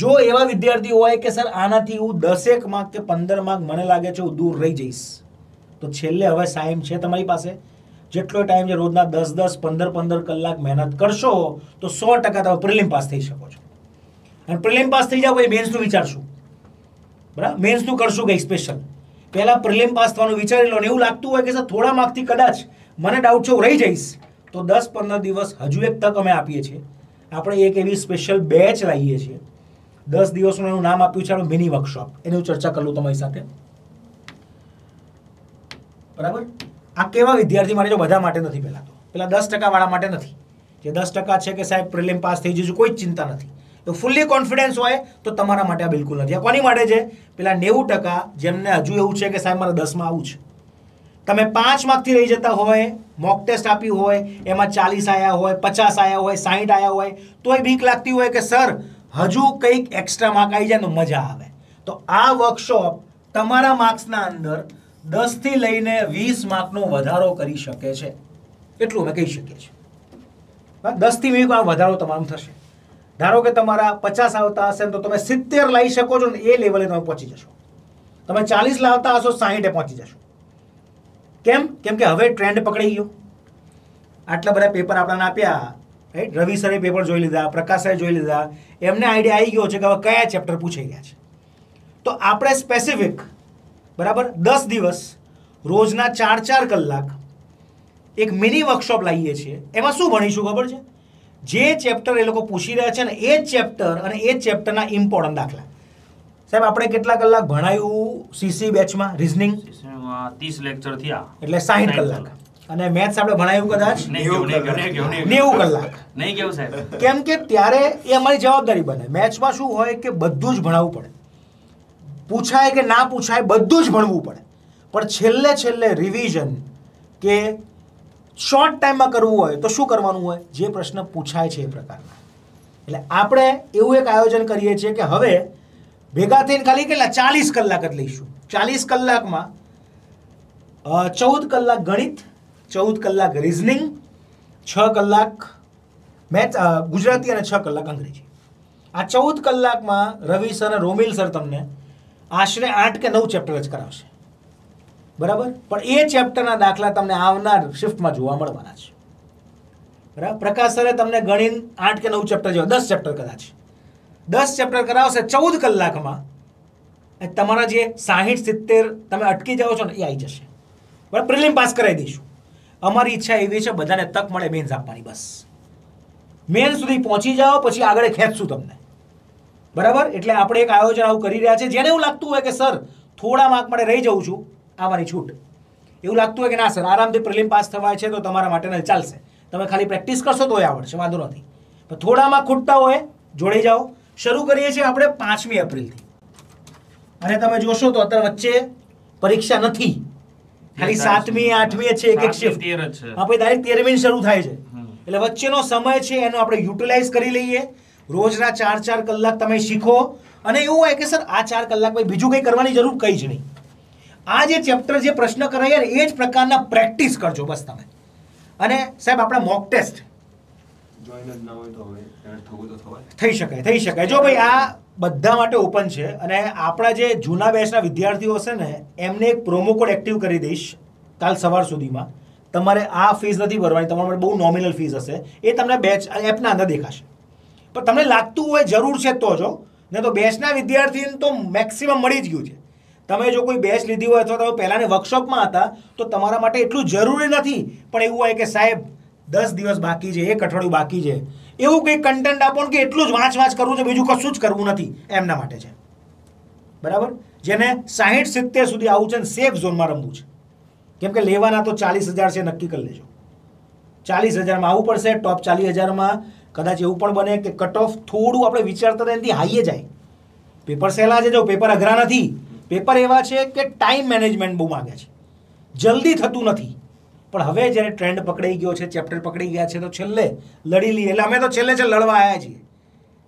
જો એવા વિદ્યાર્થી હોય કે સર આનાથી હું દસેક માર્ક કે પંદર માર્ક મને લાગે છે હું દૂર રહી જઈશ તો છેલ્લે હવે સાઈમ છે તમારી પાસે જેટલો ટાઈમ છે રોજના દસ દસ પંદર પંદર કલાક મહેનત કરશો તો સો ટકા તમે પ્રિલિમ પાસ થઈ શકો છો અને પ્રિલિમ પાસ થઈ જાવ એ મેન્સનું વિચારશું બરાબર મેન્સનું કરશું કંઈ સ્પેશિયલ પહેલાં પ્રિલિમ પાસ થવાનું વિચારી લો ને એવું લાગતું હોય કે સર થોડા માર્કથી કદાચ મને ડાઉટ છે હું રહી જઈશ તો દસ પંદર દિવસ હજુ એક તક અમે આપીએ છીએ આપણે એક એવી સ્પેશિયલ બેચ લાવીએ છીએ દસ દિવસનું એનું નામ આપ્યું છે મિની વર્કશોપ એની હું ચર્ચા કરું તમારી સાથે બરાબર આ કેવા વિદ્યાર્થી માટે જો બધા માટે નથી પહેલાં તો પેલા દસ ટકાવાળા માટે નથી જે દસ ટકા છે કે સાહેબ પ્રિલિમ પાસ થઈ જશે કોઈ ચિંતા નથી તો ફૂલ્લી કોન્ફિડન્સ હોય તો તમારા માટે આ બિલકુલ નથી આ કોની માટે છે પેલા નેવું ટકા જેમને હજુ એવું છે કે સાહેબ મારે દસમાં આવું છે તમે પાંચ માર્કથી રહી જતા હોય મોક ટેસ્ટ આપી હોય એમાં ચાલીસ આવ્યા હોય પચાસ આવ્યા હોય સાહીઠ આવ્યા હોય તોય બીક લાગતી હોય કે સર હજુ કંઈક એક્સ્ટ્રા માર્ક આવી જાય તો મજા આવે તો આ વર્કશોપ તમારા માર્ક્સના અંદર દસથી લઈને વીસ માર્કનો વધારો કરી શકે છે એટલું અમે કહી શકીએ છીએ દસથી વીસ માર્ક વધારો તમારું થશે ધારો કે તમારા પચાસ આવતા હશે તો તમે સિત્તેર લાવી શકો છો ને એ લેવલે તમે પહોંચી જશો તમે ચાલીસ લાવતા હશો સાહીઠે પહોંચી જશો કેમ કેમ કે હવે ટ્રેન્ડ પકડી ગયો આટલા બધા પેપર આપણને આપ્યા રાઈટ રવિ સરે પેપર જોઈ લીધા પ્રકાશ સરે જોઈ લીધા એમને આઈડિયા આવી ગયો છે કે હવે કયા ચેપ્ટર પૂછાઈ ગયા છે તો આપણે સ્પેસિફિક બરાબર દસ દિવસ રોજના ચાર ચાર કલાક એક મિની વર્કશોપ લાવીએ છીએ એમાં શું ભણીશું ખબર છે જે ચેપ્ટર એ લોકો પૂછી રહ્યા છે ને એ ચેપ્ટર અને એ ચેપ્ટરના ઇમ્પોર્ટન્ટ દાખલા સાહેબ આપણે કેટલા કલાક ભણાયું સીસી બેચમાં રિઝનિંગ ત્રીસ લેક્ચર થયા એટલે સાહીઠ કલાક અને મેથ્સ આપણે ભણાવ્યું કદાચ નેવું કલાક નહીં કેવું સાહેબ કેમ કે ત્યારે એ અમારી જવાબદારી બને મેથ્સમાં શું હોય કે બધું જ ભણાવવું પડે પૂછાય કે ના પૂછાય બધું જ ભણવું પડે પણ છેલ્લે છેલ્લે રિવિઝન કે શોર્ટ ટાઈમમાં કરવું હોય તો શું કરવાનું હોય જે પ્રશ્ન પૂછાય છે એ પ્રકારના એટલે આપણે એવું એક આયોજન કરીએ છીએ કે હવે ભેગા થઈને ખાલી કેટલા ચાલીસ કલાક જ લઈશું ચાલીસ કલાકમાં ચૌદ કલાક ગણિત ચૌદ કલાક રિઝનિંગ છ કલાક મેથ ગુજરાતી અને છ કલાક અંગ્રેજી આ ચૌદ કલાકમાં રવિ સર અને રોમિલ સર તમને આશરે આઠ કે નવ ચેપ્ટર જ કરાવશે બરાબર પણ એ ચેપ્ટરના દાખલા તમને આવનાર શિફ્ટમાં જોવા મળવાના છે બરાબર પ્રકાશ સરે તમને ગણીને આઠ કે નવ ચેપ્ટર જેવા દસ ચેપ્ટર કદાચ દસ ચેપ્ટર કરાવશે ચૌદ કલાકમાં તમારા જે સાહીઠ સિત્તેર તમે અટકી જાઓ છો ને એ આવી જશે બરાબર પ્રિલિમ પાસ કરાવી દઈશું અમારી ઈચ્છા એવી છે બધાને તક મળે મેન્સ આપવાની બસ મેન સુધી પહોંચી જાઓ પછી આગળ ખેંચશું તમને બરાબર એટલે આપણે એક આયોજન આવું કરી રહ્યા છે જેને એવું લાગતું હોય કે સર થોડા માર્ક માટે રહી જાઉં છું આવવાની છૂટ એવું લાગતું હોય કે ના સર આરામથી પ્રિલિમ પાસ થવાય છે તો તમારા માટે ચાલશે તમે ખાલી પ્રેક્ટિસ કરશો તોય આવડશે વાંધો નથી પણ થોડામાં ખૂટતા હોય જોડાઈ જાઓ શરૂ કરીએ છીએ આપણે પાંચમી એપ્રિલથી અને તમે જોશો તો અત્યારે વચ્ચે પરીક્ષા નથી ખાલી સાતમી આઠમી છે એક એક શિફ્ટ હા પછી ડાયરેક્ટ શરૂ થાય છે એટલે વચ્ચેનો સમય છે એનો આપણે યુટિલાઇઝ કરી લઈએ રોજના ચાર ચાર કલાક તમે શીખો અને એવું હોય કે સર આ ચાર કલાક કલાકમાં બીજું કંઈ કરવાની જરૂર કંઈ જ નહીં આ જે ચેપ્ટર જે પ્રશ્ન કરાય ને એ જ પ્રકારના પ્રેક્ટિસ કરજો બસ તમે અને સાહેબ આપણા મોક ટેસ્ટ જોઈન જ ના હોય તો હવે થઈ શકે થઈ શકે જો ભાઈ આ બધા માટે ઓપન છે અને આપણા જે જૂના બેચના વિદ્યાર્થીઓ હશે ને એમને એક પ્રોમો કોડ એક્ટિવ કરી દઈશ કાલ સવાર સુધીમાં તમારે આ ફીસ નથી ભરવાની તમારા માટે બહુ નોમિનલ ફીસ હશે એ તમને બેચ એપના અંદર દેખાશે પણ તમને લાગતું હોય જરૂર છે તો જો ને તો બેચના વિદ્યાર્થીને તો મેક્સિમમ મળી જ ગયું છે તમે જો કોઈ બેચ લીધી હોય અથવા તમે પહેલાંની વર્કશોપમાં હતા તો તમારા માટે એટલું જરૂરી નથી પણ એવું હોય કે સાહેબ દસ દિવસ બાકી છે એક અઠવાડિયું બાકી છે એવું કંઈ કન્ટેન્ટ આપો કે એટલું જ વાંચ વાંચ કરવું છે બીજું કશું જ કરવું નથી એમના માટે છે બરાબર જેને સાહીઠ સિત્તેર સુધી આવું છે ને સેફ ઝોનમાં રમવું છે કેમ કે લેવાના તો ચાલીસ હજાર છે નક્કી કરી લેજો ચાલીસ હજારમાં આવવું પડશે ટોપ ચાલીસ હજારમાં કદાચ એવું પણ બને કે કટ ઓફ થોડું આપણે વિચારતા એનાથી હાઈએ જાય પેપર સહેલા છે જો પેપર અઘરા નથી પેપર એવા છે કે ટાઈમ મેનેજમેન્ટ બહુ માગે છે જલ્દી થતું નથી પણ હવે જ્યારે ટ્રેન્ડ પકડાઈ ગયો છે ચેપ્ટર પકડી ગયા છે તો છેલ્લે લડી લઈએ એટલે અમે તો છેલ્લે છે લડવા આવ્યા છીએ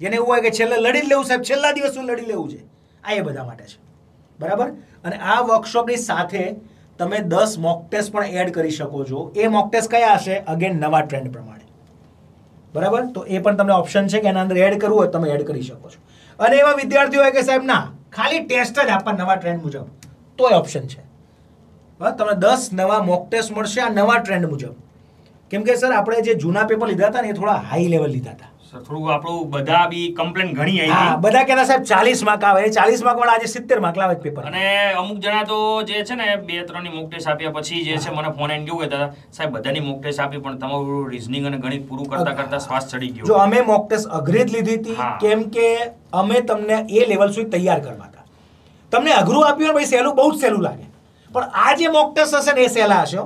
જેને એવું હોય કે છેલ્લે લડી જ લેવું સાહેબ છેલ્લા દિવસ શું લડી લેવું છે આ એ બધા માટે છે બરાબર અને આ વર્કશોપની સાથે તમે દસ મોક ટેસ્ટ પણ એડ કરી શકો છો એ મોક ટેસ્ટ કયા હશે અગેન નવા ટ્રેન્ડ પ્રમાણે બરાબર તો એ પણ તમને ઓપ્શન છે કે એના અંદર એડ કરવું હોય તમે એડ કરી શકો છો અને એવા વિદ્યાર્થીઓ હોય કે સાહેબ ના ખાલી ટેસ્ટ જ આપવા નવા ટ્રેન્ડ મુજબ તો એ ઓપ્શન છે તમને દસ નવા મોક ટેસ્ટ મળશે આ નવા ટ્રેન્ડ મુજબ કેમ કે સર આપણે જે જૂના પેપર લીધા હતા ને એ થોડા હાઈ લેવલ લીધા હતા સર થોડું આપણું બધા બી કમ્પ્લેન ઘણી આવી બધા કહેતા સાહેબ ચાલીસ માર્ક આવે ચાલીસ માર્ક વાળા સિત્તેર માર્ક લાવે અને અમુક જણા તો જે છે ને બે ત્રણ મોક આપ્યા પછી જે છે મને ફોન એન્ડ કેવું કહેતા સાહેબ બધાની મોક આપી પણ તમારું રીઝનિંગ અને ગણિત પૂરું કરતા કરતા શ્વાસ ચડી ગયો જો અમે મોક અઘરી લીધી હતી કેમ કે અમે તમને એ લેવલ સુધી તૈયાર કરવા હતા તમને અઘરું આપ્યું ભાઈ સહેલું બહુ જ સહેલું લાગે પણ આ જે મોક ટેસ્ટ હશે ને એ સહેલા હશે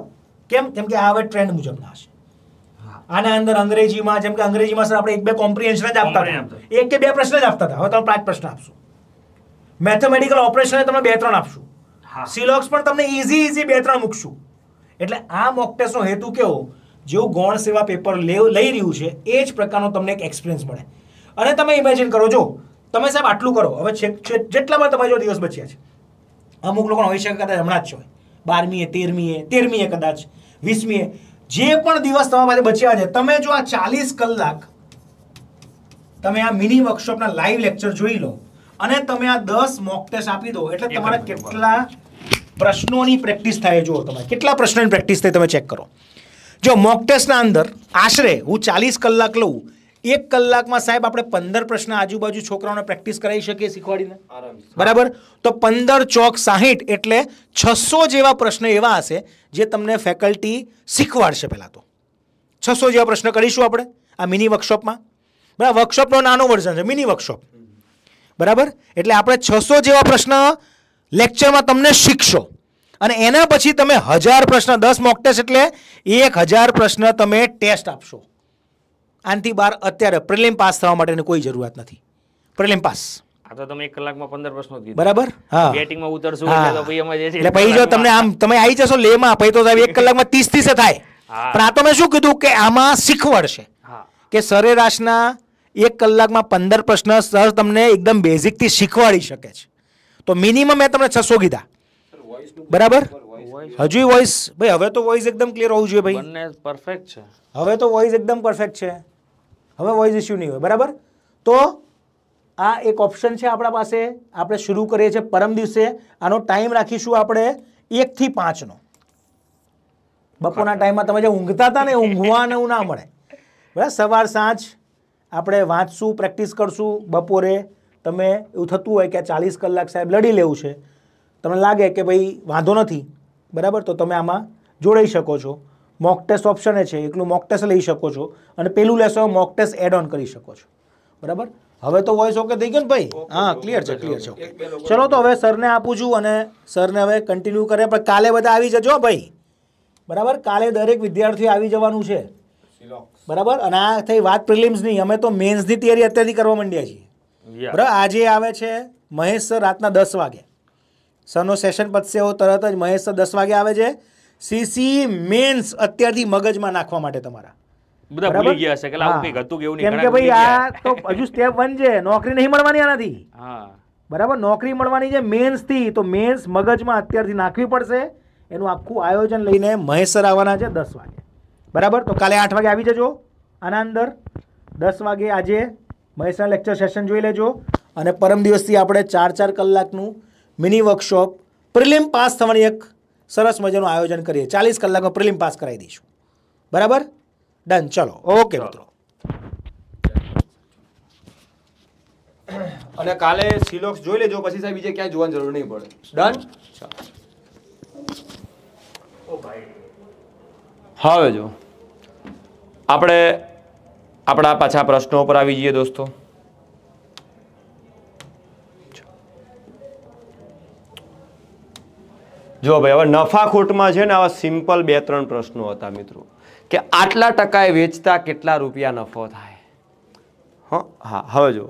કેમ કેમ કે આ હવે ટ્રેન્ડ મુજબના હશે આના અંદર અંગ્રેજીમાં જેમ કે અંગ્રેજીમાં સર આપણે એક બે કોમ્પ્રિહેન્શન જ આપતા હતા એક કે બે પ્રશ્ન જ આપતા હતા હવે તમે પાંચ પ્રશ્ન આપશો મેથેમેટિકલ ઓપરેશન તમે બે ત્રણ આપશું સિલોક્સ પણ તમને ઇઝી ઇઝી બે ત્રણ મૂકશું એટલે આ મોક ટેસ્ટનો હેતુ કેવો જેવું ગૌણ સેવા પેપર લઈ રહ્યું છે એ જ પ્રકારનો તમને એક એક્સપિરિયન્સ મળે અને તમે ઇમેજિન કરો જો તમે સાહેબ આટલું કરો હવે જેટલામાં તમારી જો દિવસ બચ્યા છે અમુક લોકોને હોઈ શકે કદાચ હમણાં જ હોય બારમીએ તેરમીએ તેરમીએ કદાચ વીસમીએ જે પણ દિવસ તમારા માટે બચ્યા છે તમે જો આ ચાલીસ કલાક તમે આ મિની વર્કશોપના લાઈવ લેક્ચર જોઈ લો અને તમે આ દસ મોક ટેસ્ટ આપી દો એટલે તમારા કેટલા પ્રશ્નોની પ્રેક્ટિસ થાય જુઓ તમે કેટલા પ્રશ્નોની પ્રેક્ટિસ થાય તમે ચેક કરો જો મોક ટેસ્ટના અંદર આશરે હું ચાલીસ કલાક લઉં એક કલાકમાં સાહેબ આપણે પંદર પ્રશ્ન આજુબાજુ છોકરાઓને પ્રેક્ટિસ કરાવી શકીએ શીખવાડીને બરાબર તો પંદર ચોક સાહીઠ એટલે છસો જેવા પ્રશ્ન એવા હશે જે તમને ફેકલ્ટી શીખવાડશે પહેલાં તો છસો જેવા પ્રશ્ન કરીશું આપણે આ મિની વર્કશોપમાં બરાબર વર્કશોપનો નાનો વર્ઝન છે મિની વર્કશોપ બરાબર એટલે આપણે છસો જેવા પ્રશ્ન લેક્ચરમાં તમને શીખશો અને એના પછી તમે હજાર પ્રશ્ન દસ મોક ટેસ્ટ એટલે એક હજાર પ્રશ્ન તમે ટેસ્ટ આપશો આનથી બાર અત્યારે પ્રિલિમ પાસ થવા માટેની કોઈ જરૂરત નથી પ્રિલિમ પાસ આ તો તમે એટલે પછી જો તમને આમ તમે આવી જશો લેમાં તો સાહેબ એક કલાકમાં ત્રીસ થાય પણ આ તો મેં શું કીધું કે આમાં શીખવડ કે સરેરાશના એક કલાકમાં પંદર પ્રશ્ન સર તમને એકદમ બેઝિકથી શીખવાડી શકે છે તો મિનિમમ એ તમને છસો કીધા બરાબર હજુ વોઇસ ભાઈ હવે તો વોઇસ એકદમ ક્લિયર હોવું જોઈએ ભાઈ પરફેક્ટ છે હવે તો વોઇસ એકદમ પરફેક્ટ છે હવે વોઇસ ઇસ્યુ નહીં હોય બરાબર તો આ એક ઓપ્શન છે આપણા પાસે આપણે શરૂ કરીએ છીએ પરમ દિવસે આનો ટાઈમ રાખીશું આપણે એકથી પાંચનો બપોરના ટાઈમમાં તમે જે ઊંઘતા હતા ને ઊંઘવાને એવું ના મળે બરાબર સવાર સાંજ આપણે વાંચશું પ્રેક્ટિસ કરશું બપોરે તમે એવું થતું હોય કે ચાલીસ કલાક સાહેબ લડી લેવું છે તમને લાગે કે ભાઈ વાંધો નથી બરાબર તો તમે આમાં જોડાઈ શકો છો મોક ટેસ્ટ ઓપ્શન છે એકલું મોક ટેસ્ટ લઈ શકો છો અને પેલું લેશો મોક ટેસ્ટ એડ ઓન કરી શકો છો બરાબર હવે તો વોઇસ ઓકે થઈ ગયો ને ભાઈ હા ક્લિયર છે ક્લિયર છે ચલો તો હવે સરને આપું છું અને સરને હવે કન્ટિન્યુ કરે પણ કાલે બધા આવી જજો ભાઈ બરાબર કાલે દરેક વિદ્યાર્થી આવી જવાનું છે બરાબર અને આ થઈ વાત પ્રિલિમ્સની અમે તો મેન્સની તૈયારી અત્યારથી કરવા માંડ્યા છીએ બરાબર આજે આવે છે મહેશ સર રાતના દસ વાગે સરનો સેશન પતશે એવો તરત જ મહેશ સર દસ વાગે આવે છે સીસી મેન્સ અત્યારથી મગજમાં નાખવા માટે તમારા બધા ભૂલી ગયા છે કે લાવું કંઈક હતું કે એવું કેમ કે ભાઈ આ તો હજુ સ્ટેપ વન છે નોકરી નહીં મળવાની આનાથી હા બરાબર નોકરી મળવાની છે મેન્સથી તો મેન્સ મગજમાં અત્યારથી નાખવી પડશે એનું આખું આયોજન લઈને મહેસર આવવાના છે દસ વાગે બરાબર તો કાલે આઠ વાગે આવી જજો આના અંદર દસ વાગે આજે મહેસર લેક્ચર સેશન જોઈ લેજો અને પરમ દિવસથી આપણે ચાર ચાર કલાકનું મિની વર્કશોપ પ્રિલિમ પાસ થવાની એક સરસ મજાનું આયોજન કરીએ ચાલીસ કલાકમાં પ્રિલિમ પાસ કરાવી દઈશું બરાબર ડન ચલો ઓકે મિત્રો અને કાલે સિલોક્સ જોઈ લેજો પછી સાહેબ બીજે ક્યાંય જોવાની જરૂર નહીં પડે ડન હવે જો આપણે આપણા પાછા પ્રશ્નો ઉપર આવી જઈએ દોસ્તો જો ભાઈ હવે નફાખોટમાં છે ને આવા સિમ્પલ બે ત્રણ પ્રશ્નો હતા મિત્રો કે આટલા ટકાએ વેચતા કેટલા રૂપિયા નફો થાય હા હવે જો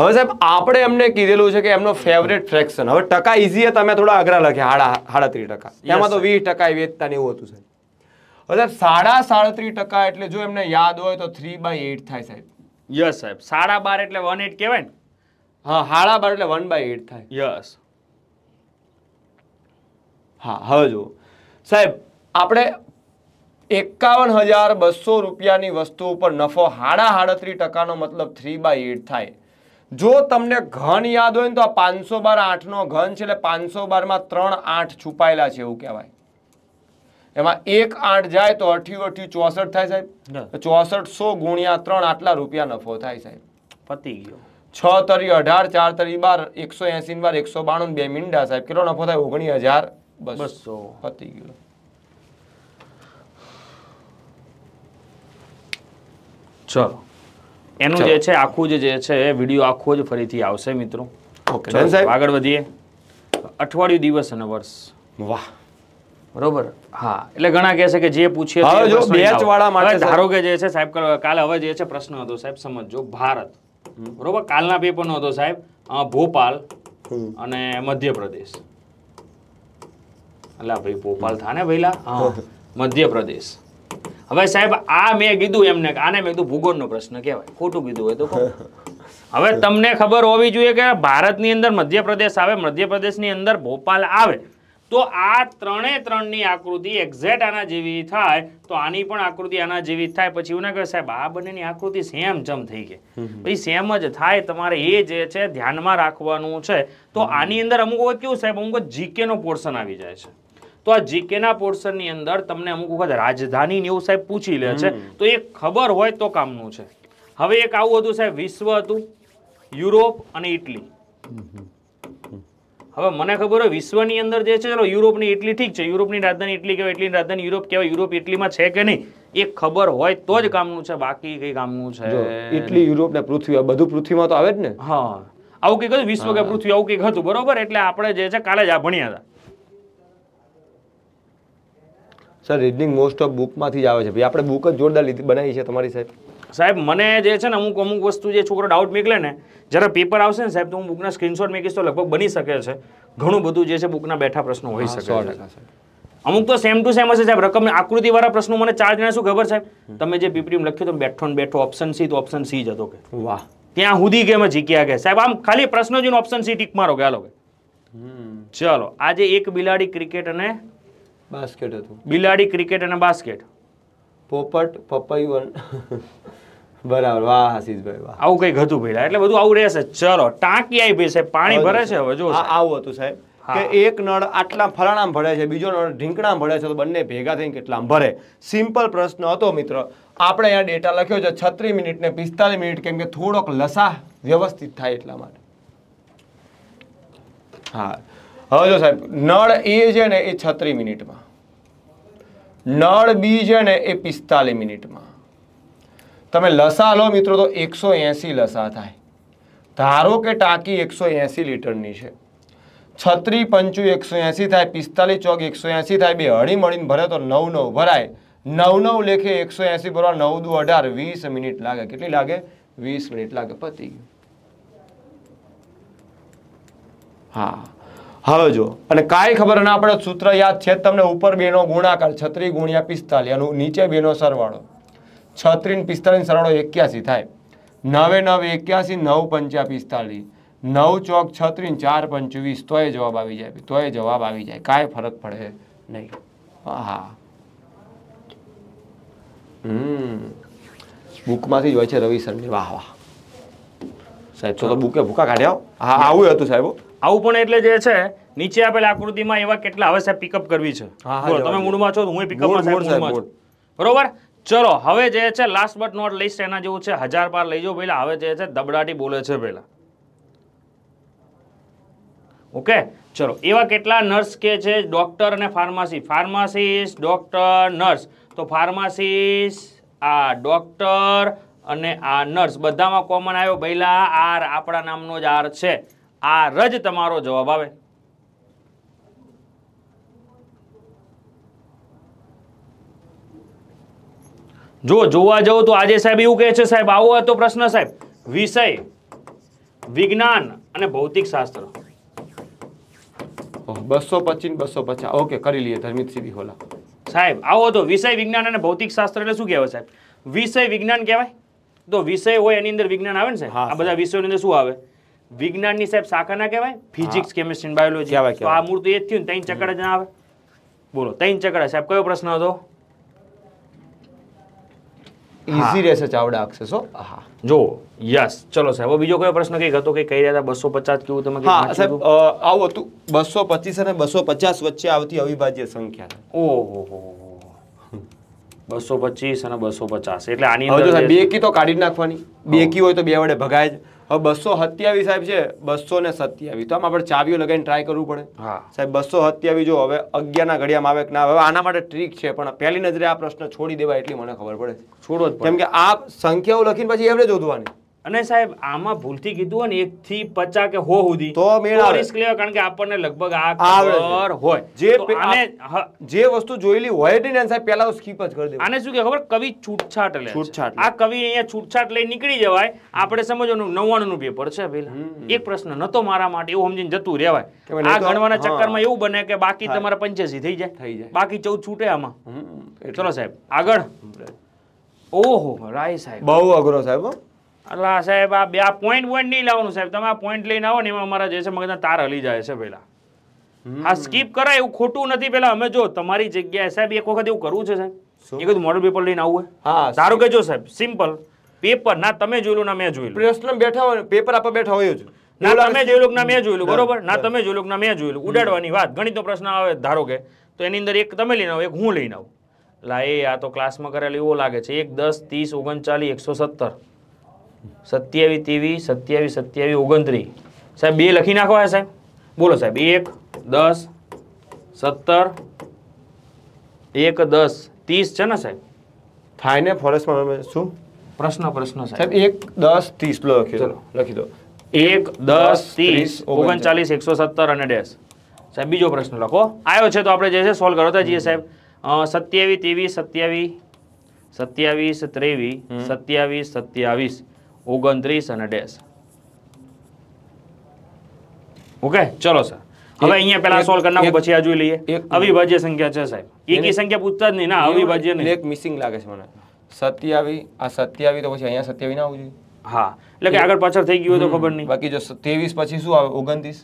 હવે સાહેબ આપણે એમને કીધેલું છે કે એમનો ફેવરેટ ફ્રેક્શન હવે ટકા ઇઝીએ તમે થોડા અઘરા લખ્યા સાડા સાડત્રીસ ટકા એમાં તો વીસ ટકા વેચતા ને એવું હતું સાહેબ હવે સાહેબ સાડા સાડત્રીસ ટકા એટલે જો એમને યાદ હોય તો થ્રી બાય એટ થાય સાહેબ યસ સાહેબ સાડા બાર એટલે વન એટ કહેવાય ને હા હાળા બાર એટલે વન બાય એટ થાય યસ હા હવે જુઓ સાહેબ આપણે એકાવન હજાર બસો રૂપિયાની વસ્તુ ઉપર નફો હાડા હાડત્રી ટકાનો મતલબ થ્રી બાય એટ થાય જો તમને ઘન યાદ હોય ને તો આ પાંચસો બાર આઠનો ઘન છે એટલે પાંચસો બારમાં ત્રણ આઠ છુપાયેલા છે એવું કહેવાય એમાં એક આઠ જાય તો અઠ્યું અઠ્યું ચોસઠ થાય સાહેબ ચોસઠસો ગુણ્યા ત્રણ આટલા રૂપિયા નફો થાય સાહેબ પતી ગયો છ તરી અઢાર ચાર તરી બાર એકસો એસી બાર એકસો બાણું બે મીંડા સાહેબ કેટલો નફો થાય ઓગણી હજાર બસો પતી ગયું ચલો એનું જે છે આખું જ જે છે વિડીયો આખો જ ફરીથી આવશે મિત્રો ઓકે આગળ વધીએ અઠવાડિયું દિવસ અને વર્ષ વાહ બરોબર હા એટલે ઘણા કહે કે જે પૂછીએ ધારો કે જે છે સાહેબ કાલે હવે જે છે પ્રશ્ન હતો સાહેબ સમજો ભારત બરોબર કાલના પેપરનો હતો સાહેબ ભોપાલ અને મધ્યપ્રદેશ અલા ભાઈ ભોપાલ થાને ભઈલા હા મધ્યપ્રદેશ હવે સાહેબ આ મેં કીધું એમને આને મેં કીધું ભૂગોળનો પ્રશ્ન કહેવાય ખોટું કીધું હોય તો હવે તમને ખબર હોવી જોઈએ કે ભારતની અંદર મધ્યપ્રદેશ આવે મધ્યપ્રદેશની અંદર ભોપાલ આવે તો આ ત્રણે ત્રણની આકૃતિ એક્ઝેક્ટ આના જેવી થાય તો આની પણ આકૃતિ આના જેવી થાય પછી એવું ના કહે સાહેબ આ બંનેની આકૃતિ સેમ જમ થઈ ગઈ ભાઈ સેમ જ થાય તમારે એ જે છે ધ્યાનમાં રાખવાનું છે તો આની અંદર અમુક વખત કેવું સાહેબ અમુક જીકેનો પોર્શન આવી જાય છે તો આ જીકેના પોર્શનની અંદર તમને અમુક વખત રાજધાની એવું સાહેબ પૂછી લે છે તો એ ખબર હોય તો કામનું છે હવે એક આવું હતું સાહેબ વિશ્વ હતું યુરોપ અને ઇટલી હવે મને ખબર હોય વિશ્વની અંદર જે છે ચલો યુરોપની ઇટલી ઠીક છે યુરોપની રાજધાની એટલી કહેવાય એટલી રાજધાની યુરોપ કહેવાય યુરોપ ઇટલીમાં છે કે નહીં એ ખબર હોય તો જ કામનું છે બાકી કઈ કામનું છે એટલી યુરોપ ને પૃથ્વી બધું પૃથ્વીમાં તો આવે જ ને હા આવું કંઈક હતું વિશ્વ કે પૃથ્વી આવું કઈક હતું બરોબર એટલે આપણે જે છે કાલે જ આ ભણ્યા હતા સર રીડિંગ મોસ્ટ ઓફ બુકમાંથી જ આવે છે ભાઈ આપણે બુક જ જોરદાર લીધી બનાવી છે તમારી સાહેબ સાહેબ મને જે છે ને અમુક અમુક વસ્તુ જે છોકરો ડાઉટ નીકળે ને જ્યારે પેપર આવશે ને સાહેબ તો હું બુકના સ્ક્રીનશોટ મેકીશ તો લગભગ બની શકે છે ઘણું બધું જે છે બુકના બેઠા પ્રશ્નો હોય શકે છે અમુક તો સેમ ટુ સેમ હશે સાહેબ રકમ આકૃતિવાળા પ્રશ્નો મને ચાર જણા શું ખબર સાહેબ તમે જે પીપીટીમ લખ્યું તો બેઠો ને બેઠો ઓપ્શન સી તો ઓપ્શન સી જ હતો કે વાહ ત્યાં સુધી કે મેં જીક્યા કે સાહેબ આમ ખાલી પ્રશ્ન જોઈને ઓપ્શન સી ટીક મારો ગયા હાલો કે ચલો આજે એક બિલાડી ક્રિકેટ અને બાસ્કેટ હતું બિલાડી ક્રિકેટ અને બાસ્કેટ પોપટ પપૈયું બરાબર વાહ આશીષભાઈ વાહ આવું કંઈક હતું પેલા એટલે બધું આવું રહેશે ચલો ટાંકી આવી ભાઈ સાહેબ પાણી ભરે છે હવે જો આવું હતું સાહેબ કે એક નળ આટલા ફલાણામ ભરે છે બીજો નળ ઢીંકણા ભરે છે તો બંને ભેગા થઈને કેટલામ ભરે સિમ્પલ પ્રશ્ન હતો મિત્રો આપણે અહીંયા ડેટા લખ્યો છે છત્રીસ મિનિટ ને પિસ્તાલીસ મિનિટ કેમ કે થોડોક લસા વ્યવસ્થિત થાય એટલા માટે હા હવે જો સાહેબ નળ એ છે ને એ છત્રીસ મિનિટમાં નળ બી છે ને એ પિસ્તાલીસ મિનિટમાં તમે લસા લો મિત્રો તો એકસો એંસી લસા થાય ધારો કે ટાંકી એકસો એંસી લીટરની છે છત્રી પંચું એકસો એંસી થાય પિસ્તાલીસ ચોક એકસો એંસી થાય બે હળી મળીને ભરે તો નવ નવ ભરાય નવ નવ લેખે એકસો એંસી ભરવા નવ દુ અઢાર વીસ મિનિટ લાગે કેટલી લાગે વીસ મિનિટ લાગે પતી ગયું હા હવે જો અને કાંઈ ખબર ના પડે સૂત્ર યાદ છે તમને ઉપર બેનો ગુણાકાર છત્રી ગુણ્યા પિસ્તાલીસ અને નીચે બેનો સરવાળો છત્રીસ પિસ્તાલીસ સરવાળો એક્યાસી થાય નવે નવ એક્યાસી નવ પંચા પિસ્તાલીસ નવ ચોક છત્રીસ ચાર પંચવીસ તોય જવાબ આવી જાય તોય જવાબ આવી જાય કાંઈ ફરક પડે નહીં હા હમ બુકમાંથી જ હોય છે રવિ સરની વાહ વાહ સાહેબ તો બુકે ભૂકા કાઢ્યા હા આવું હતું સાહેબ આવું પણ એટલે જે છે નીચે આપેલ આકૃતિમાં એવા કેટલા હવે સાહેબ પિકઅપ કરવી છે તમે મૂળમાં છો હું પિકઅપ બરોબર ચલો હવે જે છે લાસ્ટ બટ નોટ લિસ્ટ એના જેવું છે હજાર પાર લઈ જાઓ પહેલાં હવે જે છે દબડાટી બોલે છે પહેલાં ઓકે ચલો એવા કેટલા નર્સ કે છે ડૉક્ટર અને ફાર્માસી ફાર્માસિસ્ટ ડૉક્ટર નર્સ તો ફાર્માસિસ્ટ આ ડોક્ટર અને આ નર્સ બધામાં કોમન આવ્યો પહેલાં આર આપણા નામનો જ આર છે આર જ તમારો જવાબ આવે જો જોવા જાઉં તો આજે સાહેબ એવું કહે છે સાહેબ આવો હતો પ્રશ્ન સાહેબ વિષય વિજ્ઞાન અને ભૌતિક શાસ્ત્ર બસો પચીસ બસો પચાસ ઓકે કરી લઈએ ધર્મિત સીધી હોલા સાહેબ આવો તો વિષય વિજ્ઞાન અને ભૌતિક શાસ્ત્ર એટલે શું કહેવાય સાહેબ વિષય વિજ્ઞાન કહેવાય તો વિષય હોય એની અંદર વિજ્ઞાન આવે ને સાહેબ આ બધા વિષયોની અંદર શું આવે વિજ્ઞાનની સાહેબ શાખા ના કહેવાય ફિઝિક્સ કેમિસ્ટ્રી બાયોલોજી તો આ મૂળ તો એ જ થયું ને ત્રણ ચકડા જ ના આવે બોલો ત્રણ ચકડા સાહેબ કયો પ્રશ્ન હતો ઇઝી રહેશે ચાવડા અક્ષસો હા જો યસ ચલો સાહેબ બીજો કયો પ્રશ્ન કઈક હતો કે કહી રહ્યા હતા બસો પચાસ કેવું તમે હા સાહેબ આવું હતું બસો પચીસ અને બસો પચાસ વચ્ચે આવતી અવિભાજ્ય સંખ્યા ઓહો બસો પચીસ અને બસો પચાસ એટલે આની બે કી તો કાઢી નાખવાની બે કી હોય તો બે વડે ભગાય જ હવે બસો સત્યાવીસ સાહેબ છે બસો ને સત્યાવીસ તો આમ આપણે ચાવીઓ લગાવીને ટ્રાય કરવું પડે હા સાહેબ બસો સત્યાવીસ જો હવે અગિયાર ના ઘડિયામાં આવે કે ના હવે આના માટે ટ્રીક છે પણ પહેલી નજરે આ પ્રશ્ન છોડી દેવા એટલી મને ખબર પડે છોડો કેમ કે આ સંખ્યાઓ લખીને પછી એવરેજ શોધવાની અને સાહેબ આમાં ભૂલથી કીધું હોય ને એક થી પચા કે હો સુધી તો રિસ્ક લેવા કારણ કે આપણને લગભગ આ ખબર હોય જે વસ્તુ જોયેલી હોય ને સાહેબ પહેલા સ્કીપ જ કરી દે આને શું કે ખબર કવિ છૂટછાટ લે છૂટછાટ આ કવિ અહીંયા છૂટછાટ લઈ નીકળી જવાય આપણે સમજવાનું 99 નું પેપર છે પેલા એક પ્રશ્ન નતો મારા માટે એવું સમજીને જતું રહેવાય આ ગણવાના ચક્કરમાં એવું બને કે બાકી તમારે 85 થઈ જાય થઈ જાય બાકી 14 છૂટે આમાં ચલો સાહેબ આગળ ઓહો રાય સાહેબ બહુ અઘરો સાહેબ એટલે આ સાહેબ આ બે આ પોઈન્ટ પોઈન્ટ નહીં લાવવાનું સાહેબ તમે આ પોઈન્ટ લઈને આવો ને એમાં અમારા જે છે મગજના તાર હલી જાય છે પેલા આ સ્કીપ કરાય એવું ખોટું નથી પેલા અમે જો તમારી જગ્યાએ સાહેબ એક વખત એવું કરવું છે સાહેબ એ કીધું મોડલ પેપર લઈને આવવું હા સારું કે જો સાહેબ સિમ્પલ પેપર ના તમે જોયેલું ના મેં જોયેલું પ્રશ્ન બેઠા હોય પેપર આપણે બેઠા હોય છે ના તમે જોયેલું ના મેં જોયેલું બરોબર ના તમે જોયેલું ના મેં જોયેલું ઉડાડવાની વાત ગણિતનો પ્રશ્ન આવે ધારો કે તો એની અંદર એક તમે લઈને આવો એક હું લઈને આવું લા એ આ તો ક્લાસમાં કરેલું એવો લાગે છે એક દસ ત્રીસ ઓગણચાલીસ એકસો સત્તર સત્યાવીસ ત્રેવીસ સત્યાવીસ સત્યાવીસ ઓગણત્રીસ સાહેબ બે લખી નાખો હા સાહેબ બોલો સાહેબ એક દસ સત્તર એક દસ ત્રીસ છે ને સાહેબ થાય ને ફોરેસ્ટમાં શું પ્રશ્ન પ્રશ્ન સાહેબ એક દસ ત્રીસ લખી દો લખી દો એક દસ ત્રીસ ઓગણચાલીસ એકસો સત્તર અને ડેસ સાહેબ બીજો પ્રશ્ન લખો આવ્યો છે તો આપણે જે છે સોલ્વ કરતા જઈએ સાહેબ સત્યાવીસ ત્રેવીસ સત્યાવીસ સત્યાવીસ ત્રેવીસ સત્યાવીસ સત્યાવીસ ઓગણત્રીસ અને ડેશ ઓકે ચલો સર હવે અહીંયા પેલા સોલ્વ કરી નાખું પછી આ જોઈ લઈએ અવિભાજ્ય સંખ્યા છે સાહેબ એકી સંખ્યા પૂછતા જ નહીં ના અવિભાજ્ય નહીં એક મિસિંગ લાગે છે મને સત્યાવી આ સત્યાવી તો પછી અહીંયા સત્યાવી ના આવવું હા એટલે કે આગળ પાછળ થઈ ગયું તો ખબર નહીં બાકી જો ત્રેવીસ પછી શું આવે ઓગણત્રીસ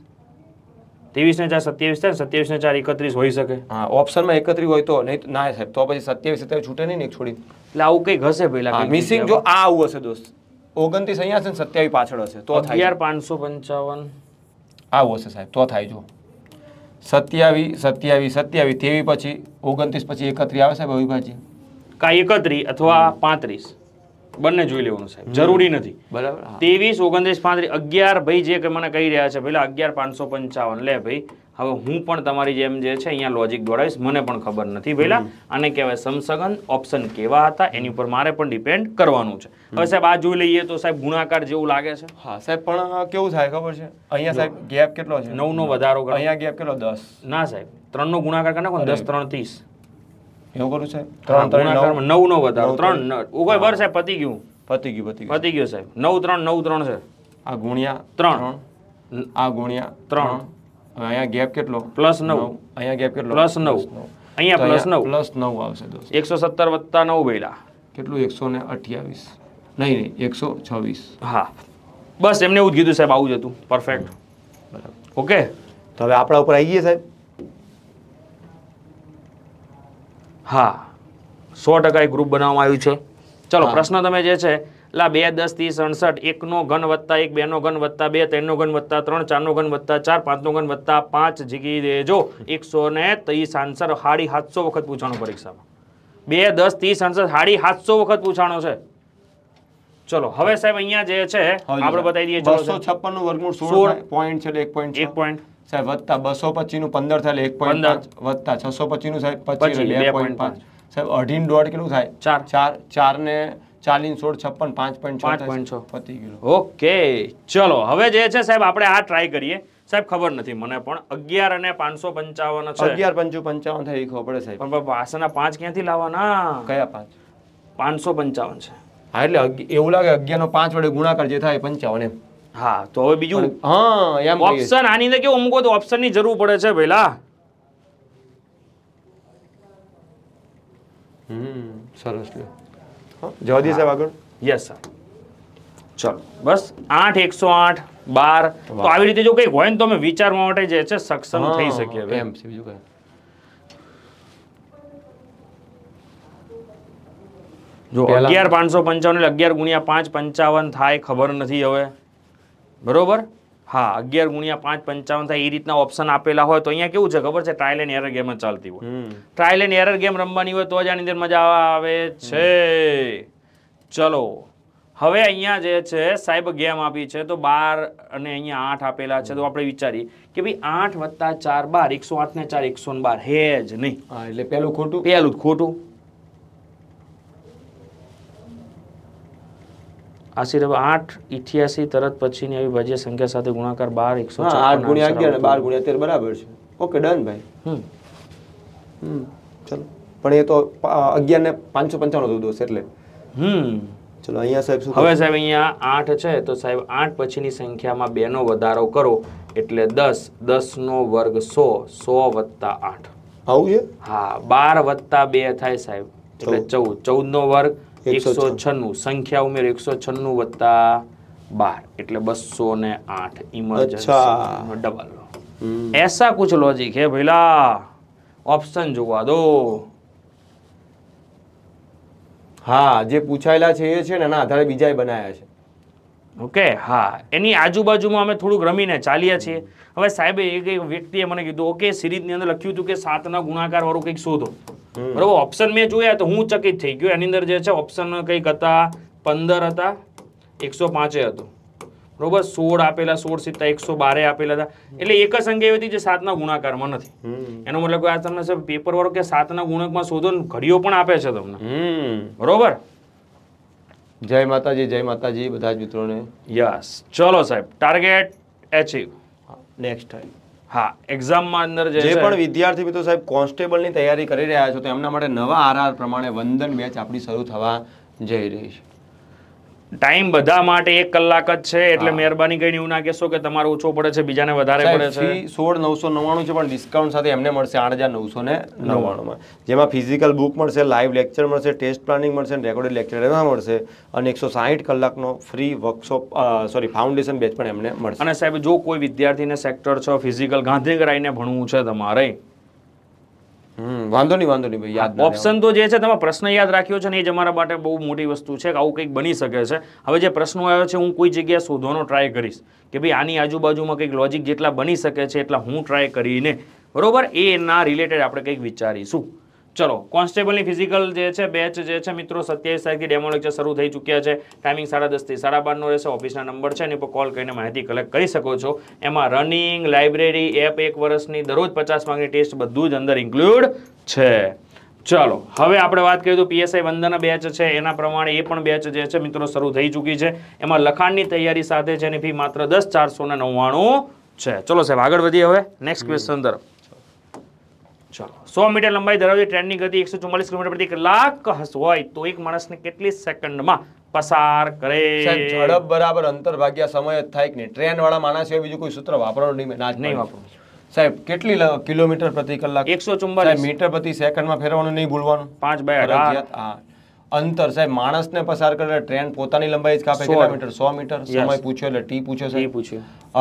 ત્રેવીસ ને ચાર સત્યાવીસ થાય સત્યાવીસ ને ચાર એકત્રીસ હોઈ શકે હા ઓપ્શનમાં એકત્રીસ હોય તો નહીં ના સાહેબ તો પછી સત્યાવીસ સત્યાવીસ છૂટે નહીં ને છોડી એટલે આવું કંઈક હશે પેલા મિસિંગ જો આ આવું હશે દોસ્ત ઓગણત્રીસ અહીંયા છે ને સત્યાવીસ પાછળ હશે તો અગિયાર પાંચસો પંચાવન આવો હશે સાહેબ તો થાય જો સત્યાવીસ સત્યાવીસ સત્યાવીસ તેવી પછી ઓગણત્રીસ પછી એકત્રીસ આવે સાહેબ અવિભાજ્ય કાંઈ એકત્રી અથવા પાંત્રીસ બંને જોઈ લેવાનું સાહેબ જરૂરી નથી બરાબર ત્રેવીસ ઓગણત્રીસ પાંત્રીસ અગિયાર ભાઈ જે મને કહી રહ્યા છે પેલા અગિયાર પાંચસો પંચાવન લે ભાઈ હવે હું પણ તમારી જેમ જે છે અહીંયા લોજિક દોડાવીશ મને પણ ખબર નથી પેલા આને કહેવાય સમસગન ઓપ્શન કેવા હતા એની ઉપર મારે પણ ડિપેન્ડ કરવાનું છે હવે સાહેબ આ જોઈ લઈએ તો સાહેબ ગુણાકાર જેવું લાગે છે હા સાહેબ પણ કેવું થાય ખબર છે અહીંયા સાહેબ ગેપ કેટલો છે નવ નો વધારો અહીંયા ગેપ કેટલો દસ ના સાહેબ ત્રણ નો ગુણાકાર કરી દસ ત્રણ ત્રીસ એવું કરું સાહેબ ત્રણ ત્રણ નવ નવ વધારો ત્રણ ઓગણ બાર સાહેબ પતી ગયું પતી ગયું પતી પતી ગયું સાહેબ નવ ત્રણ નવ ત્રણ છે આ ગુણ્યા ત્રણ આ ગુણ્યા ત્રણ અહીંયા ગેપ કેટલો પ્લસ નવ અહીંયા ગેપ કેટલો પ્લસ નવ અહીંયા પ્લસ નવ પ્લસ નવ આવશે દોસ્ત એકસો સત્તર વત્તા નવ ભાઈલા કેટલું એકસો ને અઠ્યાવીસ નહીં નહીં એકસો છવ્વીસ હા બસ એમને એવું જ કીધું સાહેબ આવું જ હતું પરફેક્ટ બરાબર ઓકે તો હવે આપણા ઉપર આવી ગઈએ સાહેબ હા સો ટકા એ ગ્રુપ બનાવવામાં આવ્યું છે ચલો પ્રશ્ન તમે જે છે લા બે દસ ત્રીસ અડસઠ એકનો ઘન વત્તા એક બેનો ઘન વત્તા બે ત્રણનો ઘન વત્તા ત્રણ ચારનો ઘન વત્તા ચાર પાંચનો ઘન વત્તા પાંચ જીગી દેજો એકસો ને ત્રીસ આન્સર હાડી સાતસો વખત પૂછાણો પરીક્ષામાં બે દસ ત્રીસ આન્સર હાડી સાતસો વખત પૂછાણો છે ચલો હવે સાહેબ અહીંયા જે છે આપણે બતાવી દઈએ છપ્પન નું વર્ગમૂળ સોળ પોઈન્ટ છે એક પોઈન્ટ એક પોઈન્ટ સાહેબ વત્તા બસો પચીસનું પંદર થાય એક પોઈન્ટ પાંચ વત્તા છસો પચીસનું સાહેબ પચીસ બે પોઈન્ટ પાંચ સાહેબ અઢી દોઢ કેટલું થાય ચાર ચાર ચારને ચાલીસ સોળ છપ્પન પાંચ પોઈન્ટ પાંચ પોઈન્ટ પતી કિલો ઓકે ચલો હવે જે છે સાહેબ આપણે આ ટ્રાય કરીએ સાહેબ ખબર નથી મને પણ અગિયાર અને પાંચસો પંચાવન છે અગિયાર પંચો પંચાવન થાય ખબર સાહેબ પણ પાંચ ક્યાંથી લાવવાના કયા પાંચ પાંચસો પંચાવન છે એટલે એવું લાગે અગિયાર નો પાંચ વડે ગુણાકાર જે થાય પંચાવન એમ હા તો હવે બીજું હા એમ ઓપ્શન આની અંદર કેવું અમુક તો ઓપ્શનની જરૂર પડે છે પેલા હમ સરસ લ્યો જવાદી સાહેબ આગળ યસ સર ચલો બસ આઠ એકસો આઠ બાર તો આવી રીતે જો કઈ હોય ને તો અમે વિચારવા માટે જે છે સક્ષમ થઈ શકીએ એમ બીજું કંઈ જો અગિયાર પાંચસો પંચાવન એટલે અગિયાર ગુણ્યા પાંચ પંચાવન થાય ખબર નથી હવે બરોબર હા અગિયાર ગુણ્યા પાંચ પંચાવન થાય એ રીતના ઓપ્શન આપેલા હોય તો અહીંયા કેવું છે ખબર છે ટ્રાયલ એન્ડ એરર ગેમ ચાલતી હોય ટ્રાયલ એન્ડ એરર ગેમ રમવાની હોય તો જ આની અંદર મજા આવે છે ચલો હવે અહીંયા જે છે સાહેબ ગેમ આપી છે તો બાર અને અહીંયા આઠ આપેલા છે તો આપણે વિચારીએ કે ભાઈ આઠ વત્તા ચાર બાર એકસો આઠ ને ચાર એકસો બાર હે જ નહીં એટલે પેલું ખોટું પેલું ખોટું આશીર્વ આઠ ઇઠ્યાસી તરત પછીની આવી ભાજ્ય સંખ્યા સાથે ગુણાકાર બાર એકસો આઠ ગુણ્યા અગિયાર બાર ગુણ્યા તેર બરાબર છે ઓકે ડન ભાઈ ચલો પણ એ તો અગિયાર ને પાંચસો પંચાણું દૂધ હશે એટલે હમ ચલો અહીંયા સાહેબ હવે સાહેબ અહીંયા આઠ છે તો સાહેબ આઠ પછીની સંખ્યામાં બે નો વધારો કરો એટલે દસ દસ નો વર્ગ સો સો વત્તા આઠ આવું છે હા બાર વત્તા બે થાય સાહેબ એટલે ચૌદ ચૌદ નો વર્ગ એકસો છન્નું સંખ્યા ઉમેર એકસો છન્નું વત્તા બાર એટલે બસો ને આઠ ઇમરજન્સી ડબલ એસા કુછ લોજિક હે ભઈલા ઓપ્શન જોવા દો હા જે પૂછાયેલા છે એ છે ને એના આધારે બીજા બનાવ્યા છે ઓકે હા એની આજુબાજુમાં અમે થોડુંક રમીને ચાલ્યા છીએ હવે સાહેબ એક વ્યક્તિએ મને કીધું ઓકે સિરીઝની અંદર લખ્યું હતું કે સાતના ગુણાકાર વાળું કંઈક શોધો બરોબર ઓપ્શન મેં જોયા તો હું ચકિત થઈ ગયો એની અંદર જે છે ઓપ્શન કંઈક હતા પંદર હતા એકસો પાંચે હતું બરોબર સોળ આપેલા સોળ સિત્તા એકસો બારે આપેલા હતા એટલે એક જ સંખ્યા એવી હતી જે સાતના ગુણાકારમાં નથી એનો મતલબ આ તમને પેપર વાળો કે સાતના ગુણકમાં શોધો ઘડીઓ પણ આપે છે તમને બરોબર જય માતાજી જય માતાજી બધા જ મિત્રોને યસ ચલો સાહેબ ટાર્ગેટ એચીવ નેક્સ્ટ ટાઈમ હા એક્ઝામમાં અંદર જે પણ વિદ્યાર્થી મિત્રો સાહેબ કોન્સ્ટેબલની તૈયારી કરી રહ્યા છો તો એમના માટે નવા આરઆર પ્રમાણે વંદન બેચ આપણી શરૂ થવા જઈ રહી છે ટાઈમ બધા માટે એક કલાક જ છે એટલે મહેરબાની કરીને એવું ના કહેશો કે તમારે ઓછો પડે છે બીજાને વધારે પડે છે સોળ નવસો નવ્વાણું છે પણ ડિસ્કાઉન્ટ સાથે એમને મળશે આઠ હજાર નવસો ને નવ્વાણુંમાં જેમાં ફિઝિકલ બુક મળશે લાઈવ લેક્ચર મળશે ટેસ્ટ પ્લાનિંગ મળશે રેકોર્ડેડ લેક્ચર એના મળશે અને એકસો સાહીઠ કલાકનો free workshop sorry foundation batch પણ એમને મળશે અને સાહેબ જો કોઈ વિદ્યાર્થીને સેક્ટર છ ફિઝિકલ ગાંધીનગર આવીને ભણવું છે તમારે વાંધો નહીં વાંધો નહીં ભાઈ ઓપ્શન તો છે તમે પ્રશ્ન યાદ રાખ્યો છે ને એ જ માટે બહુ મોટી વસ્તુ છે કે આવું કંઈક બની શકે છે હવે જે પ્રશ્નો આવ્યો છે હું કોઈ જગ્યાએ શોધવાનો ટ્રાય કરીશ કે ભાઈ આની આજુબાજુમાં કંઈક લોજિક જેટલા બની શકે છે એટલા હું ટ્રાય કરીને બરોબર એના રિલેટેડ આપણે કંઈક વિચારીશું ચલો કોન્સ્ટેબલની ફિઝિકલ જે છે બેચ જે છે મિત્રો સત્યાવીસ તારીખથી ડેમો લેક્ચર શરૂ થઈ ચૂક્યા છે ટાઈમિંગ સાડા દસથી સાડા બારનો રહેશે ઓફિસના નંબર છે એની પર કોલ કરીને માહિતી કલેક્ટ કરી શકો છો એમાં રનિંગ લાઇબ્રેરી એપ એક વર્ષની દરરોજ પચાસ માર્કની ટેસ્ટ બધું જ અંદર ઇન્ક્લુડ છે ચાલો હવે આપણે વાત કરીએ તો પીએસઆઈ વંદના બેચ છે એના પ્રમાણે એ પણ બેચ જે છે મિત્રો શરૂ થઈ ચૂકી છે એમાં લખાણની તૈયારી સાથે છે એની ફી માત્ર દસ ચારસો નવ્વાણું છે ચલો સાહેબ આગળ વધીએ હવે નેક્સ્ટ ક્વેશ્ચન તરફ ચાલો સો મીટર લંબાઈ ધરાવતી ટ્રેનની ગતિ એકસો ચુમ્માલીસ કિલોમીટર પ્રતિ કલાક હોય તો એક માણસને કેટલી સેકન્ડમાં પસાર કરે ઝડપ બરાબર અંતર ભાગ્યા સમય જ થાય કે નહીં ટ્રેન વાળા માણસ એ બીજું કોઈ સૂત્ર વાપરવાનું નહીં નહીં વાપરવું સાહેબ કેટલી કિલોમીટર પ્રતિ કલાક એકસો ચુમ્માલીસ મીટર પ્રતિ સેકન્ડમાં ફેરવાનું નહીં ભૂલવાનું પાંચ બાય હા અંતર સાહેબ માણસ ને પસાર કરે ટ્રેન પોતાની લંબાઈ જ કાપે કેટલા મીટર સો મીટર સમય પૂછ્યો એટલે ટી પૂછ્યો સાહેબ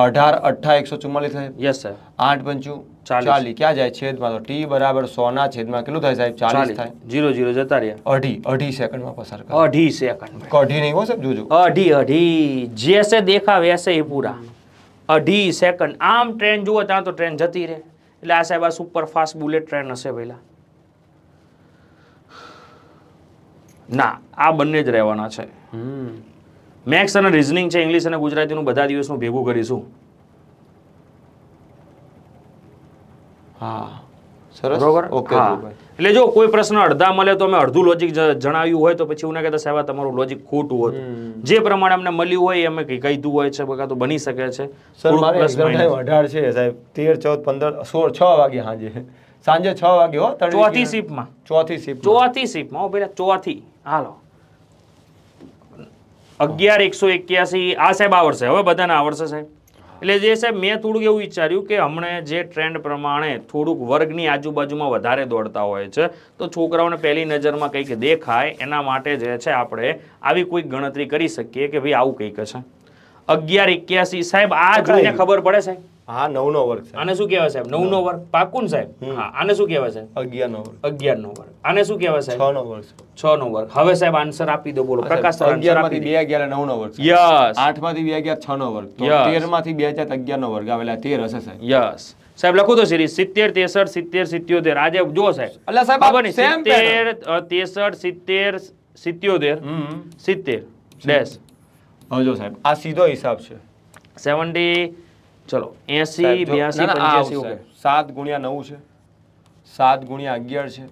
અઢાર અઠા એકસો ચુમ્માલીસ સાહેબ યસ સાહેબ આઠ પંચું ચાલી ક્યાં જાય છેદમાં તો ટી બરાબર સો ના છેદમાં કેટલું થાય સાહેબ ચાલીસ થાય જીરો જીરો જતા રહ્યા અઢી અઢી સેકન્ડમાં પસાર કરે અઢી સેકન્ડ અઢી નહીં હો સાહેબ જોજો અઢી અઢી જેસે દેખા વેસે એ પૂરા અઢી સેકન્ડ આમ ટ્રેન જુઓ ત્યાં તો ટ્રેન જતી રહે એટલે આ સાહેબ આ સુપર ફાસ્ટ બુલેટ ટ્રેન હશે પહેલાં ના આ બંને જ રહેવાના છે મેથ્સ અને રિઝનિંગ છે ઇંગ્લિશ અને ગુજરાતીનું બધા દિવસનું ભેગું કરીશું એટલે જો કોઈ પ્રશ્ન અડધા મળે તો અમે અડધું લોજિક જણાવ્યું હોય તો પછી એવું કહેતા સાહેબ તમારું લોજિક ખોટું હતું જે પ્રમાણે અમને મળ્યું હોય અમે કહીધું હોય છે બકા તો બની શકે છે અઢાર છે સાહેબ તેર ચૌદ પંદર સોળ છ વાગે સાંજે સાંજે છ વાગે હો ચોથી સીપમાં ચોથી સીપ ચોથી સીપમાં હો પેલા ચોથી હાલો અગિયાર એકસો એક્યાસી આ સાહેબ આવડશે હવે બધાને આવડશે સાહેબ એટલે જે સાહેબ મેં થોડુંક એવું વિચાર્યું કે હમણાં જે ટ્રેન્ડ પ્રમાણે થોડુંક વર્ગની આજુબાજુમાં વધારે દોડતા હોય છે તો છોકરાઓને પહેલી નજરમાં કંઈક દેખાય એના માટે જે છે આપણે આવી કોઈક ગણતરી કરી શકીએ કે ભાઈ આવું કંઈક છે અગિયાર એક્યાસી સાહેબ આ જોઈને ખબર પડે સાહેબ હા નવ નો વર્ગ આને શું કહેવાય સાહેબ નવ નો વર્ગ પાકુન સાહેબ હા આને શું કહેવાય સાહેબ નો વર્ગ નો વર્ગ આને શું કહેવાય સાહેબ છનો વર્ગ છનો વર્ગ હવે સાહેબ આન્સર આપી દો બોલો પ્રકાશ અગિયારમાંથી બે અગિયાર નો વર્ગ યસ આઠમાંથી બે અગિયાર છનો વર્ગ તેરમાંથી બે હજાર અગિયાર નો વર્ગ આવેલા તેર હશે સાહેબ યસ સાહેબ લખો તો સિરીઝ સિત્તેર તેસઠ સિત્તેર સિત્યોતેર આજે જો સાહેબ એટલે સાહેબ સિત્તેર તેસઠ સિત્તેર સિત્યોતેર સિત્તેર ડેશ હવે જો સાહેબ આ સીધો હિસાબ છે સેવન્ટી ચલો એસી બ્યાસી સાત ગુણ્યા નવ છે સાત ગુણ્યા અગિયાર છે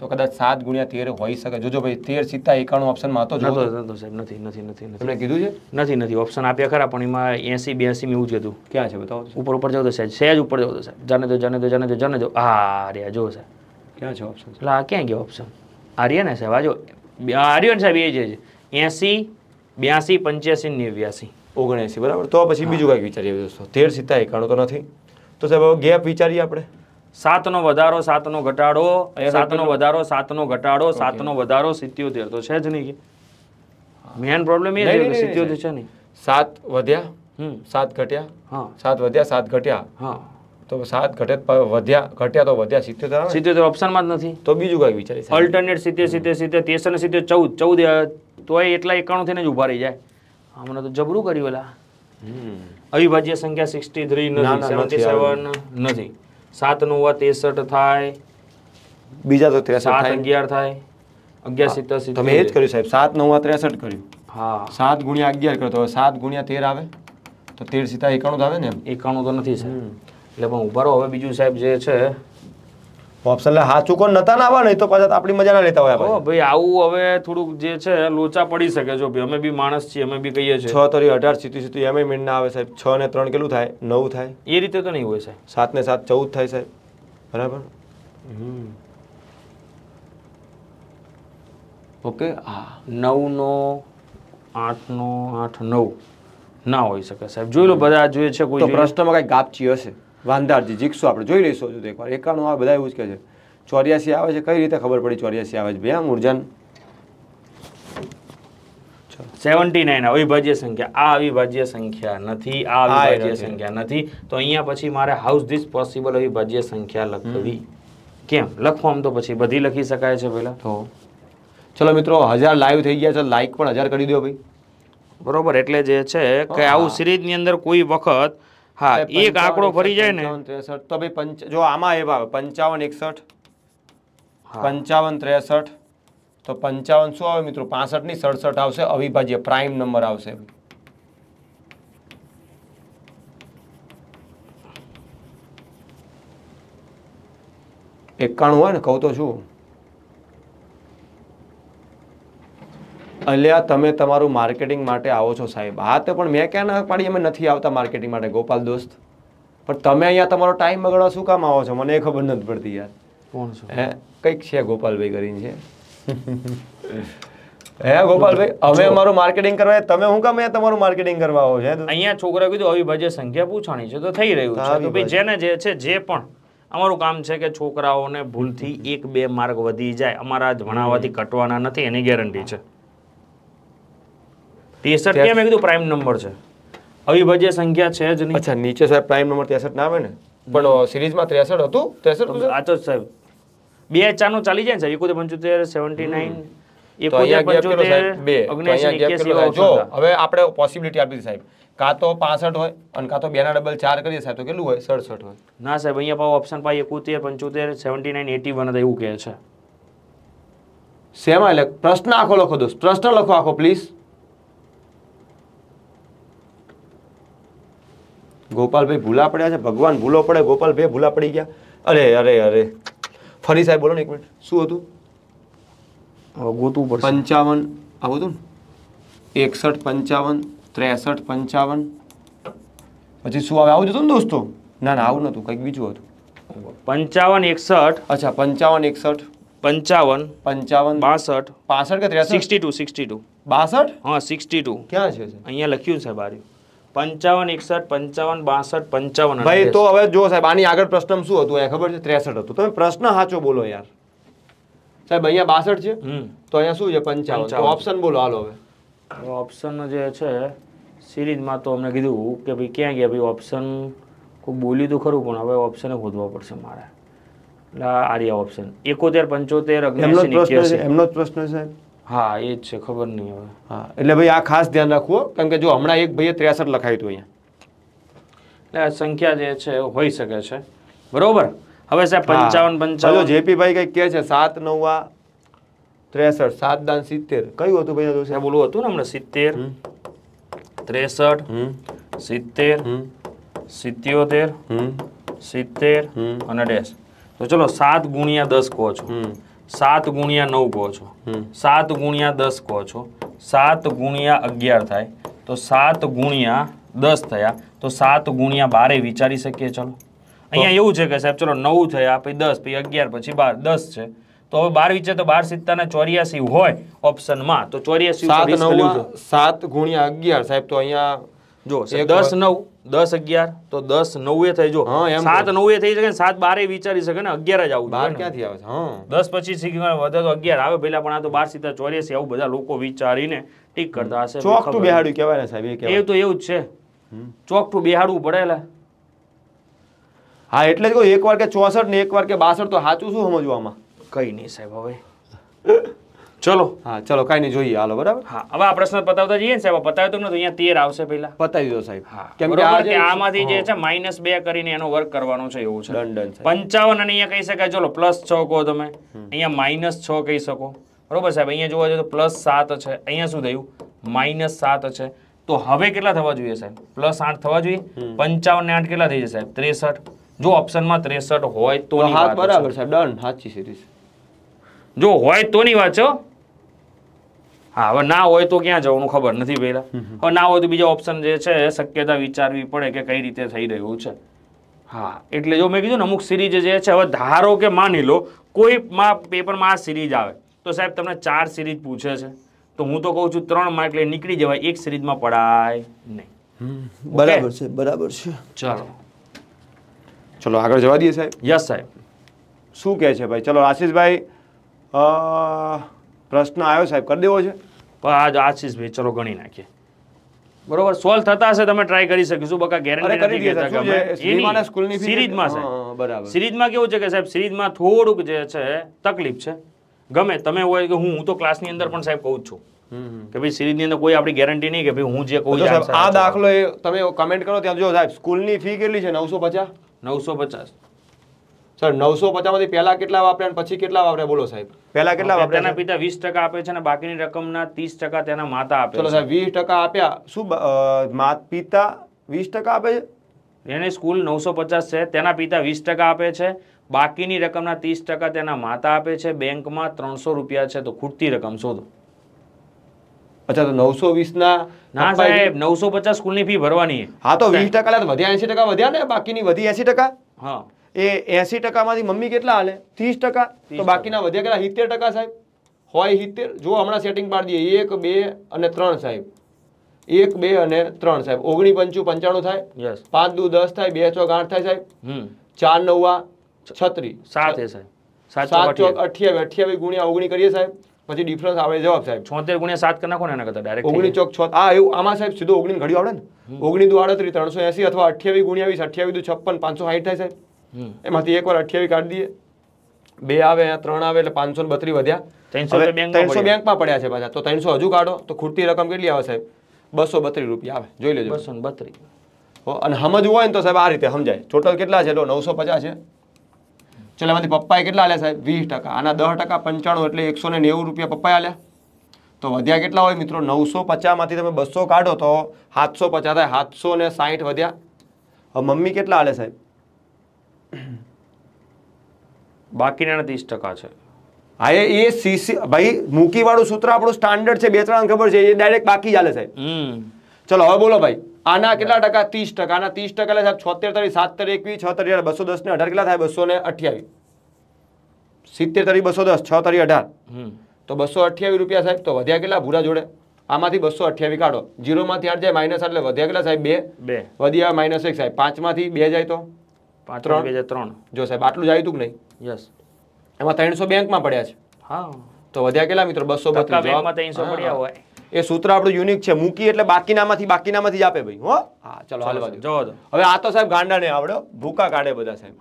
તો કદાચ સાત ગુણ્યા તેર હોઈ શકે જોજો ભાઈ તેર સીતા એકાણું ઓપ્શનમાં હતો નતો સાહેબ નથી નથી નથી નથી કીધું છે નથી નથી ઓપ્શન આપ્યા ખરા પણ એમાં એસી બ્યાસી એવું જ હતું ક્યાં છે બતાવો ઉપર ઉપર જાવ તો સાહેબ સહેજ ઉપર જાવ તો સાહેબ જાને દો જાને દો જાને દો જાને દો હા રે જો સાહેબ ક્યાં છે ઓપ્શન એટલે આ ક્યાં ગયો ઓપ્શન આ ને સાહેબ આજો જો આ રહ્યો ને સાહેબ એ જ એસી બ્યાસી પંચ્યાસી નેવ્યાસી ઓગણએંસી બરાબર તો પછી બીજું કાંઈક વિચારીએ દોસ્તો તેર સીતા એકાણું તો નથી તો સાહેબ ગેપ વિચારીએ આપણે સાતનો વધારો સાતનો ઘટાડો સાતનો વધારો સાતનો ઘટાડો સાતનો વધારો સિત્યોતેર તો છે જ નહીં મેન પ્રોબ્લેમ એ છે સિત્યોતેર છે નહીં સાત વધ્યા સાત ઘટ્યા હા સાત વધ્યા સાત ઘટ્યા હા તો સાત ઘટે વધ્યા ઘટ્યા તો વધ્યા સિત્યોતેર સિત્યોતેર ઓપ્શનમાં જ નથી તો બીજું કઈ વિચારી અલ્ટરનેટ સિત્તેર સિત્તેર સિત્તેર તેસર સિત્તેર ચૌદ ચૌદ તોય એટલા એકાણું થઈને જ ઊભા રહી જાય હમણાં તો જબરું કર્યું એલા અવિભાજ્ય સંખ્યા સિક્સટી થ્રી નથી સેવન્ટી સેવન નથી સાત નું હોવા ત્રેસઠ થાય બીજા તો ત્રેસઠ સાત અગિયાર થાય અગિયાર સિત્તેર સિત્તેર તમે એ જ કર્યું સાહેબ સાત નવ ત્રેસઠ કર્યું હા સાત ગુણ્યા અગિયાર કરો તો સાત ગુણ્યા તેર આવે તો તેર સીતા એકાણું જ આવે ને એકાણું તો નથી સાહેબ એટલે પણ ઉભારો હવે બીજું સાહેબ જે છે ઓપ્શન લે સાચું કોણ નતા ના નહીં તો પાછા આપણી મજા ના લેતા હોય આપણે ભાઈ આવું હવે થોડુંક જે છે લોચા પડી શકે જો ભાઈ અમે બી માણસ છીએ અમે બી કહીએ છીએ છ તરી અઢાર સીટી સીટી એમ મિનિટ ના આવે સાહેબ છ ને ત્રણ કેટલું થાય નવું થાય એ રીતે તો નહીં હોય સાહેબ સાત ને સાત ચૌદ થાય સાહેબ બરાબર ઓકે હા નવનો આઠનો આઠ નવ ના હોય શકે સાહેબ જોઈ લો બધા જોઈએ છે કોઈ પ્રશ્નમાં કઈ ગાપચી હશે વાંદારજી જીક્ષુ આપણે જોઈ લઈશું હજુ એકવાર એકાણું આવે બધા એવું જ કહે છે ચોર્યાસી આવે છે કઈ રીતે ખબર પડી ચોર્યાસી આવે છે ભાઈ આમ ઉર્જાન સેવન્ટી નાઇન અવિભાજ્ય સંખ્યા આ અવિભાજ્ય સંખ્યા નથી આ અવિભાજ્ય સંખ્યા નથી તો અહીંયા પછી મારે હાઉસ ધીસ પોસિબલ અવિભાજ્ય સંખ્યા લખવી કેમ લખો આમ તો પછી બધી લખી શકાય છે પહેલાં તો ચલો મિત્રો હજાર લાઈવ થઈ ગયા છે લાઈક પણ હજાર કરી દો ભાઈ બરોબર એટલે જે છે કે આવું સિરીઝની અંદર કોઈ વખત હા એક આંકડો ફરી જાય ને ત્રેસઠ તો ભાઈ પંચ જો આમાં એવા આવે પંચાવન એકસઠ પંચાવન ત્રેસઠ તો પંચાવન શું આવે મિત્રો પાસઠની સડસઠ આવશે અવિભાજ્ય પ્રાઇમ નંબર આવશે એકાણું હોય ને કહું તો શું અલ્યા તમે તમારું માર્કેટિંગ માટે આવો છો સાહેબ હા તે પણ મેં ક્યાં ના પાડી અમે નથી આવતા માર્કેટિંગ માટે ગોપાલ દોસ્ત પણ તમે અહીંયા તમારો ટાઈમ બગડવા શું કામ આવો છો મને એ ખબર નથી પડતી યાર હે કંઈક છે ગોપાલભાઈ કરીને છે હે ગોપાલભાઈ અમે અમારું માર્કેટિંગ કરવા તમે શું કામ અહીંયા તમારું માર્કેટિંગ કરવા આવો છો અહીંયા છોકરા કીધું અવિભાજ્ય સંખ્યા પૂછાણી છે તો થઈ રહ્યું છે તો ભાઈ જેને જે છે જે પણ અમારું કામ છે કે છોકરાઓને ભૂલથી એક બે માર્ક વધી જાય અમારા ભણાવવાથી કટવાના નથી એની ગેરંટી છે 63 કેમ કીધું પ્રાઇમ નંબર છે અવિભાજ્ય સંખ્યા છે જ નહીં અચ્છા નીચે સાહેબ પ્રાઇમ નંબર 63 ના આવે ને પણ સિરીઝમાં 63 હતું 63 આ તો સાહેબ બે ચાર નું ચાલી જાય ને સાહેબ પંચોતેર સેવન્ટી નાઇન હવે આપણે પોસિબિલિટી આપી સાહેબ કાં તો પાસઠ હોય અને કાં તો બે ના ડબલ ચાર કરીએ સાહેબ તો કેટલું હોય સડસઠ હોય ના સાહેબ અહીંયા પાવ ઓપ્શન પાઈ એકોતેર પંચોતેર સેવન્ટી નાઇન એટી વન એવું કહે છે શેમાં એટલે પ્રશ્ન આખો લખો દોસ્ત પ્રશ્ન લખો આખો પ્લીઝ ગોપાલભાઈ ભૂલા પડ્યા છે ભગવાન ભૂલો પડે ગોપાલભાઈ ભૂલા પડી ગયા અરે અરે અરે ફરી સાહેબ બોલો ને એક મિનિટ શું હતું ગોતવું પંચાવન આવું હતું ને એકસઠ પંચાવન ત્રેસઠ પંચાવન પછી શું આવે આવું જ હતું ને દોસ્તો ના ના આવું નહોતું કંઈક બીજું હતું પંચાવન એકસઠ અચ્છા પંચાવન એકસઠ પંચાવન પંચાવન બાસઠ પાસઠ કે ત્રેસઠ સિક્સટી ટુ સિક્સટી ટુ બાસઠ હા સિક્સટી ટુ ક્યાં છે અહીંયા લખ્યું છે બારી પંચાવન એકસઠ પંચાવન બાસઠ પંચાવન ભાઈ તો હવે જો સાહેબ આની આગળ પ્રશ્ન શું હતું અહીંયા ખબર છે ત્રેસઠ હતું તમે પ્રશ્ન સાચો બોલો યાર સાહેબ અહીંયા બાસઠ છે તો અહીંયા શું છે પંચાવન ઓપ્શન બોલો હાલો હવે ઓપ્શન જે છે સિરીઝમાં તો અમને કીધું કે ભાઈ ક્યાં ગયા ભાઈ ઓપ્શન ખૂબ બોલ્યું તો ખરું પણ હવે ઓપ્શન શોધવા પડશે મારે એટલે આર્યા ઓપ્શન એકોતેર પંચોતેર અગ્નિ એમનો જ પ્રશ્ન છે સાહેબ હા એ જ છે ખબર નહીં હવે હા એટલે ભાઈ આ ખાસ ધ્યાન રાખવું કારણ કે જો હમણાં એક ભાઈએ ત્રેસઠ લખાયું હતું અહીંયા એટલે સંખ્યા જે છે હોઈ શકે છે બરાબર હવે સાહેબ પંચાવન પંચાવન જેપીભાઈ કંઈક કહે છે સાત નવા ત્રેસઠ સાત દાન સિત્તેર કયું હતું ભાઈ સાહેબ બોલું હતું ને હમણાં સિત્તેર ત્રેસઠ સિત્તેર સિત્યોતેર સિત્તેર અને ડેશ તો ચલો સાત ગુણ્યા દસ કહો છો સાત ગુણ્યા નવ કહો છો સાત ગુણ્યા દસ કહો છો સાત ગુણ્યા અગિયાર થાય તો સાત ગુણ્યા દસ થયા તો સાત ગુણ્યા બારે વિચારી શકીએ ચલો અહીંયા એવું છે કે સાહેબ ચલો નવ થયા પછી દસ પછી અગિયાર પછી બાર દસ છે તો હવે બાર વિચાર તો બાર સિત્તા ના ચોર્યાસી હોય ઓપ્શન માં તો ચોર્યાસી સાત ગુણ્યા અગિયાર સાહેબ તો અહીંયા જો દસ નવ દસ અગિયાર તો દસ નવે થઈ જો સાત નવે થઈ શકે સાત બારે વિચારી શકે ને અગિયાર જ આવું બાર ક્યાંથી આવે છે દસ પછી શીખી વધે તો અગિયાર આવે પેલા પણ આ તો બાર સીધા ચોર્યાસી આવું બધા લોકો વિચારીને ટીક કરતા હશે ચોકટું બેહાડ્યું કહેવાય ને સાહેબ એ તો એવું જ છે ચોકટું બેહાડવું પડેલા હા એટલે જ કહું વાર કે ચોસઠ ને એક વાર કે બાસઠ તો સાચું શું સમજવામાં કઈ નહીં સાહેબ હવે ચલો હા ચલો કાંઈ નહીં જોઈએ હાલો બરાબર હા હવે આ પ્રશ્ન પતાવતા જઈએ ને સાહેબ પતાવ્યો નથી અહીંયા તેર આવશે પહેલા પતાવી દો સાહેબ કેમ કે આમાંથી જે છે માઇનસ બે કરીને એનો વર્ક કરવાનો છે એવું છે દંડ પંચાવન અને અહીંયા કહી શકાય ચલો પ્લસ છ કહો તમે અહીંયા માઇનસ છ કહી શકો બરોબર સાહેબ અહીંયા જોવા જોઈએ તો પ્લસ સાત છે અહીંયા શું થયું માઇનસ સાત છે તો હવે કેટલા થવા જોઈએ સાહેબ પ્લસ આઠ થવા જોઈએ પંચાવન ને આઠ કેટલા થઈ જશે સાહેબ ત્રેસઠ જો ઓપ્શનમાં ત્રેસઠ હોય તો બરાબર સાહેબ ડન સાચી સિરીઝ જો હોય તો ની વાત છો હા હવે ના હોય તો ક્યાં જવાનું ખબર નથી પહેલા હવે ના હોય તો બીજા ઓપ્શન જે છે શક્યતા વિચારવી પડે કે કઈ રીતે થઈ રહ્યું છે હા એટલે જો મેં કીધું ને અમુક સિરીઝ જે છે હવે ધારો કે માની લો કોઈ માં પેપરમાં આ સિરીઝ આવે તો સાહેબ તમને ચાર સિરીઝ પૂછે છે તો હું તો કહું છું ત્રણ માર્ક લઈ નીકળી જવાય એક સિરીઝમાં પડાય નહીં બરાબર છે બરાબર છે ચાલો ચલો આગળ જવા દઈએ સાહેબ યસ સાહેબ શું કહે છે ભાઈ ચલો આશીષભાઈ પ્રશ્ન આવ્યો સાહેબ કરી દેવો છે પણ આજ આશીષભાઈ ચલો ગણી નાખીએ બરોબર સોલ્વ થતા હશે તમે ટ્રાય કરી શકીશું બકા ગેરંટી નથી કહેતા કે અમે સ્કૂલની સિરીઝમાં છે બરાબર સિરીઝમાં કેવું છે કે સાહેબ સિરીઝમાં થોડુંક જે છે તકલીફ છે ગમે તમે હોય કે હું હું તો ક્લાસની અંદર પણ સાહેબ કહું છું કે ભાઈ સિરીઝની અંદર કોઈ આપણી ગેરંટી નહીં કે ભાઈ હું જે કહું છું આ દાખલો એ તમે કમેન્ટ કરો ત્યાં જો સાહેબ સ્કૂલની ફી કેટલી છે નવસો પચાસ નવસો પચાસ સર નવસો પચાસમાંથી પહેલા કેટલા વાપર્યા પછી કેટલા વાપરે બોલો સાહેબ પહેલા કેટલા વાપર્યા તેના પિતા વીસ ટકા આપે છે અને બાકીની રકમના ત્રીસ ટકા તેના માતા આપે ચલો વીસ ટકા આપ્યા શું પિતા વીસ ટકા આપે છે એને સ્કૂલ નવસો પચાસ છે તેના પિતા વીસ ટકા આપે છે બાકીની રકમના ત્રીસ ટકા તેના માતા આપે છે બેંકમાં ત્રણસો રૂપિયા છે તો ખૂટતી રકમ શોધો અચ્છા તો નવસો વીસના ના સાહેબ નવસો પચાસ સ્કૂલની ફી ભરવાની હા તો વીસ ટકા વધ્યા એસી ટકા વધ્યા ને બાકીની વધી એસી ટકા હા એ એસી ટકામાંથી મમ્મી કેટલા હાલે ત્રીસ ટકા તો બાકીના વધે કેટલા સિત્તેર ટકા સાહેબ હોય સિત્તેર જો હમણાં સેટિંગ પાડી દઈએ એક બે અને ત્રણ સાહેબ એક બે અને ત્રણ સાહેબ ઓગણી પંચું પંચાણું થાય પાંચ દુ દસ થાય બે ચોક આઠ થાય સાહેબ ચાર નવા છત્રી સાત સાહેબ સાત ચોક અઠ્યાવી અઠ્યાવી ગુણ્યા ઓગણી કરીએ સાહેબ પછી ડિફરન્સ આવે જવાબ સાહેબ છોતેર ગુણ્યા સાત કરી નાખો ને એના કરતા ડાયરેક્ટ ઓગણી ચોક છ આ એવું આમાં સાહેબ સીધો ઓગણી ઘડી આવડે ને ઓગણી દુ આડત્રીસ ત્રણસો એસી અથવા અઠ્યાવીસ ગુણ્યાવીસ અઠ્યાવીસ અઠ્યાવી દુ છપ્પન પાંચસો સાઈઠ થાય સાહેબ એમાંથી એક વાર અઠ્યાવી કાઢ દઈએ બે આવે ત્રણ આવે એટલે પાંચસો ને બત્રી વધ્યા ત્રણસો બેંકમાં પડ્યા છે પાછા તો ત્રણસો હજુ કાઢો તો ખૂટતી રકમ કેટલી આવે સાહેબ બસો બત્રીસ રૂપિયા આવે જોઈ લેજો બસો બત્રી અને સમજવું હોય ને તો સાહેબ આ રીતે સમજાય ટોટલ કેટલા છે તો નવસો પચાસ છે ચાલો એમાંથી પપ્પાએ કેટલા આલ્યા સાહેબ વીસ ટકા આના દસ ટકા પંચાણું એટલે એકસો ને નેવું રૂપિયા પપ્પાએ આલ્યા તો વધ્યા કેટલા હોય મિત્રો નવસો પચાસમાંથી તમે બસો કાઢો તો સાતસો પચાસ થાય સાતસો ને સાહીઠ વધ્યા મમ્મી કેટલા આલે સાહેબ બાકીના ત્રીસ ટકા છે હા એ સીસી ભાઈ મૂકીવાળું સૂત્ર આપણું સ્ટાન્ડર્ડ છે બે ત્રણ ખબર છે એ ડાયરેક્ટ બાકી ચાલે છે ચલો હવે બોલો ભાઈ આના કેટલા ટકા ત્રીસ ટકા આના ત્રીસ ટકા સાહેબ છોતેર તારી સાત તારી એકવીસ છ તારી બસો દસ ને અઢાર કેટલા થાય બસો ને અઠ્યાવીસ સિત્તેર તારી બસો દસ છ તારી અઢાર તો બસો અઠ્યાવીસ રૂપિયા સાહેબ તો વધ્યા કેટલા ભૂરા જોડે આમાંથી બસો અઠ્યાવીસ કાઢો જીરોમાંથી આઠ જાય માઇનસ એટલે વધ્યા કેટલા સાહેબ બે બે વધ્યા માઇનસ એક સાહેબ પાંચમાંથી બે જાય તો પાંચ બે હજાર ત્રણ જો સાહેબ આટલું જ આવ્યું હતું નહીં યસ એમાં ત્રણસો બેંકમાં પડ્યા છે હા તો વધ્યા કેટલા મિત્રો બસો ત્રણસો પડ્યા હોય એ સૂત્ર આપણું યુનિક છે મૂકી એટલે બાકીનામાંથી બાકીનામાંથી જ આપે ભાઈ હો હા ચલો હાલવા દો હવે આ તો સાહેબ ગાંડા ને આવડો ભૂકા કાઢે બધા સાહેબ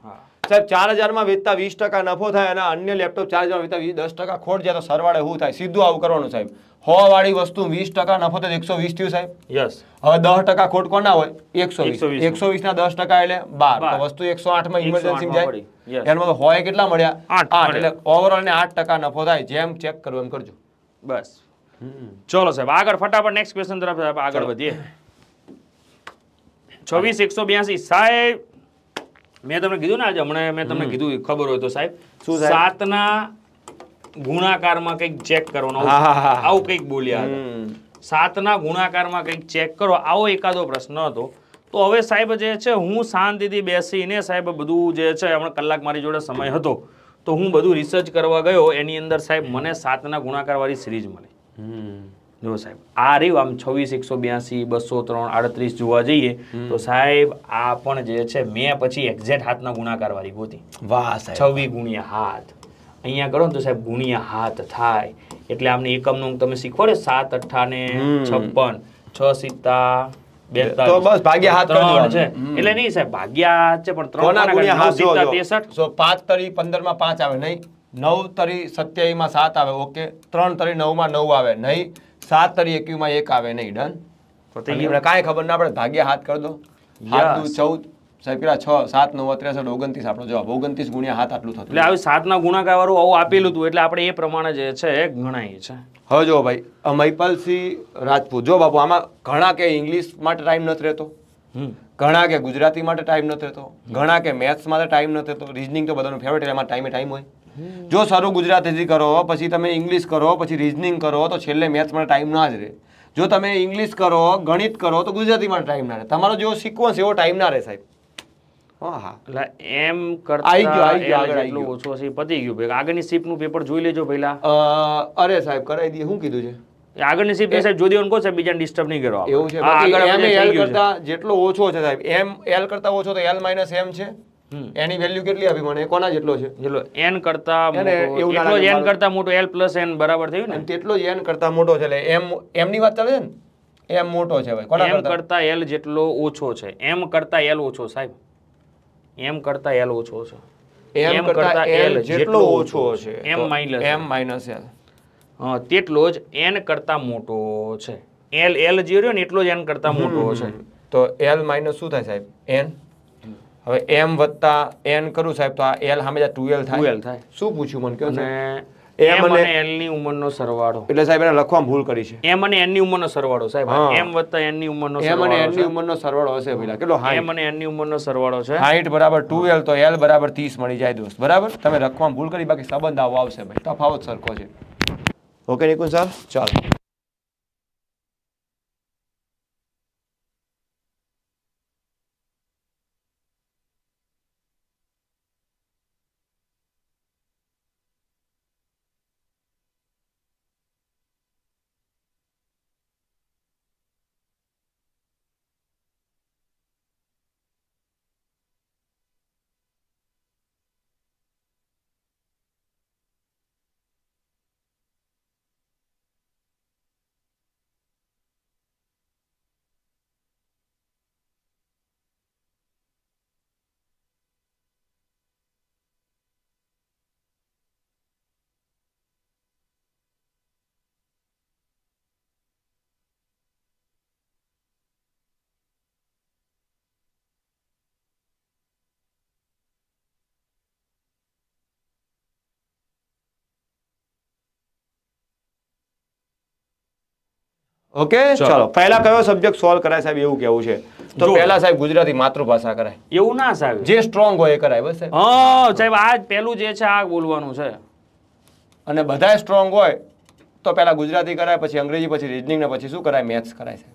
સાહેબ ચાર હજારમાં વેચતા વીસ ટકા નફો થાય અને અન્ય લેપટોપ ચાર હજાર વેચતા દસ ટકા ખોટ જાય તો સરવાળે શું થાય સીધું આવું કરવાનું સાહેબ સો વાળી વસ્તુ વીસ ટકા નફો તો એકસો વીસ થયું સાહેબ યસ હવે દસ ટકા ખોટ કોના હોય એકસો વીસ એકસો વીસ ના દસ ટકા એટલે બાર વસ્તુ એકસો આઠ માં ઇમરજન્સી જાય એમાં હોય કેટલા મળ્યા આઠ એટલે ઓવરઓલ ને આઠ ટકા નફો થાય જેમ ચેક કરો એમ કરજો બસ ચલો સાહેબ આગળ ફટાફટ નેક્સ્ટ ક્વેશ્ચન તરફ સાહેબ આગળ વધીએ છવ્વીસ એકસો બ્યાસી સાહેબ મેં તમને કીધું ને આજે હમણાં મેં તમને કીધું ખબર હોય તો સાહેબ શું સાતના ગુણાકારમાં કંઈક ચેક કરવાનો આવું કંઈક બોલ્યા હતા સાતના ગુણાકારમાં કંઈક ચેક કરો આવો એકાદો પ્રશ્ન હતો તો હવે સાહેબ જે છે હું શાંતિથી બેસીને સાહેબ બધું જે છે હમણાં કલાક મારી જોડે સમય હતો તો હું બધું રિસર્ચ કરવા ગયો એની અંદર સાહેબ મને સાતના ગુણાકારવાળી સિરીઝ મળી જો સાહેબ આ રહ્યું આમ છવ્વીસ એકસો બ્યાસી બસો ત્રણ આડત્રીસ જોવા જઈએ તો સાહેબ આ પણ જે છે મેં પછી એક્ઝેક્ટ હાથના ગુણાકારવાળી ગોતી વાહ છવ્વીસ ગુણ્યા હાથ અહીંયા કરો ને તો સાહેબ ગુણ્યા હાથ થાય એટલે આમને એકમનું તમે શીખવાડે સાત અઠા ને છપ્પન છ સીતા પાંચ તરી પંદર માં પાંચ આવે નહીં નવ તરી સત્યાવી માં સાત આવે ઓકે ત્રણ તરી નવ માં નવ આવે નહીં સાત તરી એકવી માં એક આવે નહીં ડન કાંઈ ખબર ના પડે ભાગ્યા હાથ કરી દો હાથ ચૌદ સાહેબ છ સાત નવ ત્રેસઠ ઓગણત્રીસ આપણો જવાબ ઓગણત્રીસ ગુણ્યા હાથ આટલું થતું એટલે આવી સાતના ગુણાકાર આવું આપેલું હતું એટલે આપણે એ પ્રમાણે જે છે એ ગણાય છે હવે જો ભાઈ મહિપાલસિંહ રાજપૂત જો બાપુ આમાં ઘણા કે ઇંગ્લિશ માટે ટાઈમ નથી રહેતો ઘણા કે ગુજરાતી માટે ટાઈમ નથી રહેતો ઘણા કે મેથ્સ માટે ટાઈમ નથી રહેતો રીઝનિંગ તો બધાનું ફેવરેટ એમાં ટાઈમે ટાઈમ હોય જો સારું ગુજરાતીથી કરો પછી તમે ઇંગ્લિશ કરો પછી રીઝનિંગ કરો તો છેલ્લે મેથ્સ માટે ટાઈમ ના જ રહે જો તમે ઇંગ્લિશ કરો ગણિત કરો તો ગુજરાતીમાં ટાઈમ ના રહે તમારો જેવો સિક્વન્સ એવો ટાઈમ ના રહે સાહેબ એટલે એમ કરતા ઓછો પતી ગયું ભાઈ આગળની સીપનું પેપર જોઈ લેજો પહેલા અરે સાહેબ કરાવી દઈએ શું કીધું છે આગળની સીટ સાહેબ જોદી ઓન કો સાહેબ ડિસ્ટર્બ નહીં કરવા જેટલો ઓછો છે સાહેબ એમ એલ કરતા ઓછો તો એલ માઈનસ એમ છે એની વેલ્યુ કેટલી આપી મને કોના જેટલો છે જેટલો n કરતા એટલો એન કરતા મોટો એલ પ્લસ એન બરાબર થયું ને તેટલો જ n કરતા મોટો છે એમ m ની વાત ચાલે છે ને m મોટો છે ભાઈ કોના કરતા એલ જેટલો ઓછો છે એમ કરતા એલ ઓછો સાહેબ એમ કરતા એલ ઓછો છે એમ કરતા એલ જેટલો ઓછો છે M minus M minus L તેટલો જ એન કરતા મોટો છે એલ એલ જે રહ્યો ને એટલો જ એન કરતા મોટો છે તો એલ માઇનસ શું થાય સાહેબ એન હવે એમ વત્તા એન કરું સાહેબ તો આ એલ સામે ટુ એલ થાય થાય શું પૂછ્યું મને કહો અને એમ અને એલ ની ઉંમરનો સરવાળો એટલે સાહેબ એને લખવામાં ભૂલ કરી છે એમ અને એન ની ઉંમરનો સરવાળો સાહેબ એમ વત્તા એન ની ઉંમરનો એમ અને એન ની ઉંમરનો સરવાળો હશે પેલા કેટલો એમ અને એન ની ઉંમરનો સરવાળો છે હાઈટ બરાબર 12 તો એલ બરાબર 30 મળી જાય દોસ્ત બરાબર તમે લખવામાં ભૂલ કરી બાકી સંબંધ આવો આવશે ભાઈ તફાવત સરખો છે ઓકે નિકુંજ સાહેબ ચાલો ઓકે ચલો પહેલા કયો સબ્જેક્ટ સોલ્વ કરાય સાહેબ એવું કેવું છે તો પહેલા સાહેબ ગુજરાતી માતૃભાષા કરાય એવું ના સાહેબ જે સ્ટ્રોંગ હોય એ કરાય બસ સાહેબ આ પહેલું જે છે આ બોલવાનું છે અને બધા સ્ટ્રોંગ હોય તો પહેલા ગુજરાતી કરાય પછી અંગ્રેજી પછી રીઝનિંગ ને પછી શું કરાય મેથ્સ કરાય છે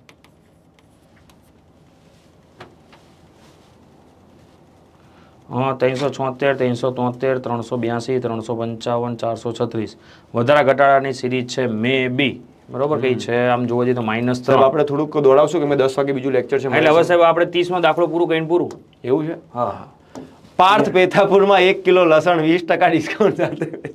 હા ત્રણસો છોતેર ત્રણસો તોતેર ત્રણસો બ્યાસી ત્રણસો પંચાવન ચારસો છત્રીસ વધારા ઘટાડાની સિરીઝ છે મે બી બરોબર કઈ છે આમ જોવા જઈએ તો માઇનસ તો આપણે થોડુંક દોડાવશું કે મેં દસ વાગે બીજું લેક્ચર છે એટલે હવે સાહેબ આપણે ત્રીસમાં દાખલો પૂરો કહીને પૂરું એવું છે હા પાર્થ પેથાપુરમાં એક કિલો લસણ વીસ ટકા ડિસ્કાઉન્ટ સાથે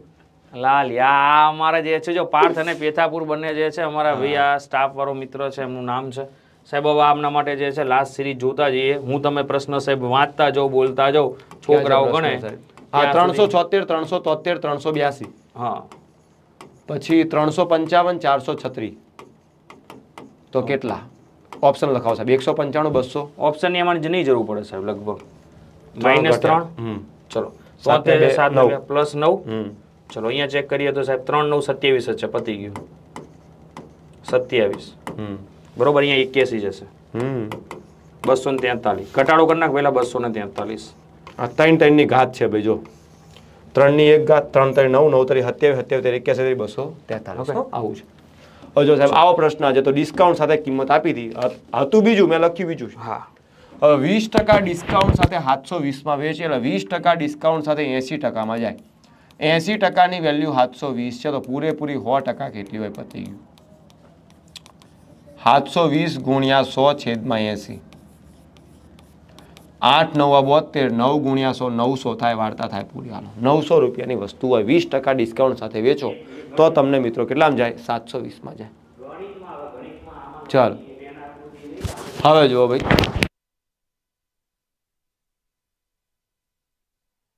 લાલ યા અમારા જે છે જો પાર્થ અને પેથાપુર બંને જે છે અમારા ભાઈ આ સ્ટાફ વાળો મિત્ર છે એમનું નામ છે સાહેબ હવે આમના માટે જે છે લાસ્ટ સિરીઝ જોતા જઈએ હું તમે પ્રશ્ન સાહેબ વાંચતા જાઉં બોલતા જાઉં છોકરાઓ ગણે હા ત્રણસો છોતેર ત્રણસો તોતેર ત્રણસો બ્યાસી હા પછી ત્રણસો પંચાવન ચારસો છત્રીસ તો કેટલા ઓપ્શન લખાવો સાહેબ એકસો પંચાણું બસો ઓપ્શનની અમારે નહીં જરૂર પડે સાહેબ લગભગ માઇનસ ત્રણ ચલો પ્લસ નવ ચલો અહીંયા ચેક કરીએ તો સાહેબ ત્રણ નવ સત્યાવીસ જ છે પતી ગયું સત્યાવીસ બરોબર અહીંયા એક્યાસી જશે બસો ને તેતાલીસ ઘટાડો કરી નાખ પહેલાં બસો ને તેતાલીસ આ ત્રણ ની ઘાત છે ભાઈ જો ત્રણની એક ઘાત ત્રણ તરી નવ નવ તરી સત્યાવીસ સત્યાવીસ તરી એક્યાસી બસો તેતાલીસ આવું છે હજુ સાહેબ આવો પ્રશ્ન આજે તો ડિસ્કાઉન્ટ સાથે કિંમત આપી હતી હતું બીજું મેં લખ્યું બીજું હા હવે વીસ ટકા ડિસ્કાઉન્ટ સાથે સાતસો વીસમાં વેચે એટલે વીસ ટકા ડિસ્કાઉન્ટ સાથે એંસી ટકામાં જાય એંસી ટકાની વેલ્યુ સાતસો વીસ છે તો પૂરેપૂરી સો ટકા કેટલી હોય પતી ગયું સાતસો વીસ ગુણ્યા સો છેદમાં એંસી આઠ નવા બોતેર નવ ગુણ્યા સો નવસો થાય વાર્તા થાય પૂરી હાલો નવસો રૂપિયાની વસ્તુ હોય વીસ ટકા ડિસ્કાઉન્ટ સાથે વેચો તો તમને મિત્રો કેટલામાં જાય સાતસો વીસમાં જાય ચાલો હવે જુઓ ભાઈ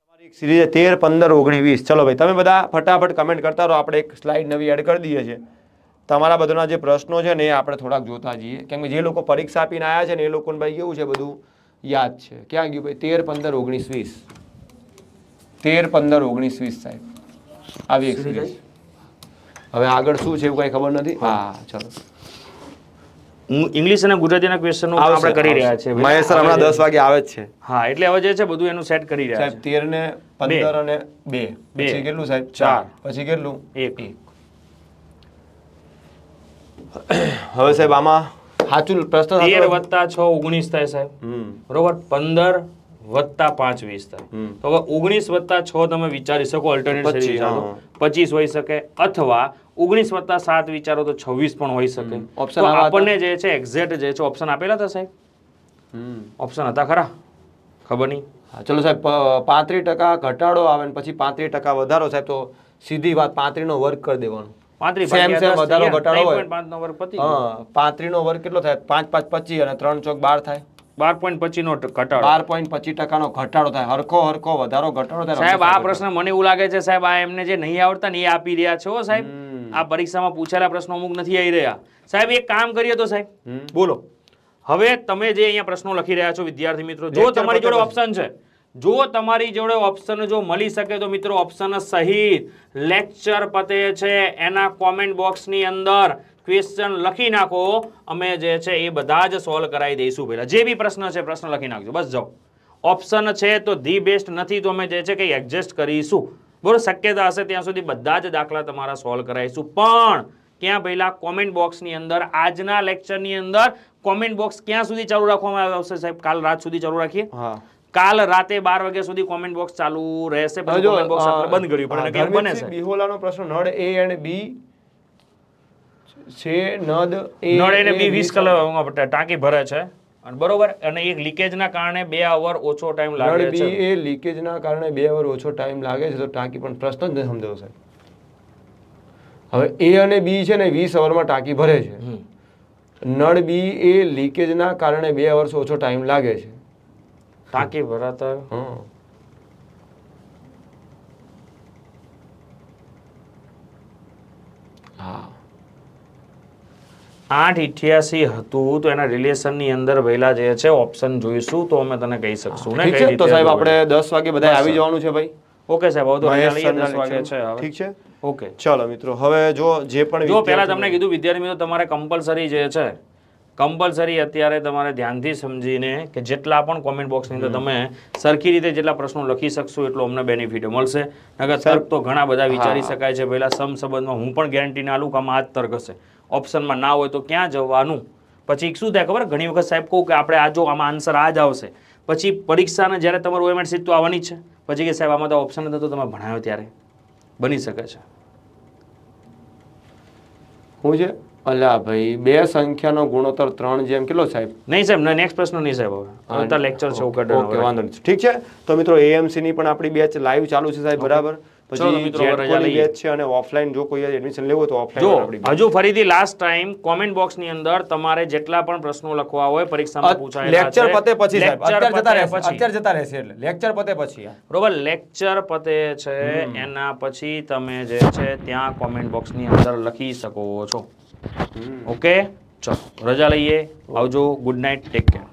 તમારી સિરીઝ તેર પંદર ઓગણી વીસ ચલો ભાઈ તમે બધા ફટાફટ કમેન્ટ કરતા રહો આપણે એક સ્લાઇડ નવી એડ કરી દઈએ છીએ તમારા બધાના જે પ્રશ્નો છે ને એ આપણે થોડાક જોતા જઈએ કેમકે જે લોકો પરીક્ષા આપીને આવ્યા છે ને એ લોકોને ભાઈ કેવું છે બધું યાદ છે ક્યાં ગયું ભાઈ તેર પંદર ઓગણીસ વીસ તેર પંદર ઓગણીસ વીસ સાહેબ આવી એક્સપિરિયન્સ હવે આગળ શું છે એવું કઈ ખબર નથી હા ચલો ઇંગ્લિશ અને ગુજરાતીના ક્વેશ્ચન આપણે કરી રહ્યા છે મહેશ સર હમણાં 10 વાગે આવે જ છે હા એટલે હવે જે છે બધું એનું સેટ કરી રહ્યા છે સાહેબ 13 ને પંદર અને બે બે કેટલું સાહેબ ચાર પછી કેટલું એક હવે સાહેબ આમાં સાચું પ્રશ્ન તેર વત્તા છ ઓગણીસ થાય સાહેબ બરોબર પંદર વત્તા પાંચ વીસ થાય તો હવે ઓગણીસ વત્તા છ તમે વિચારી શકો ઓલ્ટરનેટ પચીસ હોઈ શકે અથવા ઓગણીસ વત્તા સાત વિચારો તો છવ્વીસ પણ હોઈ શકે ઓપ્શન આપણને જે છે એક્ઝેક્ટ જે છે ઓપ્શન આપેલા હતા સાહેબ ઓપ્શન હતા ખરા ખબર નહીં ચલો સાહેબ પાંત્રીસ ટકા ઘટાડો આવે ને પછી પાંત્રીસ ટકા વધારો સાહેબ તો સીધી વાત નો વર્ક કરી દેવાનો વધારો ઘટાડો વર્ગ કેટલો થાય પાંચ પાંચ પચીસ અને ત્રણ ચોક બાર થાય બાર પોઈન્ટ પચીસ બાર પોઈન્ટ પચીસ ટકાનો ઘટાડો થાય હરખો હરખો વધારો ઘટાડો થાય સાહેબ આ પ્રશ્ન મને એવું લાગે છે સાહેબ આ એમને જે આવડતા એ આપી રહ્યા છો સાહેબ આ પરીક્ષામાં પૂછેલા પ્રશ્નો અમુક નથી આવી રહ્યા સાહેબ એક કામ કરીએ તો સાહેબ બોલો હવે તમે જે અહીંયા પ્રશ્નો લખી રહ્યા છો વિદ્યાર્થી મિત્રો જો તમારી જોડે ઓપ્શન છે જો તમારી જોડે ઓપ્શન જો મળી શકે તો મિત્રો ઓપ્શન સહિત લેક્ચર પતે છે એના કોમેન્ટ બોક્સની અંદર ક્વેશ્ચન લખી નાખો અમે જે છે એ બધા જ સોલ્વ કરાવી દઈશું પહેલાં જે બી પ્રશ્ન છે પ્રશ્ન લખી નાખજો બસ જાઓ ઓપ્શન છે તો ધી બેસ્ટ નથી તો અમે જે છે કંઈ એડજસ્ટ કરીશું બરાબર શક્યતા હશે ત્યાં સુધી બધા જ દાખલા તમારા સોલ્વ કરાવીશું પણ ક્યાં પહેલાં કોમેન્ટ બોક્સની અંદર આજના લેક્ચરની અંદર કોમેન્ટ બોક્સ ક્યાં સુધી ચાલુ રાખવામાં આવશે સાહેબ કાલ રાત સુધી ચાલુ રાખીએ હા કાલ રાતે બાર વાગ્યા સુધી કોમેન્ટ બોક્સ ચાલુ રહેશે બંધ કર્યું પણ કે બને છે બિહોલાનો પ્રશ્ન નળ એ એન્ડ બી છે નદ એ નળ એને બી વીસ કલાક ટાંકી ભરે છે બરોબર અને એક લીકેજના કારણે બે અવર ઓછો ટાઈમ લાગે છે નળ બી એ લીકેજના કારણે બે અવર ઓછો ટાઈમ લાગે છે તો ટાંકી પણ પ્રશ્ન જ નથી સમજાવશે હવે એ અને બી છે ને 20 અવરમાં ટાંકી ભરે છે નળ બી એ લીકેજના કારણે બે અવર્સ ઓછો ટાઈમ લાગે છે ટાંકી ભરાતા આઠ ઇઠ્યાસી હતું તો એના રિલેશન ની અંદર વહેલા જે છે ઓપ્શન જોઈશું તો અમે તને કહી શકશું ને ઠીક છે તો સાહેબ આપણે 10 વાગે બધા આવી જવાનું છે ભાઈ ઓકે સાહેબ હવે તો 10 વાગે છે હવે ઠીક છે ઓકે ચાલો મિત્રો હવે જો જે પણ જો પહેલા તમને કીધું વિદ્યાર્થી મિત્રો તમારે કમ્પલસરી જે છે કમ્પલસરી અત્યારે તમારે ધ્યાનથી સમજીને કે જેટલા પણ કોમેન્ટ બોક્સની અંદર તમે સરખી રીતે જેટલા પ્રશ્નો લખી શકશો એટલો અમને બેનિફિટ મળશે નગર તર્ક તો ઘણા બધા વિચારી શકાય છે પહેલાં સમ સંબંધમાં હું પણ ગેરંટી ના લઉં કે આમાં આ જ તર્ક હશે ઓપ્શનમાં ના હોય તો ક્યાં જવાનું પછી શું થાય ખબર ઘણી વખત સાહેબ કહું કે આપણે આ જો આમાં આન્સર આ જ આવશે પછી પરીક્ષાને જ્યારે તમારું સીટ તો આવવાની છે પછી કે સાહેબ આમાં તો ઓપ્શન તો તમે ભણાયો ત્યારે બની શકે છે હું છે અલ્યા ભાઈ બે સંખ્યાનો ગુણોત્તર ત્રણ જેમ કેટલો સાહેબ નહીં સાહેબ નેક્સ્ટ પ્રશ્ન નહીં સાહેબ હવે લેક્ચર છે ઓકે વાંધો નહીં ઠીક છે તો મિત્રો એએમસી ની પણ આપણી બેચ લાઈવ ચાલુ છે સાહેબ બરાબર લાસ્ટ ટાઈમ કોમેન્ટ બોક્સ ની અંદર તમારે જેટલા પણ પ્રશ્નો લખવા હોય પરીક્ષામાં પૂછાય લેક્ચર પતે પછી લેક્ચર પતે પછી બરોબર લેક્ચર પતે છે એના પછી તમે જે છે ત્યાં કોમેન્ટ બોક્સ ની અંદર લખી શકો છો ઓકે ચલો રજા લઈએ આવજો ગુડ નાઇટ ટેક કેર